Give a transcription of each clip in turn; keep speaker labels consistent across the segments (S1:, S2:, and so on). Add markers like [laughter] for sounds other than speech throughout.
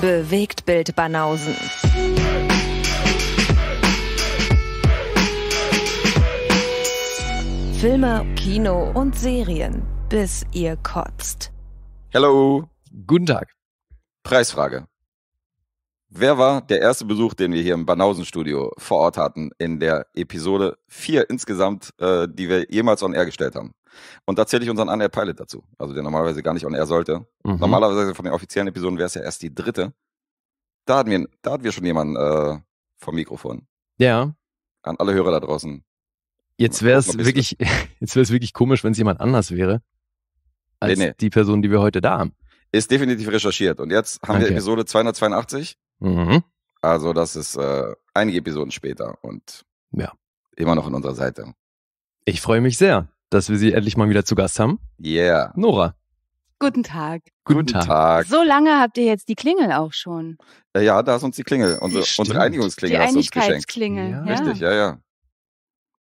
S1: Bewegt Bild Banausen. Filme, Kino und Serien, bis ihr kotzt.
S2: Hallo. Guten Tag. Preisfrage. Wer war der erste Besuch, den wir hier im Banausen-Studio vor Ort hatten, in der Episode 4 insgesamt, äh, die wir jemals on air gestellt haben? Und da zähle ich unseren Air Pilot dazu, also der normalerweise gar nicht on air sollte. Mhm. Normalerweise von den offiziellen Episoden wäre es ja erst die dritte. Da hatten wir, da hatten wir schon jemanden äh, vom Mikrofon. Ja. An alle Hörer da draußen.
S3: Jetzt wäre es wirklich, [laughs] jetzt wäre es wirklich komisch, wenn es jemand anders wäre, als nee, nee. die Person, die wir heute da haben.
S2: Ist definitiv recherchiert. Und jetzt haben okay. wir Episode 282. Mhm. Also das ist äh, einige Episoden später und ja. immer noch an unserer Seite. Ich freue mich sehr dass wir sie endlich mal wieder zu Gast haben. Yeah. Nora.
S1: Guten Tag.
S2: Guten, Guten Tag. Tag.
S1: So lange habt ihr jetzt die Klingel auch schon.
S2: Äh, ja, da ist uns die Klingel, unsere, Stimmt. unsere Einigungsklingel die hast ja. Richtig, ja, ja.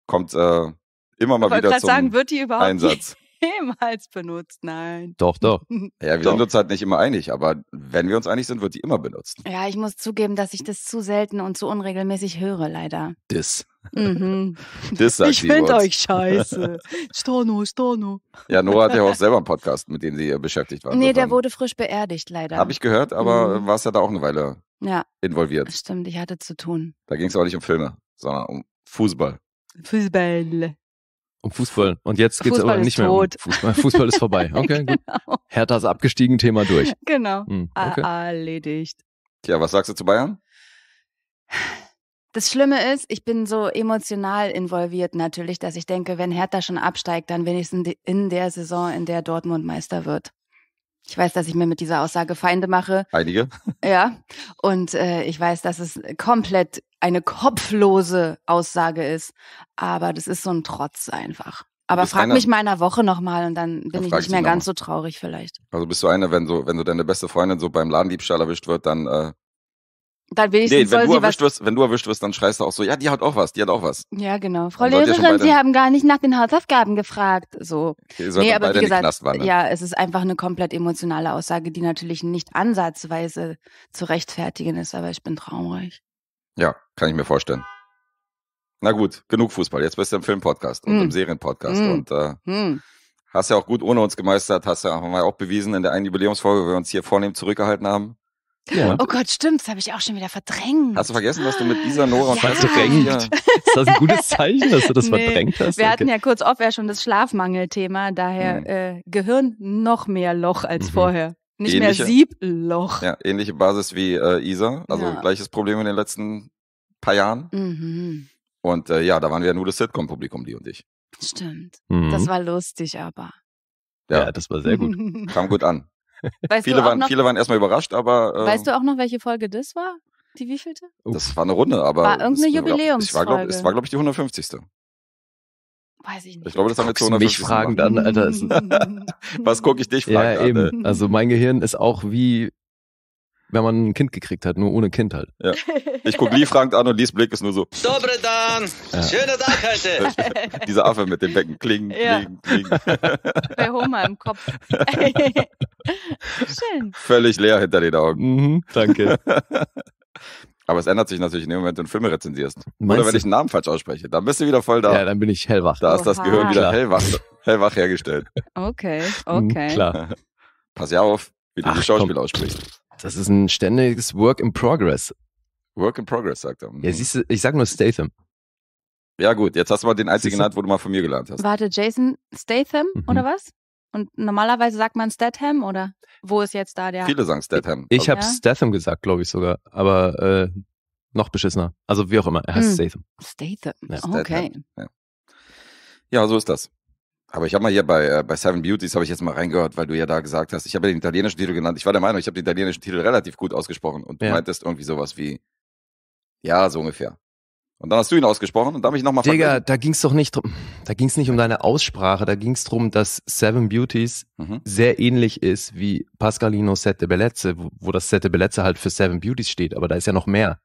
S2: Kommt äh, immer mal Aber wieder zum sagen, wird die überhaupt Einsatz. [laughs]
S1: Jemals benutzt, nein.
S2: Doch, doch. [laughs] Ja, wir doch. sind uns halt nicht immer einig, aber wenn wir uns einig sind, wird die immer benutzt.
S1: Ja, ich muss zugeben, dass ich das zu selten und zu unregelmäßig höre, leider. Das Mhm.
S2: Das sagt ich finde euch scheiße.
S1: [laughs] Storno, Storno. Ja, Nora hat ja auch selber
S2: einen Podcast, mit dem sie beschäftigt war. Nee, daran.
S1: der wurde frisch beerdigt, leider. Habe ich gehört,
S2: aber mhm. warst ja da auch eine Weile ja. involviert.
S1: Stimmt, ich hatte zu tun.
S2: Da ging es aber nicht um Filme, sondern um Fußball.
S1: Fußball.
S2: Um Fußball. Und jetzt geht es aber nicht mehr tot. um Fußball. Fußball ist vorbei. [laughs] Okay, genau. gut. Hertha ist abgestiegen, Thema durch. Genau. Hm, okay.
S1: Erledigt.
S2: Tja, was sagst du zu Bayern?
S1: Das Schlimme ist, ich bin so emotional involviert natürlich, dass ich denke, wenn Hertha schon absteigt, dann wenigstens in der Saison, in der Dortmund Meister wird. Ich weiß, dass ich mir mit dieser Aussage Feinde mache. Einige. [laughs] Ja. Und äh, ich weiß, dass es komplett eine kopflose Aussage ist. Aber das ist so ein Trotz einfach. Aber frag einer, mich mal in einer Woche nochmal und dann bin dann ich nicht mehr ganz mal. so traurig vielleicht.
S2: Also bist du einer, wenn so, wenn so deine beste Freundin so beim Ladendiebstahl erwischt wird, dann äh,
S1: dann will wenigstens nee, wenn, du erwischt
S2: wirst, wenn du erwischt wirst, dann schreist du auch so, ja, die hat auch was, die hat auch was.
S1: Ja, genau. Frau Lehrerin, Sie haben gar nicht nach den Hausaufgaben gefragt. So.
S2: Okay, nee, aber wie gesagt, ja,
S1: es ist einfach eine komplett emotionale Aussage, die natürlich nicht ansatzweise zu rechtfertigen ist, aber ich bin traurig.
S2: Ja, kann ich mir vorstellen. Na gut, genug Fußball. Jetzt bist du im Filmpodcast und im hm. Serienpodcast mm. und äh, mm. hast ja auch gut ohne uns gemeistert, hast ja auch mal auch bewiesen in der einen Jubiläumsfolge, wo wir uns hier vornehm zurückgehalten haben. Ja. Oh
S1: Gott, stimmt, das habe ich auch schon wieder verdrängt.
S2: Hast du vergessen, dass du mit dieser Nora ja. verdrängt? Ja. Ist das ein gutes Zeichen, dass du das nee. verdrängt hast? Wir okay. hatten ja
S1: kurz off schon das Schlafmangelthema, daher mhm. äh, Gehirn noch mehr Loch als mhm. vorher. Nicht ähnliche, mehr Siebloch.
S2: Ja, ähnliche Basis wie äh, Isa, also ja. gleiches Problem in den letzten paar Jahren.
S1: Mhm.
S2: Und äh, ja, da waren wir ja nur das Sitcom-Publikum, die und ich. Stimmt. Das mhm. war
S1: lustig, aber.
S2: Ja, ja das war sehr gut. [laughs] Kam gut an viele, waren, noch, viele waren erstmal überrascht, aber. Äh, weißt
S1: du ähm auch noch, welche Folge das war? Die wievielte?
S2: Das war eine Runde, aber. War irgendeine Jubiläumsfolge. Es war, glaube glaub, ich, die 150. Weiß ich nicht. Ich glaube, das haben wir 250. mich fragen
S3: dann, Alter. [laughs] [laughs] Was gucke ich dich fragen ja, eben. also mein Gehirn ist auch wie
S2: wenn man ein Kind gekriegt hat, nur ohne Kind halt. Ja.
S4: Ich gucke Lee Frank
S2: an und Lies Blick ist nur so. Dobre Dan, ja. schöner
S1: Tag
S4: heute. [laughs]
S2: Dieser Affe mit dem Becken, kling, ja.
S1: kling. klingen. [laughs] Bei Homer im Kopf. [laughs] Schön.
S2: Völlig leer hinter den Augen. Mhm, danke. Aber es ändert sich natürlich in dem Moment, wenn du Filme rezensierst. Meinst Oder wenn ich einen Namen falsch ausspreche, dann bist du wieder voll da. Ja, dann bin ich hellwach. Da Oha. ist das Gehirn wieder hellwach, hellwach hergestellt.
S1: Okay,
S4: mhm, okay.
S2: Klar. Pass ja auf, wie du Ach, die Schauspieler aussprichst. Das ist ein ständiges Work in Progress. Work in Progress, sagt er. Ja, mhm. siehst du, ich sag nur Statham. Ja, gut, jetzt hast du mal den einzigen genannt, wo du mal von mir gelernt hast.
S1: Warte, Jason Statham mhm. oder was? Und normalerweise sagt man Statham oder wo ist jetzt da der? Viele
S3: sagen Statham. Ich, ich habe ja? Statham gesagt, glaube ich sogar, aber äh, noch beschissener. Also wie auch
S2: immer, er heißt mhm. Statham.
S1: Statham. Ja. Statham. Okay.
S2: Ja. ja, so ist das. Aber ich habe mal hier bei, äh, bei Seven Beauties, habe ich jetzt mal reingehört, weil du ja da gesagt hast, ich habe den italienischen Titel genannt. Ich war der Meinung, ich habe den italienischen Titel relativ gut ausgesprochen und du ja. meintest irgendwie sowas wie, ja, so ungefähr. Und dann hast du ihn ausgesprochen und da habe ich nochmal Digga,
S3: da ging es doch nicht drum, da ging's nicht um deine Aussprache, da ging es darum, dass Seven Beauties mhm. sehr ähnlich ist wie Pascalino Sette Bellezze, wo, wo das Sette Bellezze halt für Seven Beauties steht, aber da ist ja noch mehr.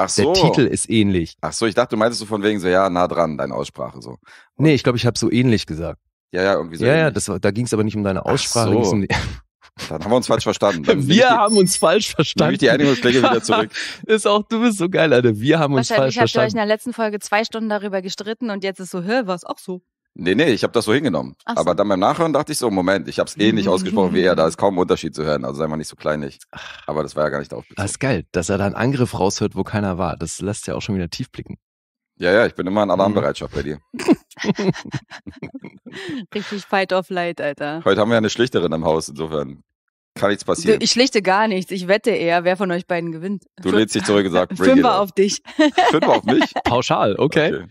S2: Ach so. Der Titel ist ähnlich. Ach so, ich dachte, du meintest so von wegen so, ja, nah dran, deine Aussprache so. Und
S3: nee, ich glaube, ich habe so ähnlich gesagt.
S2: Ja, ja, irgendwie so. Ja, ja,
S3: das, da ging es aber nicht um deine Aussprache. So.
S2: [laughs] Dann haben wir uns falsch verstanden.
S3: Dann [laughs] wir haben uns falsch verstanden. Nehme ich die Einigungsschläge wieder zurück. [laughs] ist auch, du bist so geil, Alter. Wir haben uns
S1: falsch verstanden. Wahrscheinlich habt ihr euch in der letzten Folge zwei Stunden darüber gestritten und jetzt ist so, hör, was? auch so.
S2: Nee, nee, ich habe das so hingenommen. So. Aber dann beim Nachhören dachte ich so, Moment, ich habe es ähnlich eh ausgesprochen wie er, da ist kaum Unterschied zu hören, also sei mal nicht so kleinig. Aber das war ja gar nicht der Aufblick.
S3: Das ah, ist geil, dass er da einen Angriff raushört, wo keiner war. Das lässt ja auch schon
S2: wieder tief blicken. Ja, ja, ich bin immer in mhm. Alarmbereitschaft bei dir.
S3: [laughs]
S1: Richtig Fight of Light, Alter.
S2: Heute haben wir eine Schlichterin im Haus, insofern kann nichts passieren. Ich
S1: schlichte gar nichts. Ich wette eher, wer von euch beiden gewinnt.
S2: Du lädst dich zurück und sagst, [laughs] Fünfer
S1: auf dich. Fünfer auf
S2: mich? Pauschal, okay. okay.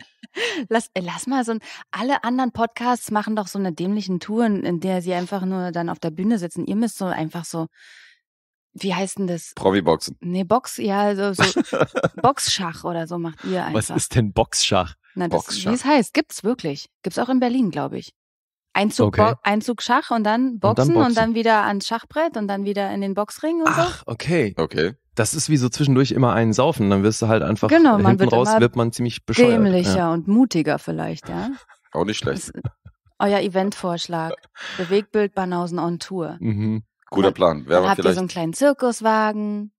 S1: Lass, äh, lass mal so ein, alle anderen Podcasts machen doch so eine dämlichen Tour, in der sie einfach nur dann auf der Bühne sitzen. Ihr müsst so einfach so, wie heißt denn das?
S2: Promi-Boxen.
S1: Nee, Box, ja, so, so [laughs] Boxschach oder so macht ihr einfach. Was ist
S3: denn Boxschach? Na, das, Boxschach. wie es
S1: heißt, gibt's wirklich. Gibt's auch in Berlin, glaube ich. Einzug, okay. Einzug Schach und dann, und dann Boxen und dann, wieder ans Schachbrett und dann wieder in den Boxring und Ach,
S3: so. Okay. Okay das ist wie so zwischendurch immer einen saufen, dann wirst du halt einfach genau, hinten
S1: wird raus wird
S2: man ziemlich bescheuert. Dämlicher ja.
S1: und mutiger vielleicht, ja.
S2: Auch nicht schlecht.
S1: euer Eventvorschlag. Bewegbild Banausen on Tour.
S2: Mhm. Guter Plan. Wer habt vielleicht... ihr so einen
S1: kleinen Zirkuswagen,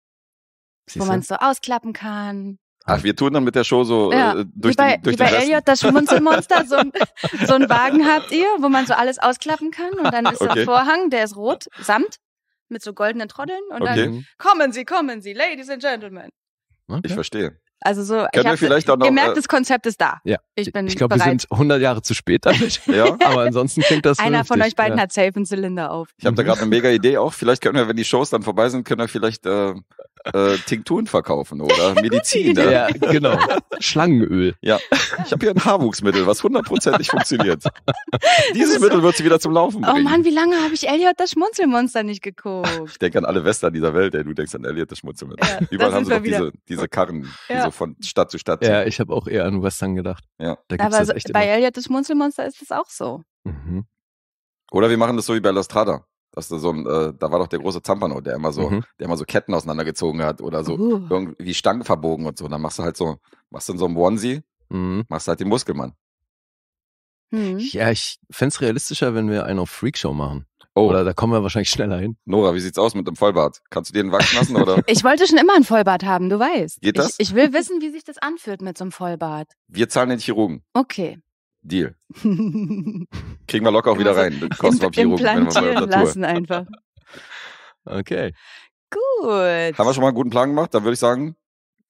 S1: Siehste? wo man es so ausklappen kann.
S2: Ach, wir tun dann mit der Show so ja, äh, durch wie bei, den, durch wie den bei Resten. Elliot, das Schmunzelmonster,
S1: so, so einen Wagen habt ihr, wo man so alles ausklappen kann und dann [laughs] ist okay. der Vorhang, der ist rot, samt mit so goldenen Trotteln und okay. dann kommen Sie, kommen Sie, Ladies and Gentlemen.
S2: Okay. Ich verstehe.
S1: Also so, Können ich vielleicht gemerkt, äh, das Konzept ist da. Ja. Ich bin Ich glaube, wir sind
S2: 100 Jahre zu spät damit. [laughs] ja. [laughs] Aber ansonsten klingt das Einer von euch beiden ja.
S1: hat safe einen Zylinder auf. Ich habe da gerade
S2: eine mega Idee auch. Vielleicht können wir, wenn die Shows dann vorbei sind, können wir vielleicht äh, äh, Tinkturen verkaufen oder [laughs] Medizin. Ne? Ja, genau. Schlangenöl. Ja, ich habe hier ein Haarwuchsmittel, was hundertprozentig funktioniert. [laughs] Dieses Mittel wird sie wieder zum Laufen oh bringen. Oh Mann,
S1: wie lange habe ich Elliot das Schmunzelmonster nicht geguckt? Ich
S2: denke an alle Western dieser Welt, ey. Du denkst an Elliot das Schmunzelmonster. Ja, Überall haben sie doch diese, diese Karren, ja. die so von Stadt zu Stadt Ja,
S3: ich habe auch eher an Western gedacht.
S2: Ja. Da gibt's Aber das echt bei
S1: immer. Elliot das Schmunzelmonster ist das auch so. Mhm.
S2: Oder wir machen das so wie bei Lastrada dass du so ein, äh, da war doch der große Zampano, der immer so, mhm. der immer so Ketten auseinandergezogen hat oder so uh. irgendwie Stangen verbogen und so. Und dann machst du halt so, machst du in so einem Onesie, mhm. machst halt den Muskelmann. Mhm. Ja, ich fände es realistischer, wenn wir einen auf Freakshow machen. Oh. Oder da kommen wir wahrscheinlich [laughs] schneller hin. Nora, wie sieht's aus mit dem Vollbart? Kannst du dir einen wachsen lassen oder? [laughs]
S1: ich wollte schon immer einen Vollbart haben, du weißt. Geht das? Ich, ich will wissen, wie sich das anfühlt mit so einem Vollbart.
S2: Wir zahlen den Chirurgen. Okay. Deal.
S1: [laughs] Kriegen
S2: wir locker auch wieder also rein. Kostenoptimierung. Implantieren lassen einfach. [laughs] okay. Gut. Haben wir schon mal einen guten Plan gemacht? Dann würde ich sagen,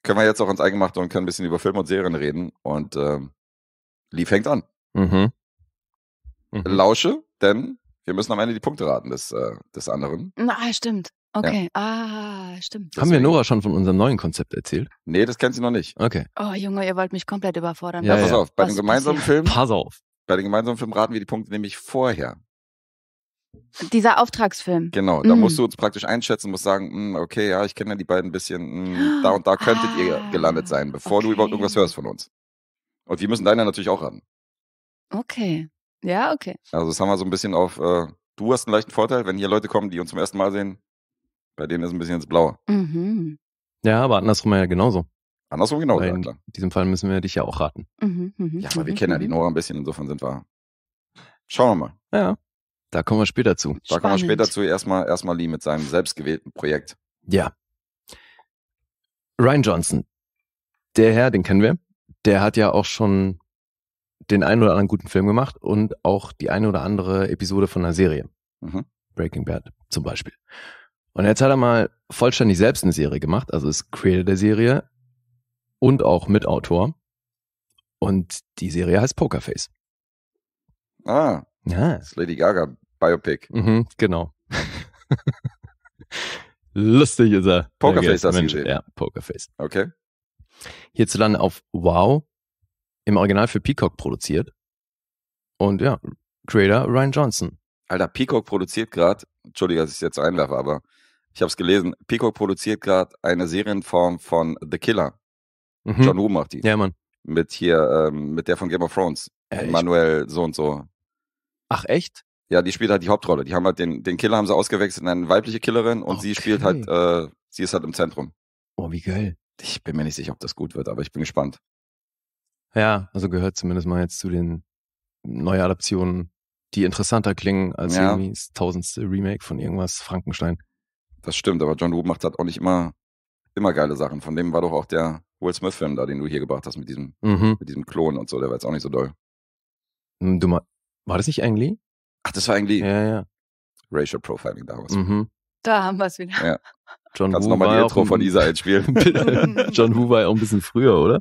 S2: können wir jetzt auch ans Eingemachte und können ein bisschen über Filme und Serien reden. Und ähm, Lee fängt an. Mhm. Mhm. Lausche, denn wir müssen am Ende die Punkte raten des, äh, des anderen.
S1: Na, stimmt. Okay, ja. ah, stimmt. Haben
S2: wir Nora schon von unserem neuen Konzept erzählt? Nee, das kennt sie noch nicht. Okay.
S1: Oh, Junge, ihr wollt mich komplett überfordern. Ja, ja pass ja. auf, bei
S2: dem gemeinsamen passiert? Film. Pass auf. Bei dem gemeinsamen Film raten wir die Punkte nämlich vorher.
S1: Dieser Auftragsfilm.
S2: Genau, da mm. musst du uns praktisch einschätzen, musst sagen, hm, okay, ja, ich kenne ja die beiden ein bisschen, hm, da und da [gasps] könntet ah, ihr gelandet sein, bevor okay. du überhaupt irgendwas hörst von uns. Und wir müssen deiner natürlich auch raten.
S1: Okay. Ja, okay.
S2: Also das haben wir so ein bisschen auf, äh, du hast einen leichten Vorteil, wenn hier Leute kommen, die uns zum ersten Mal sehen, bei denen ist ein bisschen ins Blaue.
S3: Mhm.
S2: Ja, aber andersrum ja genauso. Andersrum genauso, klar. in diesem Fall müssen wir dich ja auch raten.
S4: Mhm, mhm ja, aber mh, wir mhm, kennen ja die
S2: mhm. Nora ein bisschen, insofern sind wir. Schauen wir mal. Ja.
S3: Da kommen wir später zu. Spannend. Da kommen wir später
S2: zu. Erstmal, erstmal Lee mit seinem selbstgewählten Projekt.
S3: Ja. Ryan Johnson. Der Herr, den kennen wir. Der hat ja auch schon den einen oder anderen guten Film gemacht und auch die eine oder andere Episode von einer Serie. Mhm. Breaking Bad zum Beispiel. Und jetzt hat er mal vollständig selbst eine Serie gemacht, also ist Creator der Serie und auch Mitautor. Und die Serie heißt Pokerface.
S2: Ah. Ja. Das ist Lady Gaga Biopic. Mhm, genau. [laughs]
S3: Lustig ist er. Pokerface hast du gesehen. Ja, Pokerface. Okay. Hierzulande auf Wow, im Original für Peacock produziert. Und ja, Creator Ryan Johnson.
S2: Alter, Peacock produziert gerade, Entschuldige, dass ich es jetzt einwerfe, aber ich habe es gelesen, Peacock produziert gerade eine Serienform von The Killer. Mhm. John Woo macht die. Ja, Mann. Mit hier, ähm, mit der von Game of Thrones. Äh, Manuel so und so. Ach, echt? Ja, die spielt halt die Hauptrolle. Die haben halt den, den Killer haben sie ausgewechselt in eine weibliche Killerin und okay. sie spielt halt, äh, sie ist halt im Zentrum. Oh, wie geil. Ich bin mir nicht sicher, ob das gut wird, aber ich bin gespannt.
S3: Ja, also gehört zumindest mal jetzt zu den Neuadaptionen, die interessanter klingen als ja. irgendwie das tausendste Remake von irgendwas Frankenstein.
S2: Das stimmt, aber John Woo macht halt auch nicht immer, immer geile Sachen. Von dem war doch auch der Will Smith-Film da, den du hier gebracht hast mit diesem, mhm. mit diesem Klon und so. Der war jetzt auch nicht so doll. Hm, du mal, war das nicht Ang Lee? Ach, das war Ang Lee. Ja, ja. Racial Profiling damals. Mhm.
S1: Da haben wir es wieder.
S2: Ja. John Kannst nochmal die Intro von Isa einspielen. [laughs] [laughs] John Woo war ja auch ein bisschen früher, oder?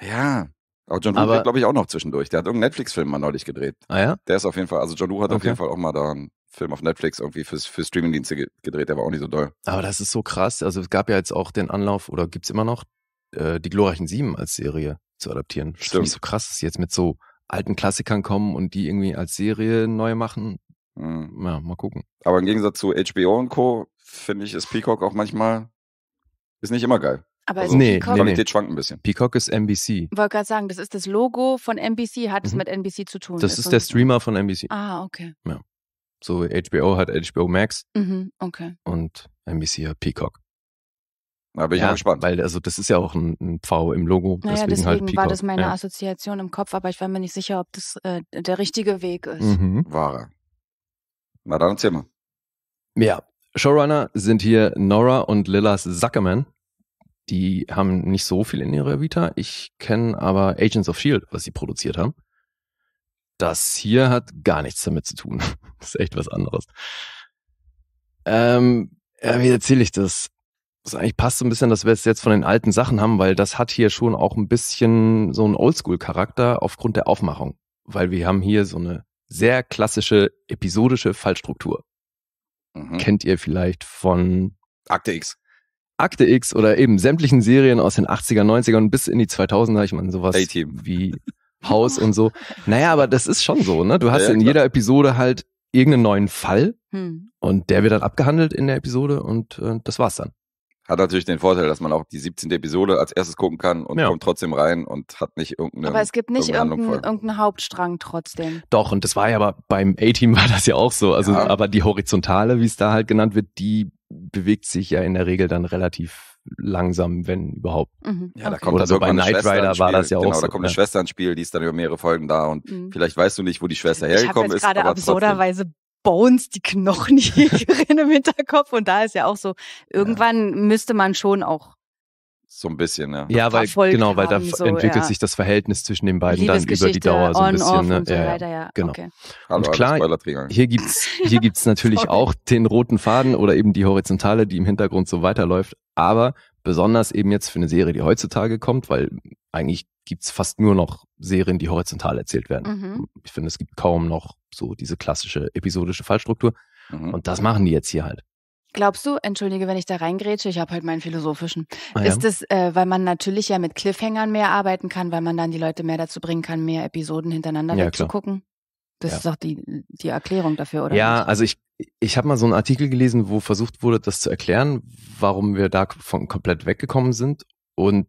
S2: Ja. Aber John Woo dreht, glaube ich, auch noch zwischendurch. Der hat irgendeinen Netflix-Film mal neulich gedreht. Ah ja? Der ist auf jeden Fall, also John Woo hat okay. auf jeden Fall auch mal da einen Film auf Netflix irgendwie für, für Streamingdienste gedreht, der war auch nicht so doll.
S3: Aber das ist so krass. Also es gab ja jetzt auch den Anlauf, oder gibt es immer noch, äh, die glorreichen Sieben als Serie zu adaptieren. Stimmt. Das ist so krass, dass sie jetzt mit so alten Klassikern kommen und die irgendwie als Serie neu machen.
S2: Mhm. Ja, mal gucken. Aber im Gegensatz zu HBO und Co. finde ich, ist Peacock auch manchmal, ist nicht immer geil. Aber also, nee, Peacock, Qualität nee. schwankt ein bisschen. Peacock ist NBC.
S1: Wollte gerade sagen, das ist das Logo von NBC, hat mhm. es mit NBC zu tun. Das ist, ist der
S2: Streamer von NBC.
S3: Ah, okay. Ja. So HBO hat HBO Max mhm, okay. und NBC hat Peacock. Da bin ich ja, mal gespannt. Weil, also, das ist ja auch ein, ein Pfau im Logo. Naja, deswegen, deswegen halt war das meine ja.
S1: Assoziation im Kopf, aber ich war mir nicht sicher, ob das äh, der richtige Weg ist.
S3: Mhm. Wahre.
S2: Na dann erzähl mal.
S3: Ja. Showrunner sind hier Nora und Lillas Zuckerman. Die haben nicht so viel in ihrer Vita. Ich kenne aber Agents of Shield, was sie produziert haben. Das hier hat gar nichts damit zu tun. [laughs] Das ist echt was anderes. Ähm, ja, wie erzähle ich das? Das eigentlich passt so ein bisschen, dass wir es jetzt von den alten Sachen haben, weil das hat hier schon auch ein bisschen so einen Oldschool-Charakter aufgrund der Aufmachung. Weil wir haben hier so eine sehr klassische episodische Fallstruktur. Mhm. Kennt ihr vielleicht von Akte X. Akte X oder eben sämtlichen Serien aus den 80er, 90ern bis in die 2000er, ich meine sowas wie [laughs] Haus und so. Naja, aber das ist schon so, ne? Du hast ja, in jeder Episode halt irgendeinen neuen Fall hm. und der wird dann abgehandelt in der Episode und äh,
S2: das war's dann. Hat natürlich den Vorteil, dass man auch die 17. Episode als erstes gucken kann und ja. kommt trotzdem rein und hat nicht irgendeine. Aber es gibt nicht irgendeinen
S1: irgendein Hauptstrang trotzdem.
S2: Doch, und das war ja aber
S3: beim A-Team [laughs] war das ja auch so. Also, ja. aber die Horizontale, wie es da halt genannt wird, die bewegt sich ja in der Regel dann relativ langsam, wenn überhaupt.
S2: Mhm. Ja, da okay. kommt also bei Knight Rider war das ja auch genau, Da kommt eine ja. Schwester ins Spiel, die ist dann über mehrere Folgen da und mhm. vielleicht weißt du nicht, wo die Schwester ich hergekommen ist. gerade absurderweise
S1: Bones, die Knochenjägerin [laughs] im Hinterkopf und da ist ja auch so, irgendwann ja. müsste man schon auch
S2: so ein bisschen, ja. Ja, weil genau, weil da so,
S1: entwickelt ja. sich
S3: das Verhältnis zwischen den beiden dann über die Dauer so ein bisschen. Ne? So ja, weiter, ja. Genau. Okay. und klar, hier gibt's hier [laughs] gibt's natürlich auch den roten Faden oder eben die Horizontale, die im Hintergrund so weiterläuft. Aber besonders eben jetzt für eine Serie, die heutzutage kommt, weil eigentlich gibt's fast nur noch Serien, die horizontal erzählt werden. Mhm. Ich finde, es gibt kaum noch so diese klassische episodische Fallstruktur. Mhm. Und das machen die jetzt hier halt.
S1: Glaubst du, entschuldige, wenn ich da reingrätsche, ich habe halt meinen philosophischen. Ah, ja. Ist es, äh, weil man natürlich ja mit Cliffhangern mehr arbeiten kann, weil man dann die Leute mehr dazu bringen kann, mehr Episoden hintereinander ja, gucken? Das ja. ist doch die, die Erklärung dafür, oder? Ja,
S3: nicht? also ich, ich habe mal so einen Artikel gelesen, wo versucht wurde, das zu erklären, warum wir da von komplett weggekommen sind. Und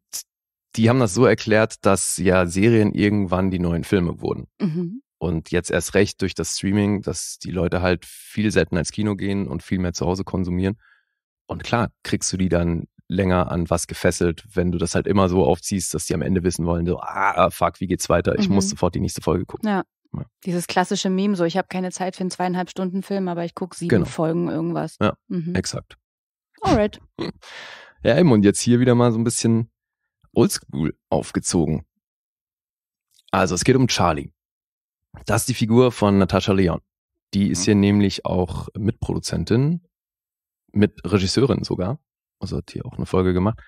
S3: die haben das so erklärt, dass ja Serien irgendwann die neuen Filme wurden. Mhm. Und jetzt erst recht durch das Streaming, dass die Leute halt viel seltener ins Kino gehen und viel mehr zu Hause konsumieren. Und klar, kriegst du die dann länger an was gefesselt, wenn du das halt immer so aufziehst, dass die am Ende wissen wollen, so, ah, fuck, wie geht's weiter? Ich mhm. muss sofort die nächste Folge gucken. Ja. ja.
S1: Dieses klassische Meme, so, ich habe keine Zeit für einen zweieinhalb Stunden Film, aber ich gucke sieben genau. Folgen irgendwas. Ja, mhm. exakt. Alright.
S3: [laughs] ja, eben, und jetzt hier wieder mal so ein bisschen oldschool aufgezogen. Also, es geht um Charlie. Das ist die Figur von Natascha Leon. Die ist mhm. hier nämlich auch Mitproduzentin, mit Regisseurin sogar. Also hat hier auch eine Folge gemacht.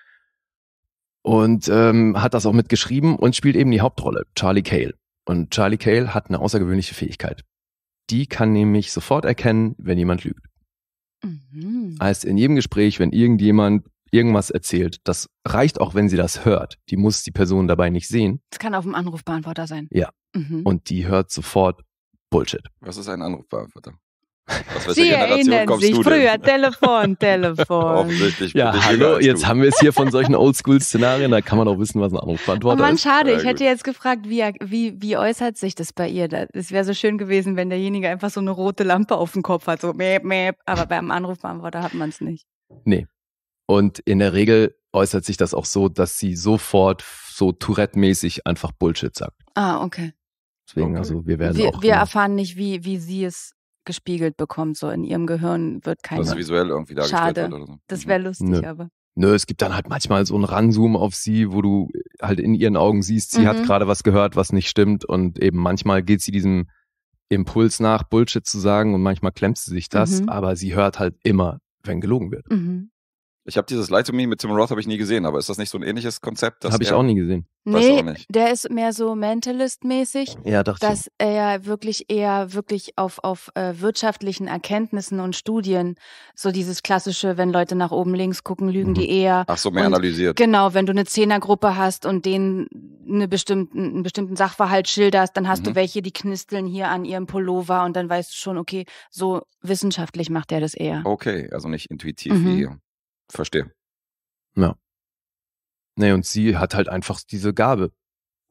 S3: Und ähm, hat das auch mitgeschrieben und spielt eben die Hauptrolle, Charlie Cale. Und Charlie Cale hat eine außergewöhnliche Fähigkeit. Die kann nämlich sofort erkennen, wenn jemand lügt. Mhm. Heißt, in jedem Gespräch, wenn irgendjemand irgendwas erzählt, das reicht auch, wenn sie das hört. Die muss die Person dabei nicht sehen.
S1: Es kann auf dem Anrufbeantworter sein. Ja. Mhm.
S3: Und die hört sofort Bullshit. Was
S2: ist ein Anrufbeantworter?
S3: Aus Sie erinnern sich früher,
S1: Telefon, Telefon. Offensichtlich.
S3: Ja, hallo, jetzt haben wir es hier von solchen Oldschool-Szenarien, da kann man auch wissen, was ein Anrufbeantworter oh Mann, ist. schade, ich hätte
S1: jetzt gefragt, wie, wie, wie äußert sich das bei ihr? Es wäre so schön gewesen, wenn derjenige einfach so eine rote Lampe auf dem Kopf hat, so mäp, mäp, aber beim Anrufbeantworter hat man es nicht.
S3: Nee, und in der Regel äußert sich das auch so, dass sie sofort so Tourette-mäßig einfach Bullshit sagt. Ah, okay. Deswegen, okay. also wir werden wir, auch. Wir
S1: erfahren nicht, wie, wie sie es gespiegelt bekommt, so in ihrem Gehirn wird kein. Also visuell irgendwie dargestellt Schade. oder so. Das mhm. wäre lustig, Nö. aber.
S3: Nö, es gibt dann halt manchmal so einen Ranzoom auf sie, wo du äh, halt in ihren Augen siehst, sie mhm. hat gerade was gehört, was nicht stimmt und eben manchmal geht sie diesem Impuls nach, Bullshit zu sagen und manchmal klemmt sie sich das, mhm. aber sie hört halt immer, wenn gelogen wird.
S2: Mhm. Ich habe dieses Lie to Me mit Tim Roth habe ich nie gesehen, aber ist das nicht so ein ähnliches Konzept? Habe ich auch nie gesehen. Nee,
S1: der ist mehr so Mentalist-mäßig,
S2: ja, dass
S1: er wirklich eher wirklich auf, auf äh, wirtschaftlichen Erkenntnissen und Studien, so dieses klassische, wenn Leute nach oben links gucken, lügen mhm. die eher.
S2: Ach so, mehr und, analysiert.
S1: Genau, wenn du eine Zehnergruppe hast und denen eine bestimmten, einen bestimmten Sachverhalt schilderst, dann hast mhm. du welche, die knisteln hier an ihrem Pullover und dann weißt du schon, okay, so wissenschaftlich macht er das eher.
S2: Okay, also nicht intuitiv mhm. wie
S3: Verstehe. Ja. Nee, und sie hat halt einfach diese Gabe.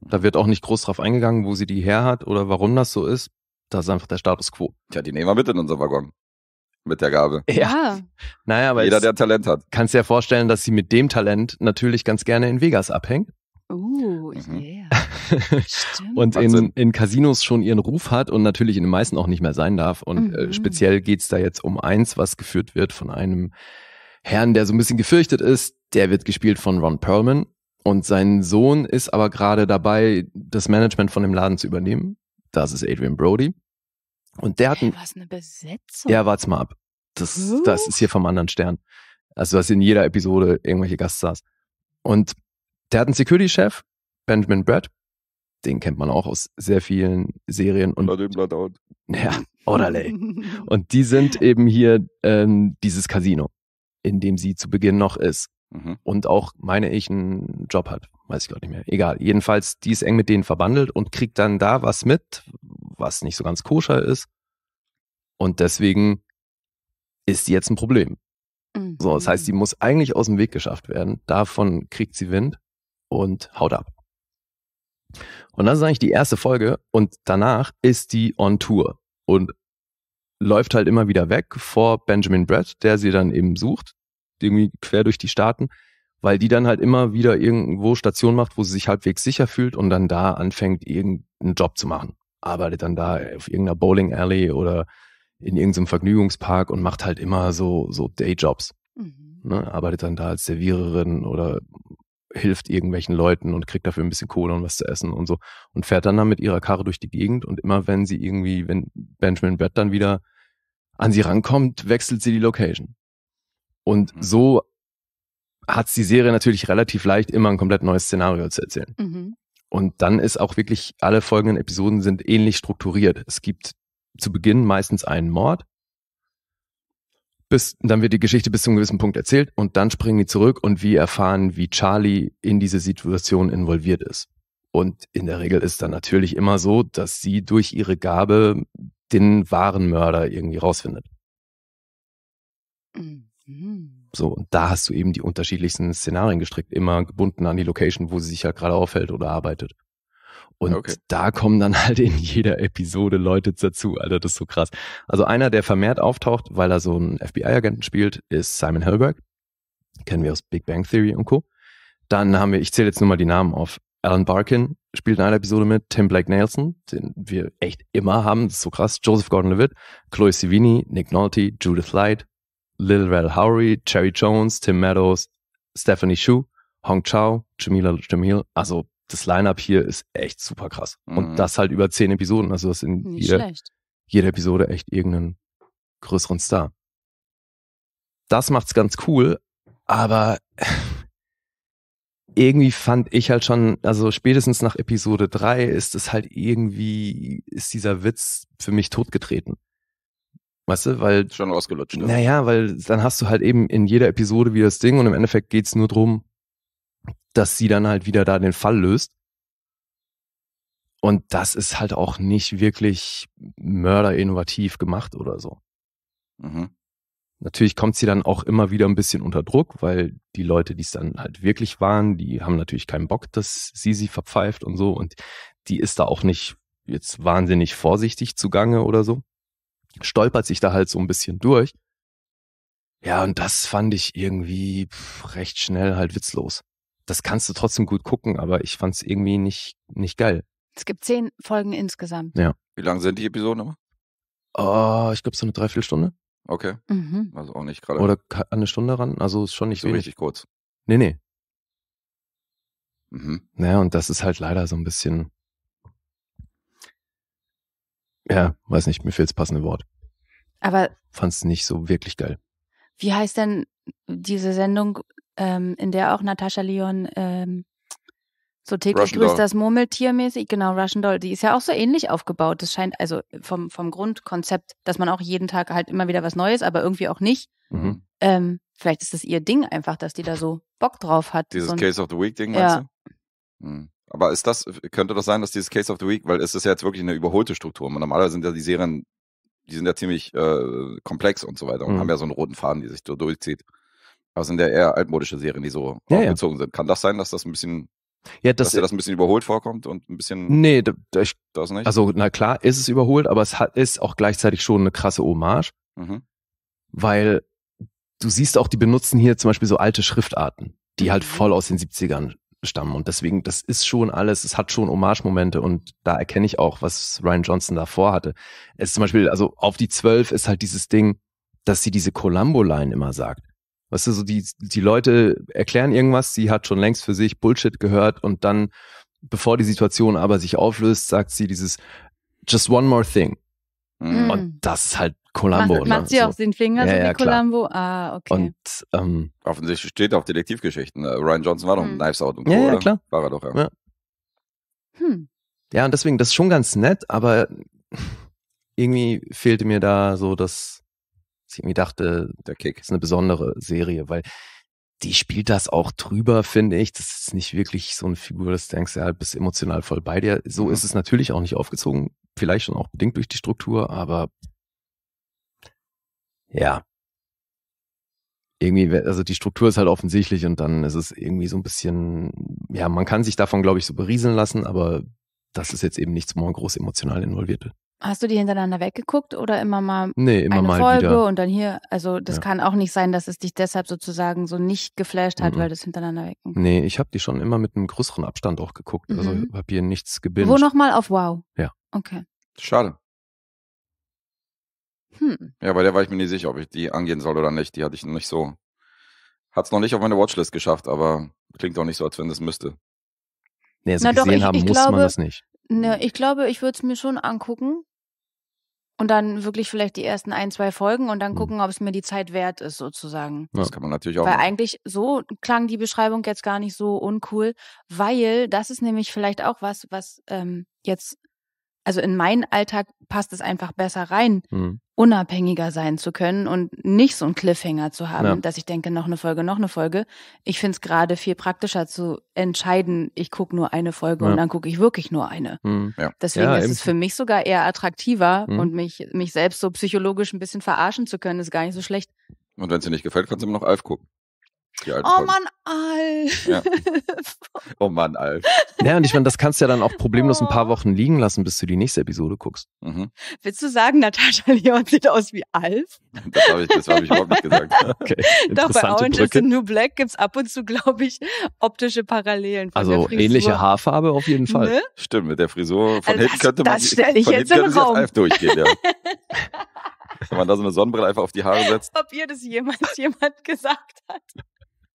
S3: Da wird auch nicht groß drauf eingegangen, wo sie die her hat oder warum das so ist. Das ist einfach der Status quo. Ja, die nehmen wir
S2: mit in unser Waggon. Mit der Gabe.
S3: Ja. Naja, aber jeder, der Talent hat. Kannst dir vorstellen, dass sie mit dem Talent natürlich ganz gerne in Vegas abhängt.
S1: Oh, uh, mhm. yeah.
S3: [laughs] Stimmt. Und in, in Casinos schon ihren Ruf hat und natürlich in den meisten auch nicht mehr sein darf. Und äh, mhm. äh, speziell geht's da jetzt um eins, was geführt wird von einem Herrn, der so ein bisschen gefürchtet ist, der wird gespielt von Ron Perlman. Und sein Sohn ist aber gerade dabei, das Management von dem Laden zu übernehmen. Das ist Adrian Brody. Und der hat ein, hey, was
S1: eine Besetzung. Ja, warte
S3: mal ab. Das, das ist hier vom anderen Stern. Also, was in jeder Episode irgendwelche saß. Und der hat einen Security-Chef, Benjamin Brad. Den kennt man auch aus sehr vielen Serien. Und, Blood in, Blood out. Ja, Orderley. [laughs] und die sind eben hier ähm, dieses Casino in dem sie zu Beginn noch ist. Mhm. Und auch, meine ich, einen Job hat. Weiß ich gerade nicht mehr. Egal. Jedenfalls, die ist eng mit denen verbandelt und kriegt dann da was mit, was nicht so ganz koscher ist. Und deswegen ist sie jetzt ein Problem. Mhm. So, das heißt, sie mhm. muss eigentlich aus dem Weg geschafft werden. Davon kriegt sie Wind und haut ab. Und das ist eigentlich die erste Folge und danach ist die on Tour und läuft halt immer wieder weg vor Benjamin Brett, der sie dann eben sucht irgendwie quer durch die Staaten, weil die dann halt immer wieder irgendwo Station macht, wo sie sich halbwegs sicher fühlt und dann da anfängt, irgendeinen Job zu machen. Arbeitet dann da auf irgendeiner Bowling Alley oder in irgendeinem Vergnügungspark und macht halt immer so, so Dayjobs. Mhm. Ne? Arbeitet dann da als Serviererin oder hilft irgendwelchen Leuten und kriegt dafür ein bisschen Kohle und was zu essen und so und fährt dann, dann mit ihrer Karre durch die Gegend und immer wenn sie irgendwie, wenn Benjamin Brett dann wieder an sie rankommt, wechselt sie die Location. Und mhm. so hat die Serie natürlich relativ leicht, immer ein komplett neues Szenario zu erzählen. Mhm. Und dann ist auch wirklich, alle folgenden Episoden sind ähnlich strukturiert. Es gibt zu Beginn meistens einen Mord, bis, dann wird die Geschichte bis zu einem gewissen Punkt erzählt und dann springen die zurück und wir erfahren, wie Charlie in diese Situation involviert ist. Und in der Regel ist dann natürlich immer so, dass sie durch ihre Gabe den wahren Mörder irgendwie rausfindet. Mhm. Hm. So, und da hast du eben die unterschiedlichsten Szenarien gestrickt, immer gebunden an die Location, wo sie sich ja halt gerade aufhält oder arbeitet. Und okay. da kommen dann [laughs] halt in jeder Episode Leute dazu, Alter, das ist so krass. Also einer, der vermehrt auftaucht, weil er so einen FBI-Agenten spielt, ist Simon Helberg. Kennen wir aus Big Bang Theory und Co. Dann haben wir, ich zähle jetzt nur mal die Namen auf. Alan Barkin spielt in einer Episode mit, Tim Blake Nelson, den wir echt immer haben, das ist so krass, Joseph Gordon-Levitt, Chloe Sivini, Nick Nolte, Judith Light, Lil Rel Howery, Cherry Jones, Tim Meadows, Stephanie Shu, Hong Chao, Jamila Jamil. Also das Line-Up hier ist echt super krass. Mhm. Und das halt über zehn Episoden. Also das in jeder, jeder Episode echt irgendeinen größeren Star. Das macht's ganz cool, aber [laughs] irgendwie fand ich halt schon, also spätestens nach Episode drei ist es halt irgendwie, ist dieser Witz für mich totgetreten.
S2: Weißt du, weil. Schon ausgelutscht, ne? Naja,
S3: weil dann hast du halt eben in jeder Episode wieder das Ding und im Endeffekt geht's nur drum, dass sie dann halt wieder da den Fall löst. Und das ist halt auch nicht wirklich mörderinnovativ gemacht oder so. Mhm. Natürlich kommt sie dann auch immer wieder ein bisschen unter Druck, weil die Leute, die es dann halt wirklich waren, die haben natürlich keinen Bock, dass sie sie verpfeift und so. Und die ist da auch nicht jetzt wahnsinnig vorsichtig zugange oder so stolpert sich da halt so ein bisschen durch. Ja, und das fand ich irgendwie recht schnell halt witzlos. Das kannst du trotzdem gut gucken, aber ich fand es irgendwie nicht, nicht geil.
S1: Es gibt zehn Folgen insgesamt.
S3: Ja.
S2: Wie lang sind die Episoden immer?
S3: Oh, ich glaube so eine Dreiviertelstunde. Okay. Mhm. Also auch nicht gerade. Oder eine Stunde ran. Also ist schon nicht so wenig. richtig kurz. Nee, nee. Mhm. Naja, und das ist halt leider so ein bisschen ja, weiß nicht, mir fehlt das passende Wort. Aber fand's nicht so wirklich geil.
S1: Wie heißt denn diese Sendung, ähm, in der auch Natascha Leon ähm, so täglich Russian grüßt Doll. das Murmeltier mäßig, genau, Russian Doll, die ist ja auch so ähnlich aufgebaut. Das scheint also vom, vom Grundkonzept, dass man auch jeden Tag halt immer wieder was Neues, aber irgendwie auch nicht. Mhm. Ähm, vielleicht ist das ihr Ding einfach, dass die da so
S2: Bock drauf hat. Dieses so ein, Case of the Week Ding, ja. meinst du? Hm. Aber ist das, könnte das sein, dass dieses Case of the Week, weil es ist ja jetzt wirklich eine überholte Struktur. normalerweise sind ja die Serien, die sind ja ziemlich äh, komplex und so weiter und mhm. haben ja so einen roten Faden, die sich so durchzieht. Aber sind ja eher altmodische Serien, die so ja, aufgezogen ja. sind. Kann das sein, dass das ein bisschen ja, das, dass dir das ein bisschen überholt vorkommt und ein bisschen. Nee, da, ich, das nicht. Also, na klar, ist es überholt, aber es hat, ist auch
S3: gleichzeitig schon eine krasse Hommage, mhm. weil du siehst auch, die benutzen hier zum Beispiel so alte Schriftarten, die halt mhm. voll aus den 70ern stammen. Und deswegen, das ist schon alles, es hat schon Hommage-Momente und da erkenne ich auch, was Ryan Johnson davor hatte. Es ist zum Beispiel, also auf die Zwölf ist halt dieses Ding, dass sie diese Columbo-Line immer sagt. Weißt du, so die, die Leute erklären irgendwas, sie hat schon längst für sich Bullshit gehört und dann, bevor die Situation aber sich auflöst, sagt sie dieses Just one more thing. Mhm. Und
S2: das ist halt Columbo. Mach, ne? Macht sie so. auch
S1: den Finger, ja, so ja, Columbo? Ah, okay.
S2: Und, ähm, Offensichtlich steht auch Detektivgeschichten. Ne? Ryan Johnson war doch mhm. Knives Out und ja, Co. Ja, klar. War er doch, ja. Ja.
S3: Hm. ja, und deswegen, das ist schon ganz nett, aber irgendwie fehlte mir da so das, dass ich irgendwie dachte, der Kick ist eine besondere Serie, weil die spielt das auch drüber, finde ich. Das ist nicht wirklich so eine Figur, das denkst du halt, bist emotional voll bei dir. So mhm. ist es natürlich auch nicht aufgezogen vielleicht schon auch bedingt durch die Struktur, aber ja. Irgendwie, also die Struktur ist halt offensichtlich und dann ist es irgendwie so ein bisschen, ja, man kann sich davon, glaube ich, so berieseln lassen, aber das ist jetzt eben nichts, wo man groß emotional involviert wird.
S1: Hast du die hintereinander weggeguckt oder immer mal nee, immer eine mal Folge wieder. und dann hier? Also das ja. kann auch nicht sein, dass es dich deshalb sozusagen so nicht geflasht hat, mhm. weil das hintereinander weg.
S3: Nee, ich habe die schon immer mit einem größeren Abstand auch geguckt. Also, mhm. Also
S2: habe hier nichts gebinged. Wo
S1: nochmal auf Wow? Ja. Okay. Schade. Hm.
S2: Ja, bei der war ich mir nicht sicher, ob ich die angehen soll oder nicht. Die hatte ich noch nicht so. Hat es noch nicht auf meine Watchlist geschafft, aber klingt auch nicht so, als wenn das müsste. Nee, also Na gesehen doch, ich, haben ich muss glaube, man das nicht.
S1: Ne, ich glaube, ich würde es mir schon angucken, und dann wirklich vielleicht die ersten ein, zwei Folgen und dann mhm. gucken, ob es mir die Zeit wert ist, sozusagen. Das kann man natürlich auch. Weil machen. eigentlich so klang die Beschreibung jetzt gar nicht so uncool, weil das ist nämlich vielleicht auch was, was ähm, jetzt also in meinen Alltag passt es einfach besser rein, mhm. unabhängiger sein zu können und nicht so einen Cliffhanger zu haben, ja. dass ich denke, noch eine Folge, noch eine Folge. Ich finde es gerade viel praktischer zu entscheiden, ich gucke nur eine Folge ja. und dann gucke ich wirklich nur eine.
S2: Mhm. Ja. Deswegen ist eben. es für
S1: mich sogar eher attraktiver mhm. und mich, mich selbst so psychologisch ein bisschen verarschen zu können, ist gar nicht so schlecht.
S2: Und wenn es dir nicht gefällt, kannst du immer noch Alf gucken. Die oh Mann,
S1: Alf. Ja.
S2: [laughs] Oh Mann, Alf. Ja, und ich meine, das
S3: kannst du ja dann auch problemlos oh. ein paar oh. Wochen liegen lassen, bis du die nächste Episode guckst. Mhm.
S1: Willst du sagen, Natascha Leon sieht aus wie Alf?
S3: Das habe ich, hab ich überhaupt nicht gesagt. [laughs] Okay. Doch, bei Orange Brücke. is the New
S1: Black gibt es ab und zu, glaube ich, optische Parallelen. Also ähnliche
S2: Haarfarbe auf jeden Fall. Ne? Stimmt, mit der Frisur von also hinten könnte man, das stelle ich jetzt hinten im Raum. Alf durchgehen, ja. [laughs] Wenn man da so eine Sonnenbrille einfach auf die Haare setzt.
S1: Ob ihr das jemals jemand gesagt hat.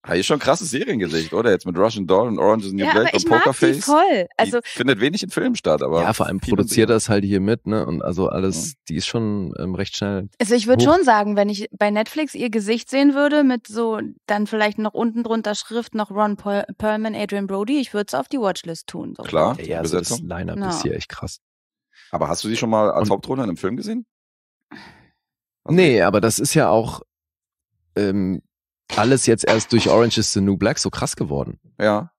S2: Habe ich schon krasses Seriengesicht, oder? Jetzt mit Russian Doll und Orange is New ja, Black und Pokerface.
S1: voll.
S4: Also die
S2: findet wenig in Filmen statt, aber. Ja, vor allem produziert das halt hier mit, ne? Und also alles, ja. die ist schon
S3: ähm, recht schnell. Also ich würde schon
S1: sagen, wenn ich bei Netflix ihr Gesicht sehen würde, mit so dann vielleicht noch unten drunter Schrift noch Ron Paul, Perlman, Adrian Brody, ich würde es auf die Watchlist tun. So. Klar, ja, ja also das Line-Up no. ist hier
S2: echt krass. Aber hast du sie schon mal als und, Hauptrolle in einem Film gesehen? Also nee, aber das ist ja auch, ähm, alles jetzt
S3: erst durch Orange is the New Black so krass geworden. Ja.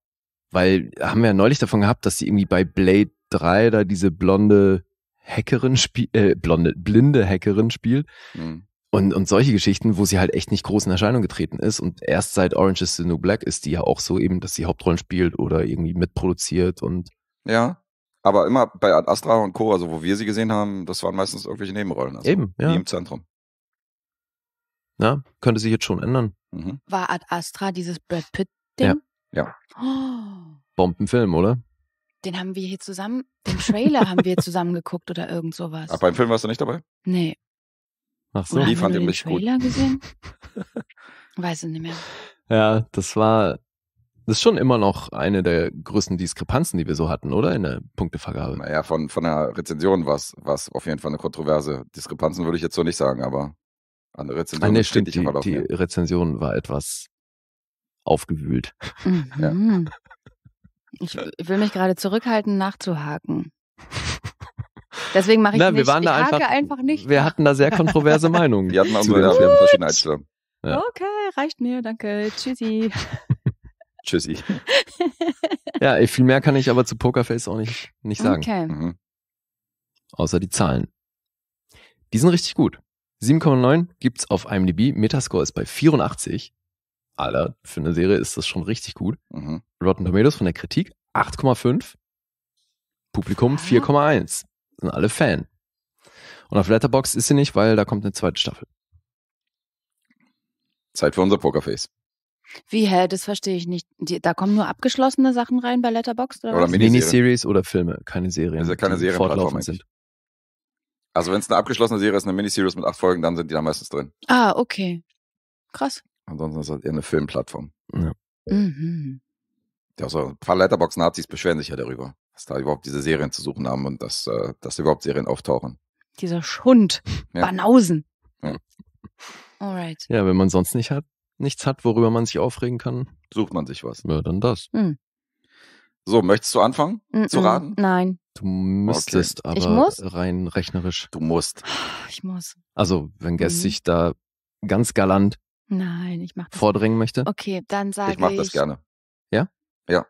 S3: Weil haben wir ja neulich davon gehabt, dass sie irgendwie bei Blade 3 da diese blonde Hackerin spielt, äh, blonde, blinde Hackerin spielt. Mhm. Und, und solche Geschichten, wo sie halt echt nicht groß in Erscheinung getreten ist. Und erst seit Orange is the New Black ist die ja auch so eben, dass sie Hauptrollen spielt oder irgendwie mitproduziert und.
S2: Ja. Aber immer bei Ad Astra und Co., also wo wir sie gesehen haben, das waren meistens irgendwelche Nebenrollen. Also eben, ja. im Zentrum.
S3: Ja, könnte sich jetzt schon ändern. Mhm.
S1: War Ad Astra dieses Brad Pitt-Ding?
S2: Ja. ja. Oh. Bombenfilm, oder?
S1: Den haben wir hier zusammen, den Trailer haben wir zusammen geguckt oder irgend sowas. Aber beim
S2: Film warst du nicht dabei? Nee. Ach so, oder die fand den nicht Trailer
S1: gesehen? [laughs] Weiß ich nicht mehr.
S3: Ja, das war, das ist schon immer noch eine der größten Diskrepanzen, die wir so hatten,
S2: oder? In der Punktevergabe. Naja, von, von der Rezension war es auf jeden Fall eine Kontroverse. Diskrepanzen würde ich jetzt so nicht sagen, aber eine Rezension. nee, stimmt, die, die
S3: Rezension war etwas aufgewühlt.
S2: Mhm.
S1: Ja. Ich will mich gerade zurückhalten, nachzuhaken. [laughs] Deswegen mache ich Na, nicht. Wir waren da einfach, einfach, nicht. Wir
S2: hatten da sehr kontroverse Meinungen. [laughs] Die hatten wir, wir haben verschiedene Einstellungen. Ja.
S1: Okay, reicht mir, danke. Tschüssi.
S3: [laughs] Tschüssi. ja, viel mehr kann ich aber zu Pokerface auch nicht, nicht sagen. Okay. Mhm. Außer die Zahlen. Die sind richtig gut. 7,9 gibt's auf IMDb. Metascore ist bei 84. Alter, für eine Serie ist das schon richtig gut. Mhm. Rotten Tomatoes von der Kritik 8,5. Publikum 4,1. Sind alle Fan. Und auf Letterbox ist sie nicht, weil da kommt eine zweite Staffel. Zeit für unser Pokerface.
S1: Wie, hä? Das verstehe ich nicht. Die, da kommen nur abgeschlossene Sachen rein bei Letterboxd? Oder, oder Miniseries
S3: oder Filme, keine Serien. Also keine Serienplattform sind.
S2: Also wenn es eine abgeschlossene Serie ist, eine Miniseries mit acht Folgen, dann sind die da meistens drin.
S1: Ah, okay. Krass.
S2: Ansonsten ist das eher eine Filmplattform. Ja.
S1: Mhm.
S2: Ja, so ein paar Letterbox-Nazis beschweren sich ja darüber, dass da überhaupt diese Serien zu suchen haben und dass, äh, dass überhaupt Serien auftauchen.
S1: Dieser Schund. Ja. Banausen. Ja. Alright.
S2: Ja, wenn man sonst nicht hat,
S3: nichts hat, worüber man sich aufregen kann, sucht man sich was. Ja, dann das. Mhm. So, möchtest du anfangen mm zu raten? Nein. Du müsstest okay. aber muss? rein rechnerisch. Du musst. Ich muss. Also, wenn Guess mhm. sich da ganz galant
S1: Nein, ich mach das.
S3: vordringen möchte.
S1: Okay, dann sage ich. Ich mache das
S2: gerne. Ja? Ja.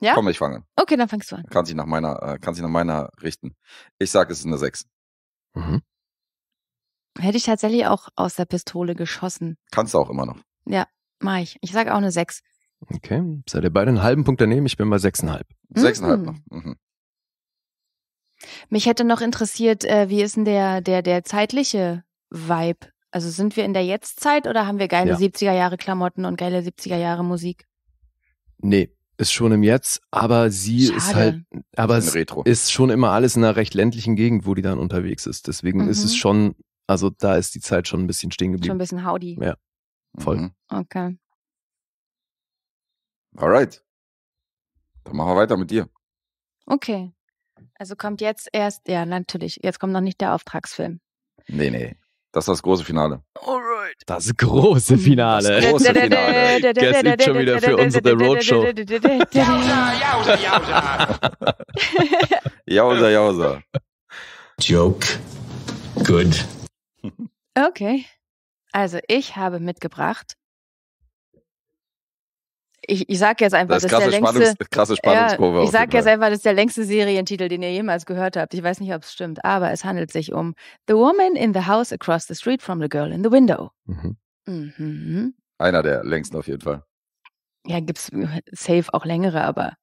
S2: Ja? Komm, ich fange an.
S1: Okay, dann fangst du an.
S2: Kann sich nach meiner, äh, kann sich nach meiner richten. Ich sage, es ist eine 6. Mhm.
S1: Hätte ich tatsächlich auch aus der Pistole geschossen.
S2: Kannst du auch immer noch.
S1: Ja, mach ich. Ich sage auch eine 6.
S3: Okay, seid ihr beide einen halben Punkt daneben? Ich bin bei 6,5. 6,5 hm. noch. Mhm.
S1: Mich hätte noch interessiert, äh, wie ist denn der, der, der zeitliche Vibe? Also sind wir in der Jetztzeit oder haben wir geile ja. 70er Jahre Klamotten und geile 70er Jahre Musik?
S3: Nee, ist schon im Jetzt, aber sie Schade. ist halt, aber es ist schon immer alles in einer recht ländlichen Gegend, wo die dann unterwegs ist. Deswegen mhm. ist es mhm. schon, also da ist die Zeit schon ein bisschen stehen geblieben. Schon ein bisschen howdy. Ja, voll. Mhm.
S1: Okay.
S2: Alright. Dann machen wir weiter mit dir.
S1: Okay. Also kommt jetzt erst, ja, natürlich, jetzt kommt noch nicht der Auftragsfilm.
S2: Nee, nee. Das ist das große Finale. Alright. Das große Finale. Das große Finale. Das liegt schon wieder für unsere Roadshow.
S4: Jausa, jausa,
S2: jausa. Jausa, jausa. Joke. Good.
S1: Okay. Also ich habe mitgebracht ich, ich sag jetzt einfach, das ist, das ist der längste, krasse Spannungskurve. Ja, ich sag jetzt einfach, das ist der längste Serientitel, den ihr jemals gehört habt. Ich weiß nicht, ob es stimmt, aber es handelt sich um The Woman in the House Across the Street from the Girl in the Window. Mhm.
S4: Mhm.
S2: Einer der längsten auf jeden Fall.
S1: Ja, gibt's safe auch längere, aber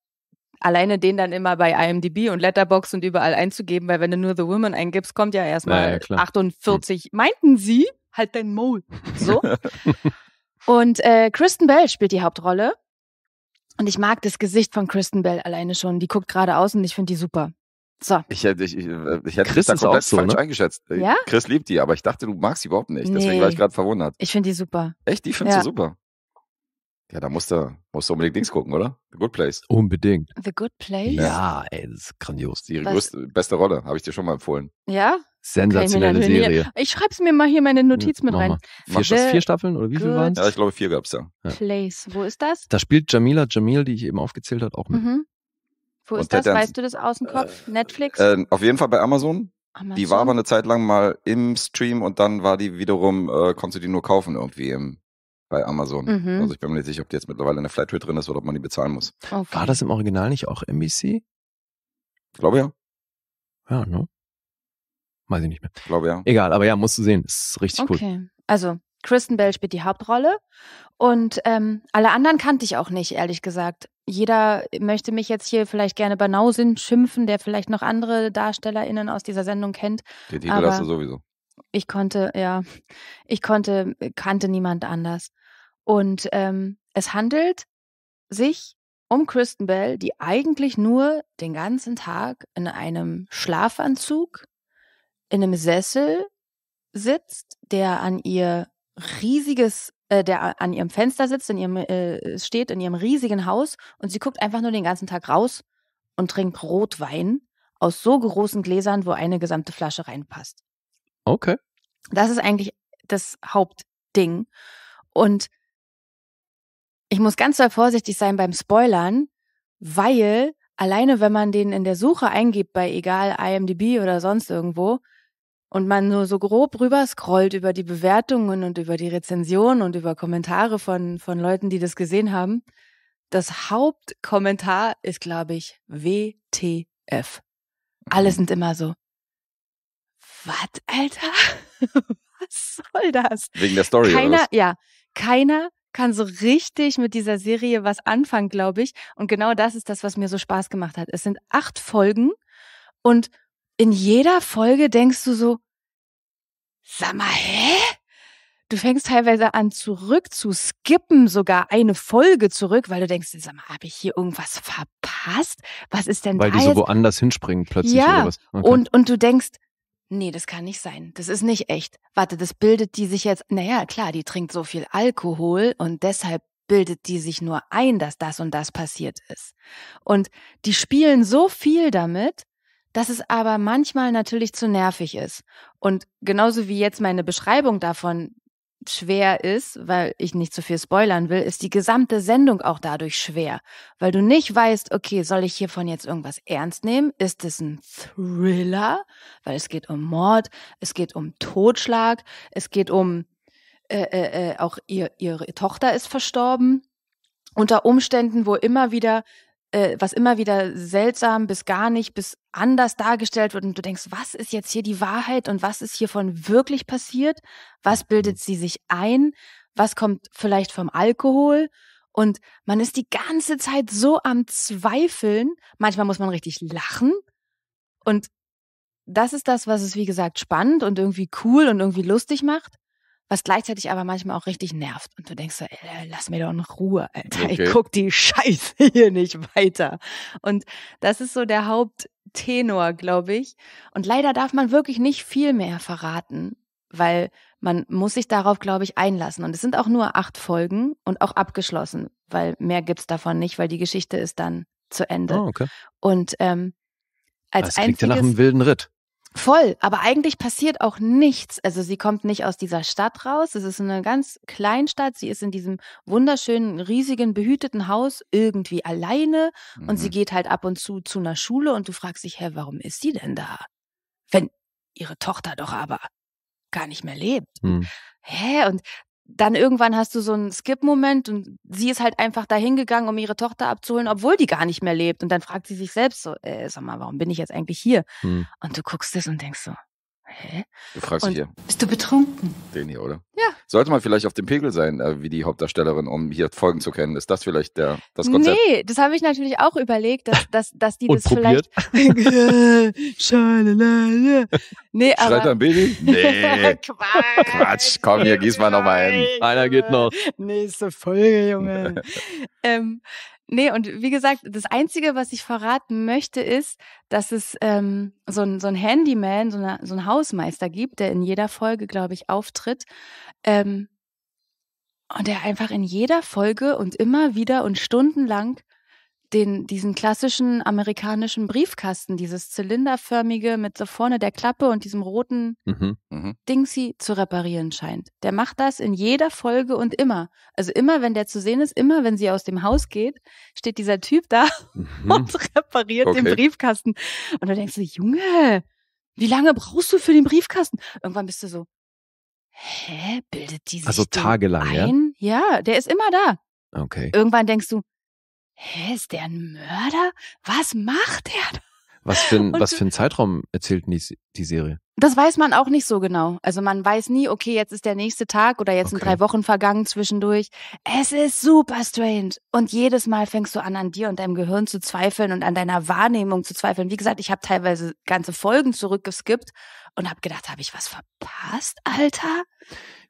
S1: alleine den dann immer bei IMDb und Letterbox und überall einzugeben, weil wenn du nur The Woman eingibst, kommt ja erstmal naja, 48. Hm. Meinten Sie? Halt dein Maul. So. [laughs] und äh, Kristen Bell spielt die Hauptrolle. Und ich mag das Gesicht von Kristen Bell alleine schon. Die guckt geradeaus und ich finde die super.
S2: So. Ich, hätte ich, ich, ich hätte Chris da komplett so, falsch ne? eingeschätzt. Äh, ja? Chris liebt die, aber ich dachte, du magst sie überhaupt nicht. Nee. Deswegen war ich gerade verwundert. Ich finde die super. Echt? Die findest ja. du super? Ja, da musst du, musst du unbedingt links gucken, oder? The Good Place. Unbedingt.
S1: The Good Place? Ja,
S2: ey, das ist grandios. Die größte, beste Rolle, habe ich dir schon mal empfohlen. Ja? Sensationelle Serie.
S1: Ich schreibe es mir mal hier meine Notiz mit rein. Vier, vier,
S2: Staffeln oder wie viel waren es? Ja, ich glaube vier gab es ja.
S1: Place, wo ist das?
S2: Da spielt Jamila Jamil, die ich eben aufgezählt habe, auch
S3: mit. Mhm. Wo
S1: Und ist das? Weißt du das aus dem Kopf? Äh, Netflix? Äh,
S2: auf jeden Fall bei Amazon. Amazon. Die war aber eine Zeit lang mal im Stream und dann war die wiederum, äh, konntest du die nur kaufen irgendwie im, bei Amazon. Mhm. Also ich bin mir nicht sicher, ob die jetzt mittlerweile in der Flatrate drin ist oder ob man die bezahlen muss. Okay. War das im Original nicht auch NBC? Ich glaube ja. Ja, ne? Weiß ich nicht mehr. Glaube ja. Egal, aber ja,
S3: musst du sehen. Ist richtig okay. cool. Okay.
S1: Also, Kristen Bell spielt die Hauptrolle. Und ähm, alle anderen kannte ich auch nicht, ehrlich gesagt. Jeder möchte mich jetzt hier vielleicht gerne bei Nausin schimpfen, der vielleicht noch andere DarstellerInnen aus dieser Sendung kennt. Den Titel hast du sowieso. Ich konnte, ja, ich konnte, kannte niemand anders. Und ähm, es handelt sich um Kristen Bell, die eigentlich nur den ganzen Tag in einem Schlafanzug in einem Sessel sitzt, der an ihr riesiges, äh, der an ihrem Fenster sitzt, in ihrem, äh, steht in ihrem riesigen Haus und sie guckt einfach nur den ganzen Tag raus und trinkt Rotwein aus so großen Gläsern, wo eine gesamte Flasche reinpasst. Okay. Das ist eigentlich das Hauptding. Und ich muss ganz doll vorsichtig sein beim Spoilern, weil alleine wenn man den in der Suche eingibt bei egal IMDb oder sonst irgendwo, und man nur so grob rüber scrollt über die Bewertungen und über die Rezensionen und über Kommentare von, von Leuten, die das gesehen haben, das Hauptkommentar ist, glaube ich, WTF. Alle mhm. sind immer so, was, Alter? [laughs] was soll das? Wegen der Story, keiner, oder was? Ja, keiner kann so richtig mit dieser Serie was anfangen, glaube ich. Und genau das ist das, was mir so Spaß gemacht hat. Es sind acht Folgen und in jeder Folge denkst du so, sag mal, hä? Du fängst teilweise an, zurück zu skippen, sogar eine Folge zurück, weil du denkst, sag mal, habe ich hier irgendwas verpasst? Was ist denn weil da? Weil die jetzt? so
S3: woanders hinspringen plötzlich ja, oder was? Okay. Und,
S1: und du denkst, nee, das kann nicht sein. Das ist nicht echt. Warte, das bildet die sich jetzt, naja, klar, die trinkt so viel Alkohol und deshalb bildet die sich nur ein, dass das und das passiert ist. Und die spielen so viel damit, dass es aber manchmal natürlich zu nervig ist. Und genauso wie jetzt meine Beschreibung davon schwer ist, weil ich nicht zu viel spoilern will, ist die gesamte Sendung auch dadurch schwer, weil du nicht weißt, okay, soll ich hiervon jetzt irgendwas ernst nehmen? Ist es ein Thriller? Weil es geht um Mord, es geht um Totschlag, es geht um äh, äh, äh auch ihr, ihre Tochter ist verstorben. Unter Umständen, wo immer wieder äh, was immer wieder seltsam bis gar nicht bis anders dargestellt wird und du denkst, was ist jetzt hier die Wahrheit und was ist hiervon wirklich passiert? Was bildet mhm. sie sich ein? Was kommt vielleicht vom Alkohol? Und man ist die ganze Zeit so am Zweifeln. Manchmal muss man richtig lachen. Und das ist das, was es, wie gesagt, spannend und irgendwie cool und irgendwie lustig macht was gleichzeitig aber manchmal auch richtig nervt. Und du denkst so, ey, äh, lass mir doch in Ruhe, Alter. Okay. Ich guck die [laughs] Scheiße hier nicht weiter. Und das ist so der Haupttenor, glaube ich. Und leider darf man wirklich nicht viel mehr verraten, weil man muss sich darauf, glaube ich, einlassen. Und es sind auch nur acht Folgen und auch abgeschlossen, weil mehr gibt's davon nicht, weil die Geschichte ist dann zu Ende. Oh, okay. Und ähm, als das einziges, ja nach einem wilden Ritt. Voll, aber eigentlich passiert auch nichts. Also sie kommt nicht aus dieser Stadt raus. Es ist eine ganz Kleinstadt. Sie ist in diesem wunderschönen, riesigen, behüteten Haus irgendwie alleine mhm. und sie mhm. geht halt ab und zu zu einer Schule und du fragst dich, hä, warum ist sie denn da? Wenn ihre Tochter doch aber gar nicht mehr lebt. Mhm. Hä? Und dann irgendwann hast du so einen Skip-Moment und sie ist halt einfach dahin gegangen, um ihre Tochter abzuholen, obwohl die gar nicht mehr lebt. Und dann fragt sie sich selbst so, äh, sag mal, warum bin ich jetzt eigentlich hier? Hm. Und du guckst es und denkst so, Hä? Du fragst und dich hier. Bist du betrunken?
S2: Den hier, oder? Ja. Sollte man vielleicht auf dem Pegel sein, äh, wie die Hauptdarstellerin, um hier Folgen zu kennen. Ist das vielleicht der, das Konzept?
S1: Nee, das habe ich natürlich auch überlegt, dass, dass, dass die und das probiert. vielleicht. [laughs] Äh, nee,
S4: aber. Schreit am Baby? [laughs] Nee.
S2: Quatsch. Quatsch. Komm, hier, gieß mal nochmal ein. Einer geht noch.
S1: Nächste Folge, Junge. [laughs] ähm, Nee, und wie gesagt, das Einzige, was ich verraten möchte, ist, dass es ähm, so, ein, so ein Handyman, so, eine, so ein Hausmeister gibt, der in jeder Folge, glaube ich, auftritt. Ähm, und der einfach in jeder Folge und immer wieder und stundenlang den, diesen klassischen amerikanischen Briefkasten, dieses zylinderförmige mit so vorne der Klappe und diesem roten
S4: mhm, mh.
S1: Dingsy zu reparieren scheint. Der macht das in jeder Folge und immer. Also immer, wenn der zu sehen ist, immer, wenn sie aus dem Haus geht, steht dieser Typ da
S4: mhm. und repariert okay. den
S1: Briefkasten. Und du denkst du, Junge, wie lange brauchst du für den Briefkasten? Irgendwann bist du so, hä, bildet
S4: die sich Also tagelang, ein?
S1: ja? Ja, der ist immer da. Okay. Irgendwann denkst du, hä, ist der ein Mörder? Was macht der da?
S3: Was für ein, was für ein Zeitraum erzählt die, die Serie?
S1: Das weiß man auch nicht so genau. Also man weiß nie, okay, jetzt ist der nächste Tag oder jetzt okay. sind drei Wochen vergangen zwischendurch. Es ist super strange. Und jedes Mal fängst du an, an dir und deinem Gehirn zu zweifeln und an deiner Wahrnehmung zu zweifeln. Wie gesagt, ich habe teilweise ganze Folgen zurückgeskippt und habe gedacht, habe ich was verpasst, Alter?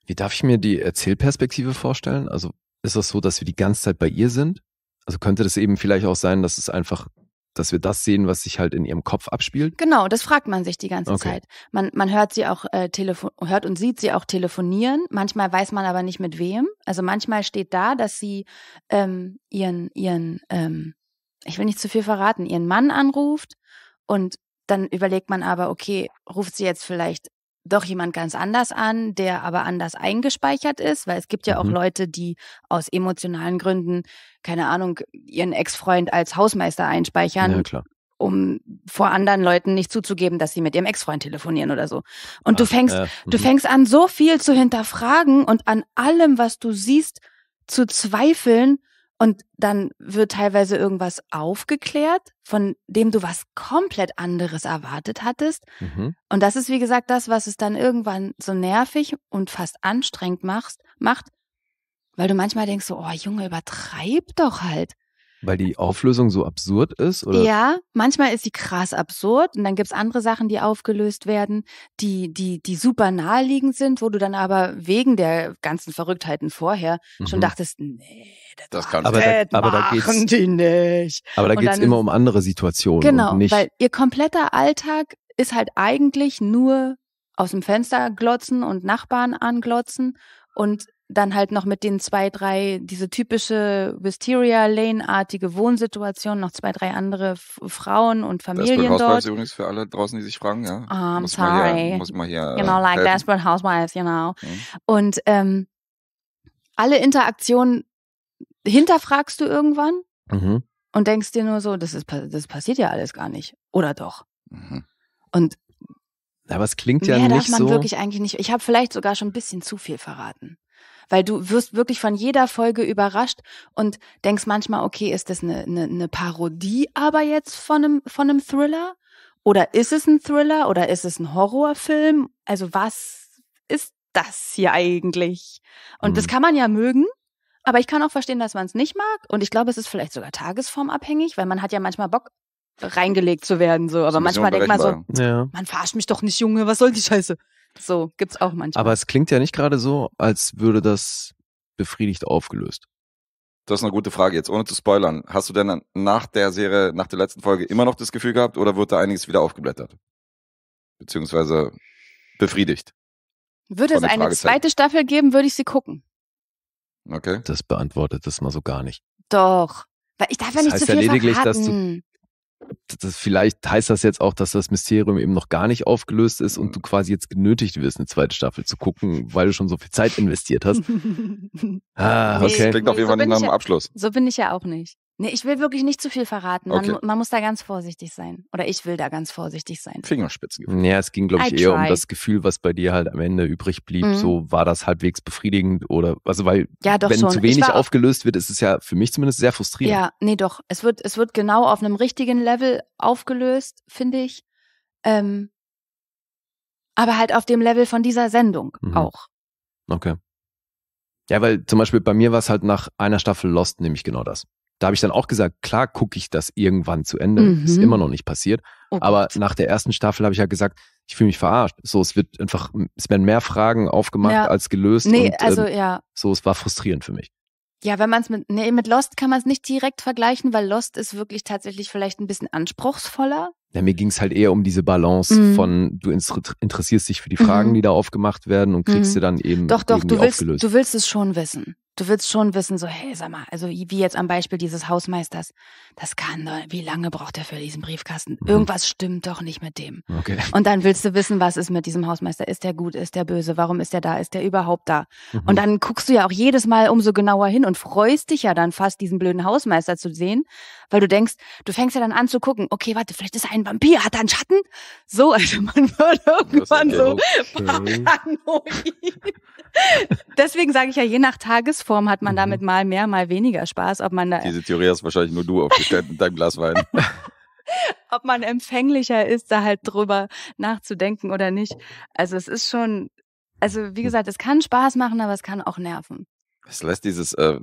S3: Wie darf ich mir die Erzählperspektive vorstellen? Also ist das so, dass wir die ganze Zeit bei ihr sind? Also könnte das eben vielleicht auch sein, dass es einfach dass wir das sehen, was sich halt in ihrem Kopf abspielt?
S1: Genau, das fragt man sich die ganze okay. Zeit. Man, man hört sie auch äh, telefon hört und sieht sie auch telefonieren. Manchmal weiß man aber nicht mit wem. Also manchmal steht da, dass sie ähm, ihren ihren ähm, ich will nicht zu viel verraten, ihren Mann anruft und dann überlegt man aber, okay, ruft sie jetzt vielleicht doch jemand ganz anders an, der aber anders eingespeichert ist, weil es gibt ja auch mhm. Leute, die aus emotionalen Gründen, keine Ahnung, ihren Ex-Freund als Hausmeister einspeichern. Ja, um vor anderen Leuten nicht zuzugeben, dass sie mit ihrem Ex-Freund telefonieren oder so. Und Ach, du fängst, äh, du fängst an, so viel zu hinterfragen und an allem, was du siehst, zu zweifeln und dann wird teilweise irgendwas aufgeklärt, von dem du was komplett anderes erwartet hattest. Mhm. Und das ist, wie gesagt, das, was es dann irgendwann so nervig und fast anstrengend machst, macht, weil du manchmal denkst so, oh Junge, übertreib doch halt.
S3: Weil die Auflösung so absurd ist? Oder? Ja,
S1: manchmal ist sie krass absurd und dann gibt's andere Sachen, die aufgelöst werden, die, die, die super naheliegend sind, wo du dann aber wegen der ganzen Verrücktheiten vorher mhm. schon dachtest, nee,
S3: das, das kann aber, da, aber da geht's, die
S1: nicht.
S3: Aber da geht's dann, immer um andere Situationen. Genau, nicht weil
S1: ihr kompletter Alltag ist halt eigentlich nur aus dem Fenster glotzen und Nachbarn anglotzen und dann halt noch mit den zwei, drei, diese typische Wisteria Lane-artige Wohnsituation, noch zwei, drei andere F Frauen und Familien Desperate Housewives dort.
S2: übrigens für alle draußen, die sich fragen, ja. Um, muss sorry. Man hier, muss man hier, you know, like helfen. Desperate
S1: Housewives, you genau. know. Mhm. Und ähm, alle Interaktionen hinterfragst du irgendwann mhm. und denkst dir nur so, das, ist, das passiert ja alles gar nicht.
S3: Oder doch? Mhm. Und aber es klingt ja mehr nicht darf man so. wirklich
S1: eigentlich nicht. Ich habe vielleicht sogar schon ein bisschen zu viel verraten weil du wirst wirklich von jeder Folge überrascht und denkst manchmal, okay, ist das eine, eine, eine Parodie aber jetzt von einem, von einem Thriller? Oder ist es ein Thriller oder ist es ein Horrorfilm? Also was ist das hier eigentlich? Und mhm. das kann man ja mögen, aber ich kann auch verstehen, dass man es nicht mag. Und ich glaube, es ist vielleicht sogar tagesformabhängig, weil man hat ja manchmal Bock, reingelegt zu werden, so. Aber manchmal denkt man so, ja. man verarscht mich doch nicht, Junge, was soll die Scheiße? So, gibt's auch manchmal. Aber
S3: es klingt ja nicht gerade so, als würde das befriedigt aufgelöst.
S2: Das ist eine gute Frage jetzt, ohne zu spoilern. Hast du denn nach der Serie, nach der letzten Folge immer noch das Gefühl gehabt oder wird da einiges wieder aufgeblättert? Beziehungsweise befriedigt?
S1: Würde es eine zweite Staffel geben, würde ich sie gucken.
S2: Okay. Das beantwortet das mal so gar
S3: nicht.
S1: Doch. Weil ich darf ja das nicht heißt zu viel ja lediglich, verraten
S3: das, vielleicht heißt das jetzt auch, dass das Mysterium eben noch gar nicht aufgelöst ist und du quasi jetzt genötigt wirst, eine zweite Staffel zu gucken, weil du schon so viel Zeit investiert hast.
S1: [laughs]
S3: ah, okay. das klingt auf jeden Fall so nach einem Abschluss.
S1: So bin ich ja auch nicht. Nee, ich will wirklich nicht zu viel verraten. Man, okay. man, muss da ganz vorsichtig sein. Oder ich will da ganz vorsichtig sein. Fingerspitzengefühl.
S3: Naja, es ging, glaube ich, I eher try. um das Gefühl, was bei dir halt am Ende übrig blieb. Mhm. So war das halbwegs befriedigend oder, also weil, ja, wenn schon. zu wenig aufgelöst wird, ist es ja für mich zumindest sehr frustrierend. Ja,
S1: nee, doch. Es wird, es wird genau auf einem richtigen Level aufgelöst, finde ich. Ähm, aber halt auf dem Level von dieser Sendung
S3: mhm. auch. Okay. Ja, weil zum Beispiel bei mir war es halt nach einer Staffel Lost nämlich genau das. Da habe ich dann auch gesagt, klar gucke ich das irgendwann zu Ende. Mhm. Ist immer noch nicht passiert. Oh Aber Gott. nach der ersten Staffel habe ich ja halt gesagt, ich fühle mich verarscht. So, es wird einfach, es werden mehr Fragen aufgemacht ja. als gelöst. Nee, und, also ähm, ja. So, es war frustrierend für mich.
S1: Ja, wenn man es mit, nee, mit Lost kann man es nicht direkt vergleichen, weil Lost ist wirklich tatsächlich vielleicht ein bisschen anspruchsvoller.
S3: Ja, mir ging es halt eher um diese Balance mhm. von, du interessierst dich für die Fragen, mhm. die da aufgemacht werden und kriegst mhm. sie dann eben. Doch, doch, du willst, du
S1: willst es schon wissen du willst schon wissen, so, hey, sag mal, also wie jetzt am Beispiel dieses Hausmeisters, das kann doch, wie lange braucht er für diesen Briefkasten? Mhm. Irgendwas stimmt doch nicht mit dem. Okay. Und dann willst du wissen, was ist mit diesem Hausmeister? Ist der gut? Ist der böse? Warum ist der da? Ist der überhaupt da? Mhm. Und dann guckst du ja auch jedes Mal umso genauer hin und freust dich ja dann fast, diesen blöden Hausmeister zu sehen, weil du denkst, du fängst ja dann an zu gucken, okay, warte, vielleicht ist er ein Vampir, hat er einen Schatten? So, also man [laughs] wird irgendwann so genau paranoid. Deswegen sage ich ja, je nach Tagesform hat man mhm. damit mal mehr, mal weniger Spaß, ob man da. Diese
S2: Theorie hast wahrscheinlich nur du aufgestellt mit deinem Glas Wein.
S1: [laughs] ob man empfänglicher ist, da halt drüber nachzudenken oder nicht. Also es ist schon, also wie hm. gesagt, es kann Spaß machen, aber es kann auch nerven.
S2: Es lässt dieses, äh,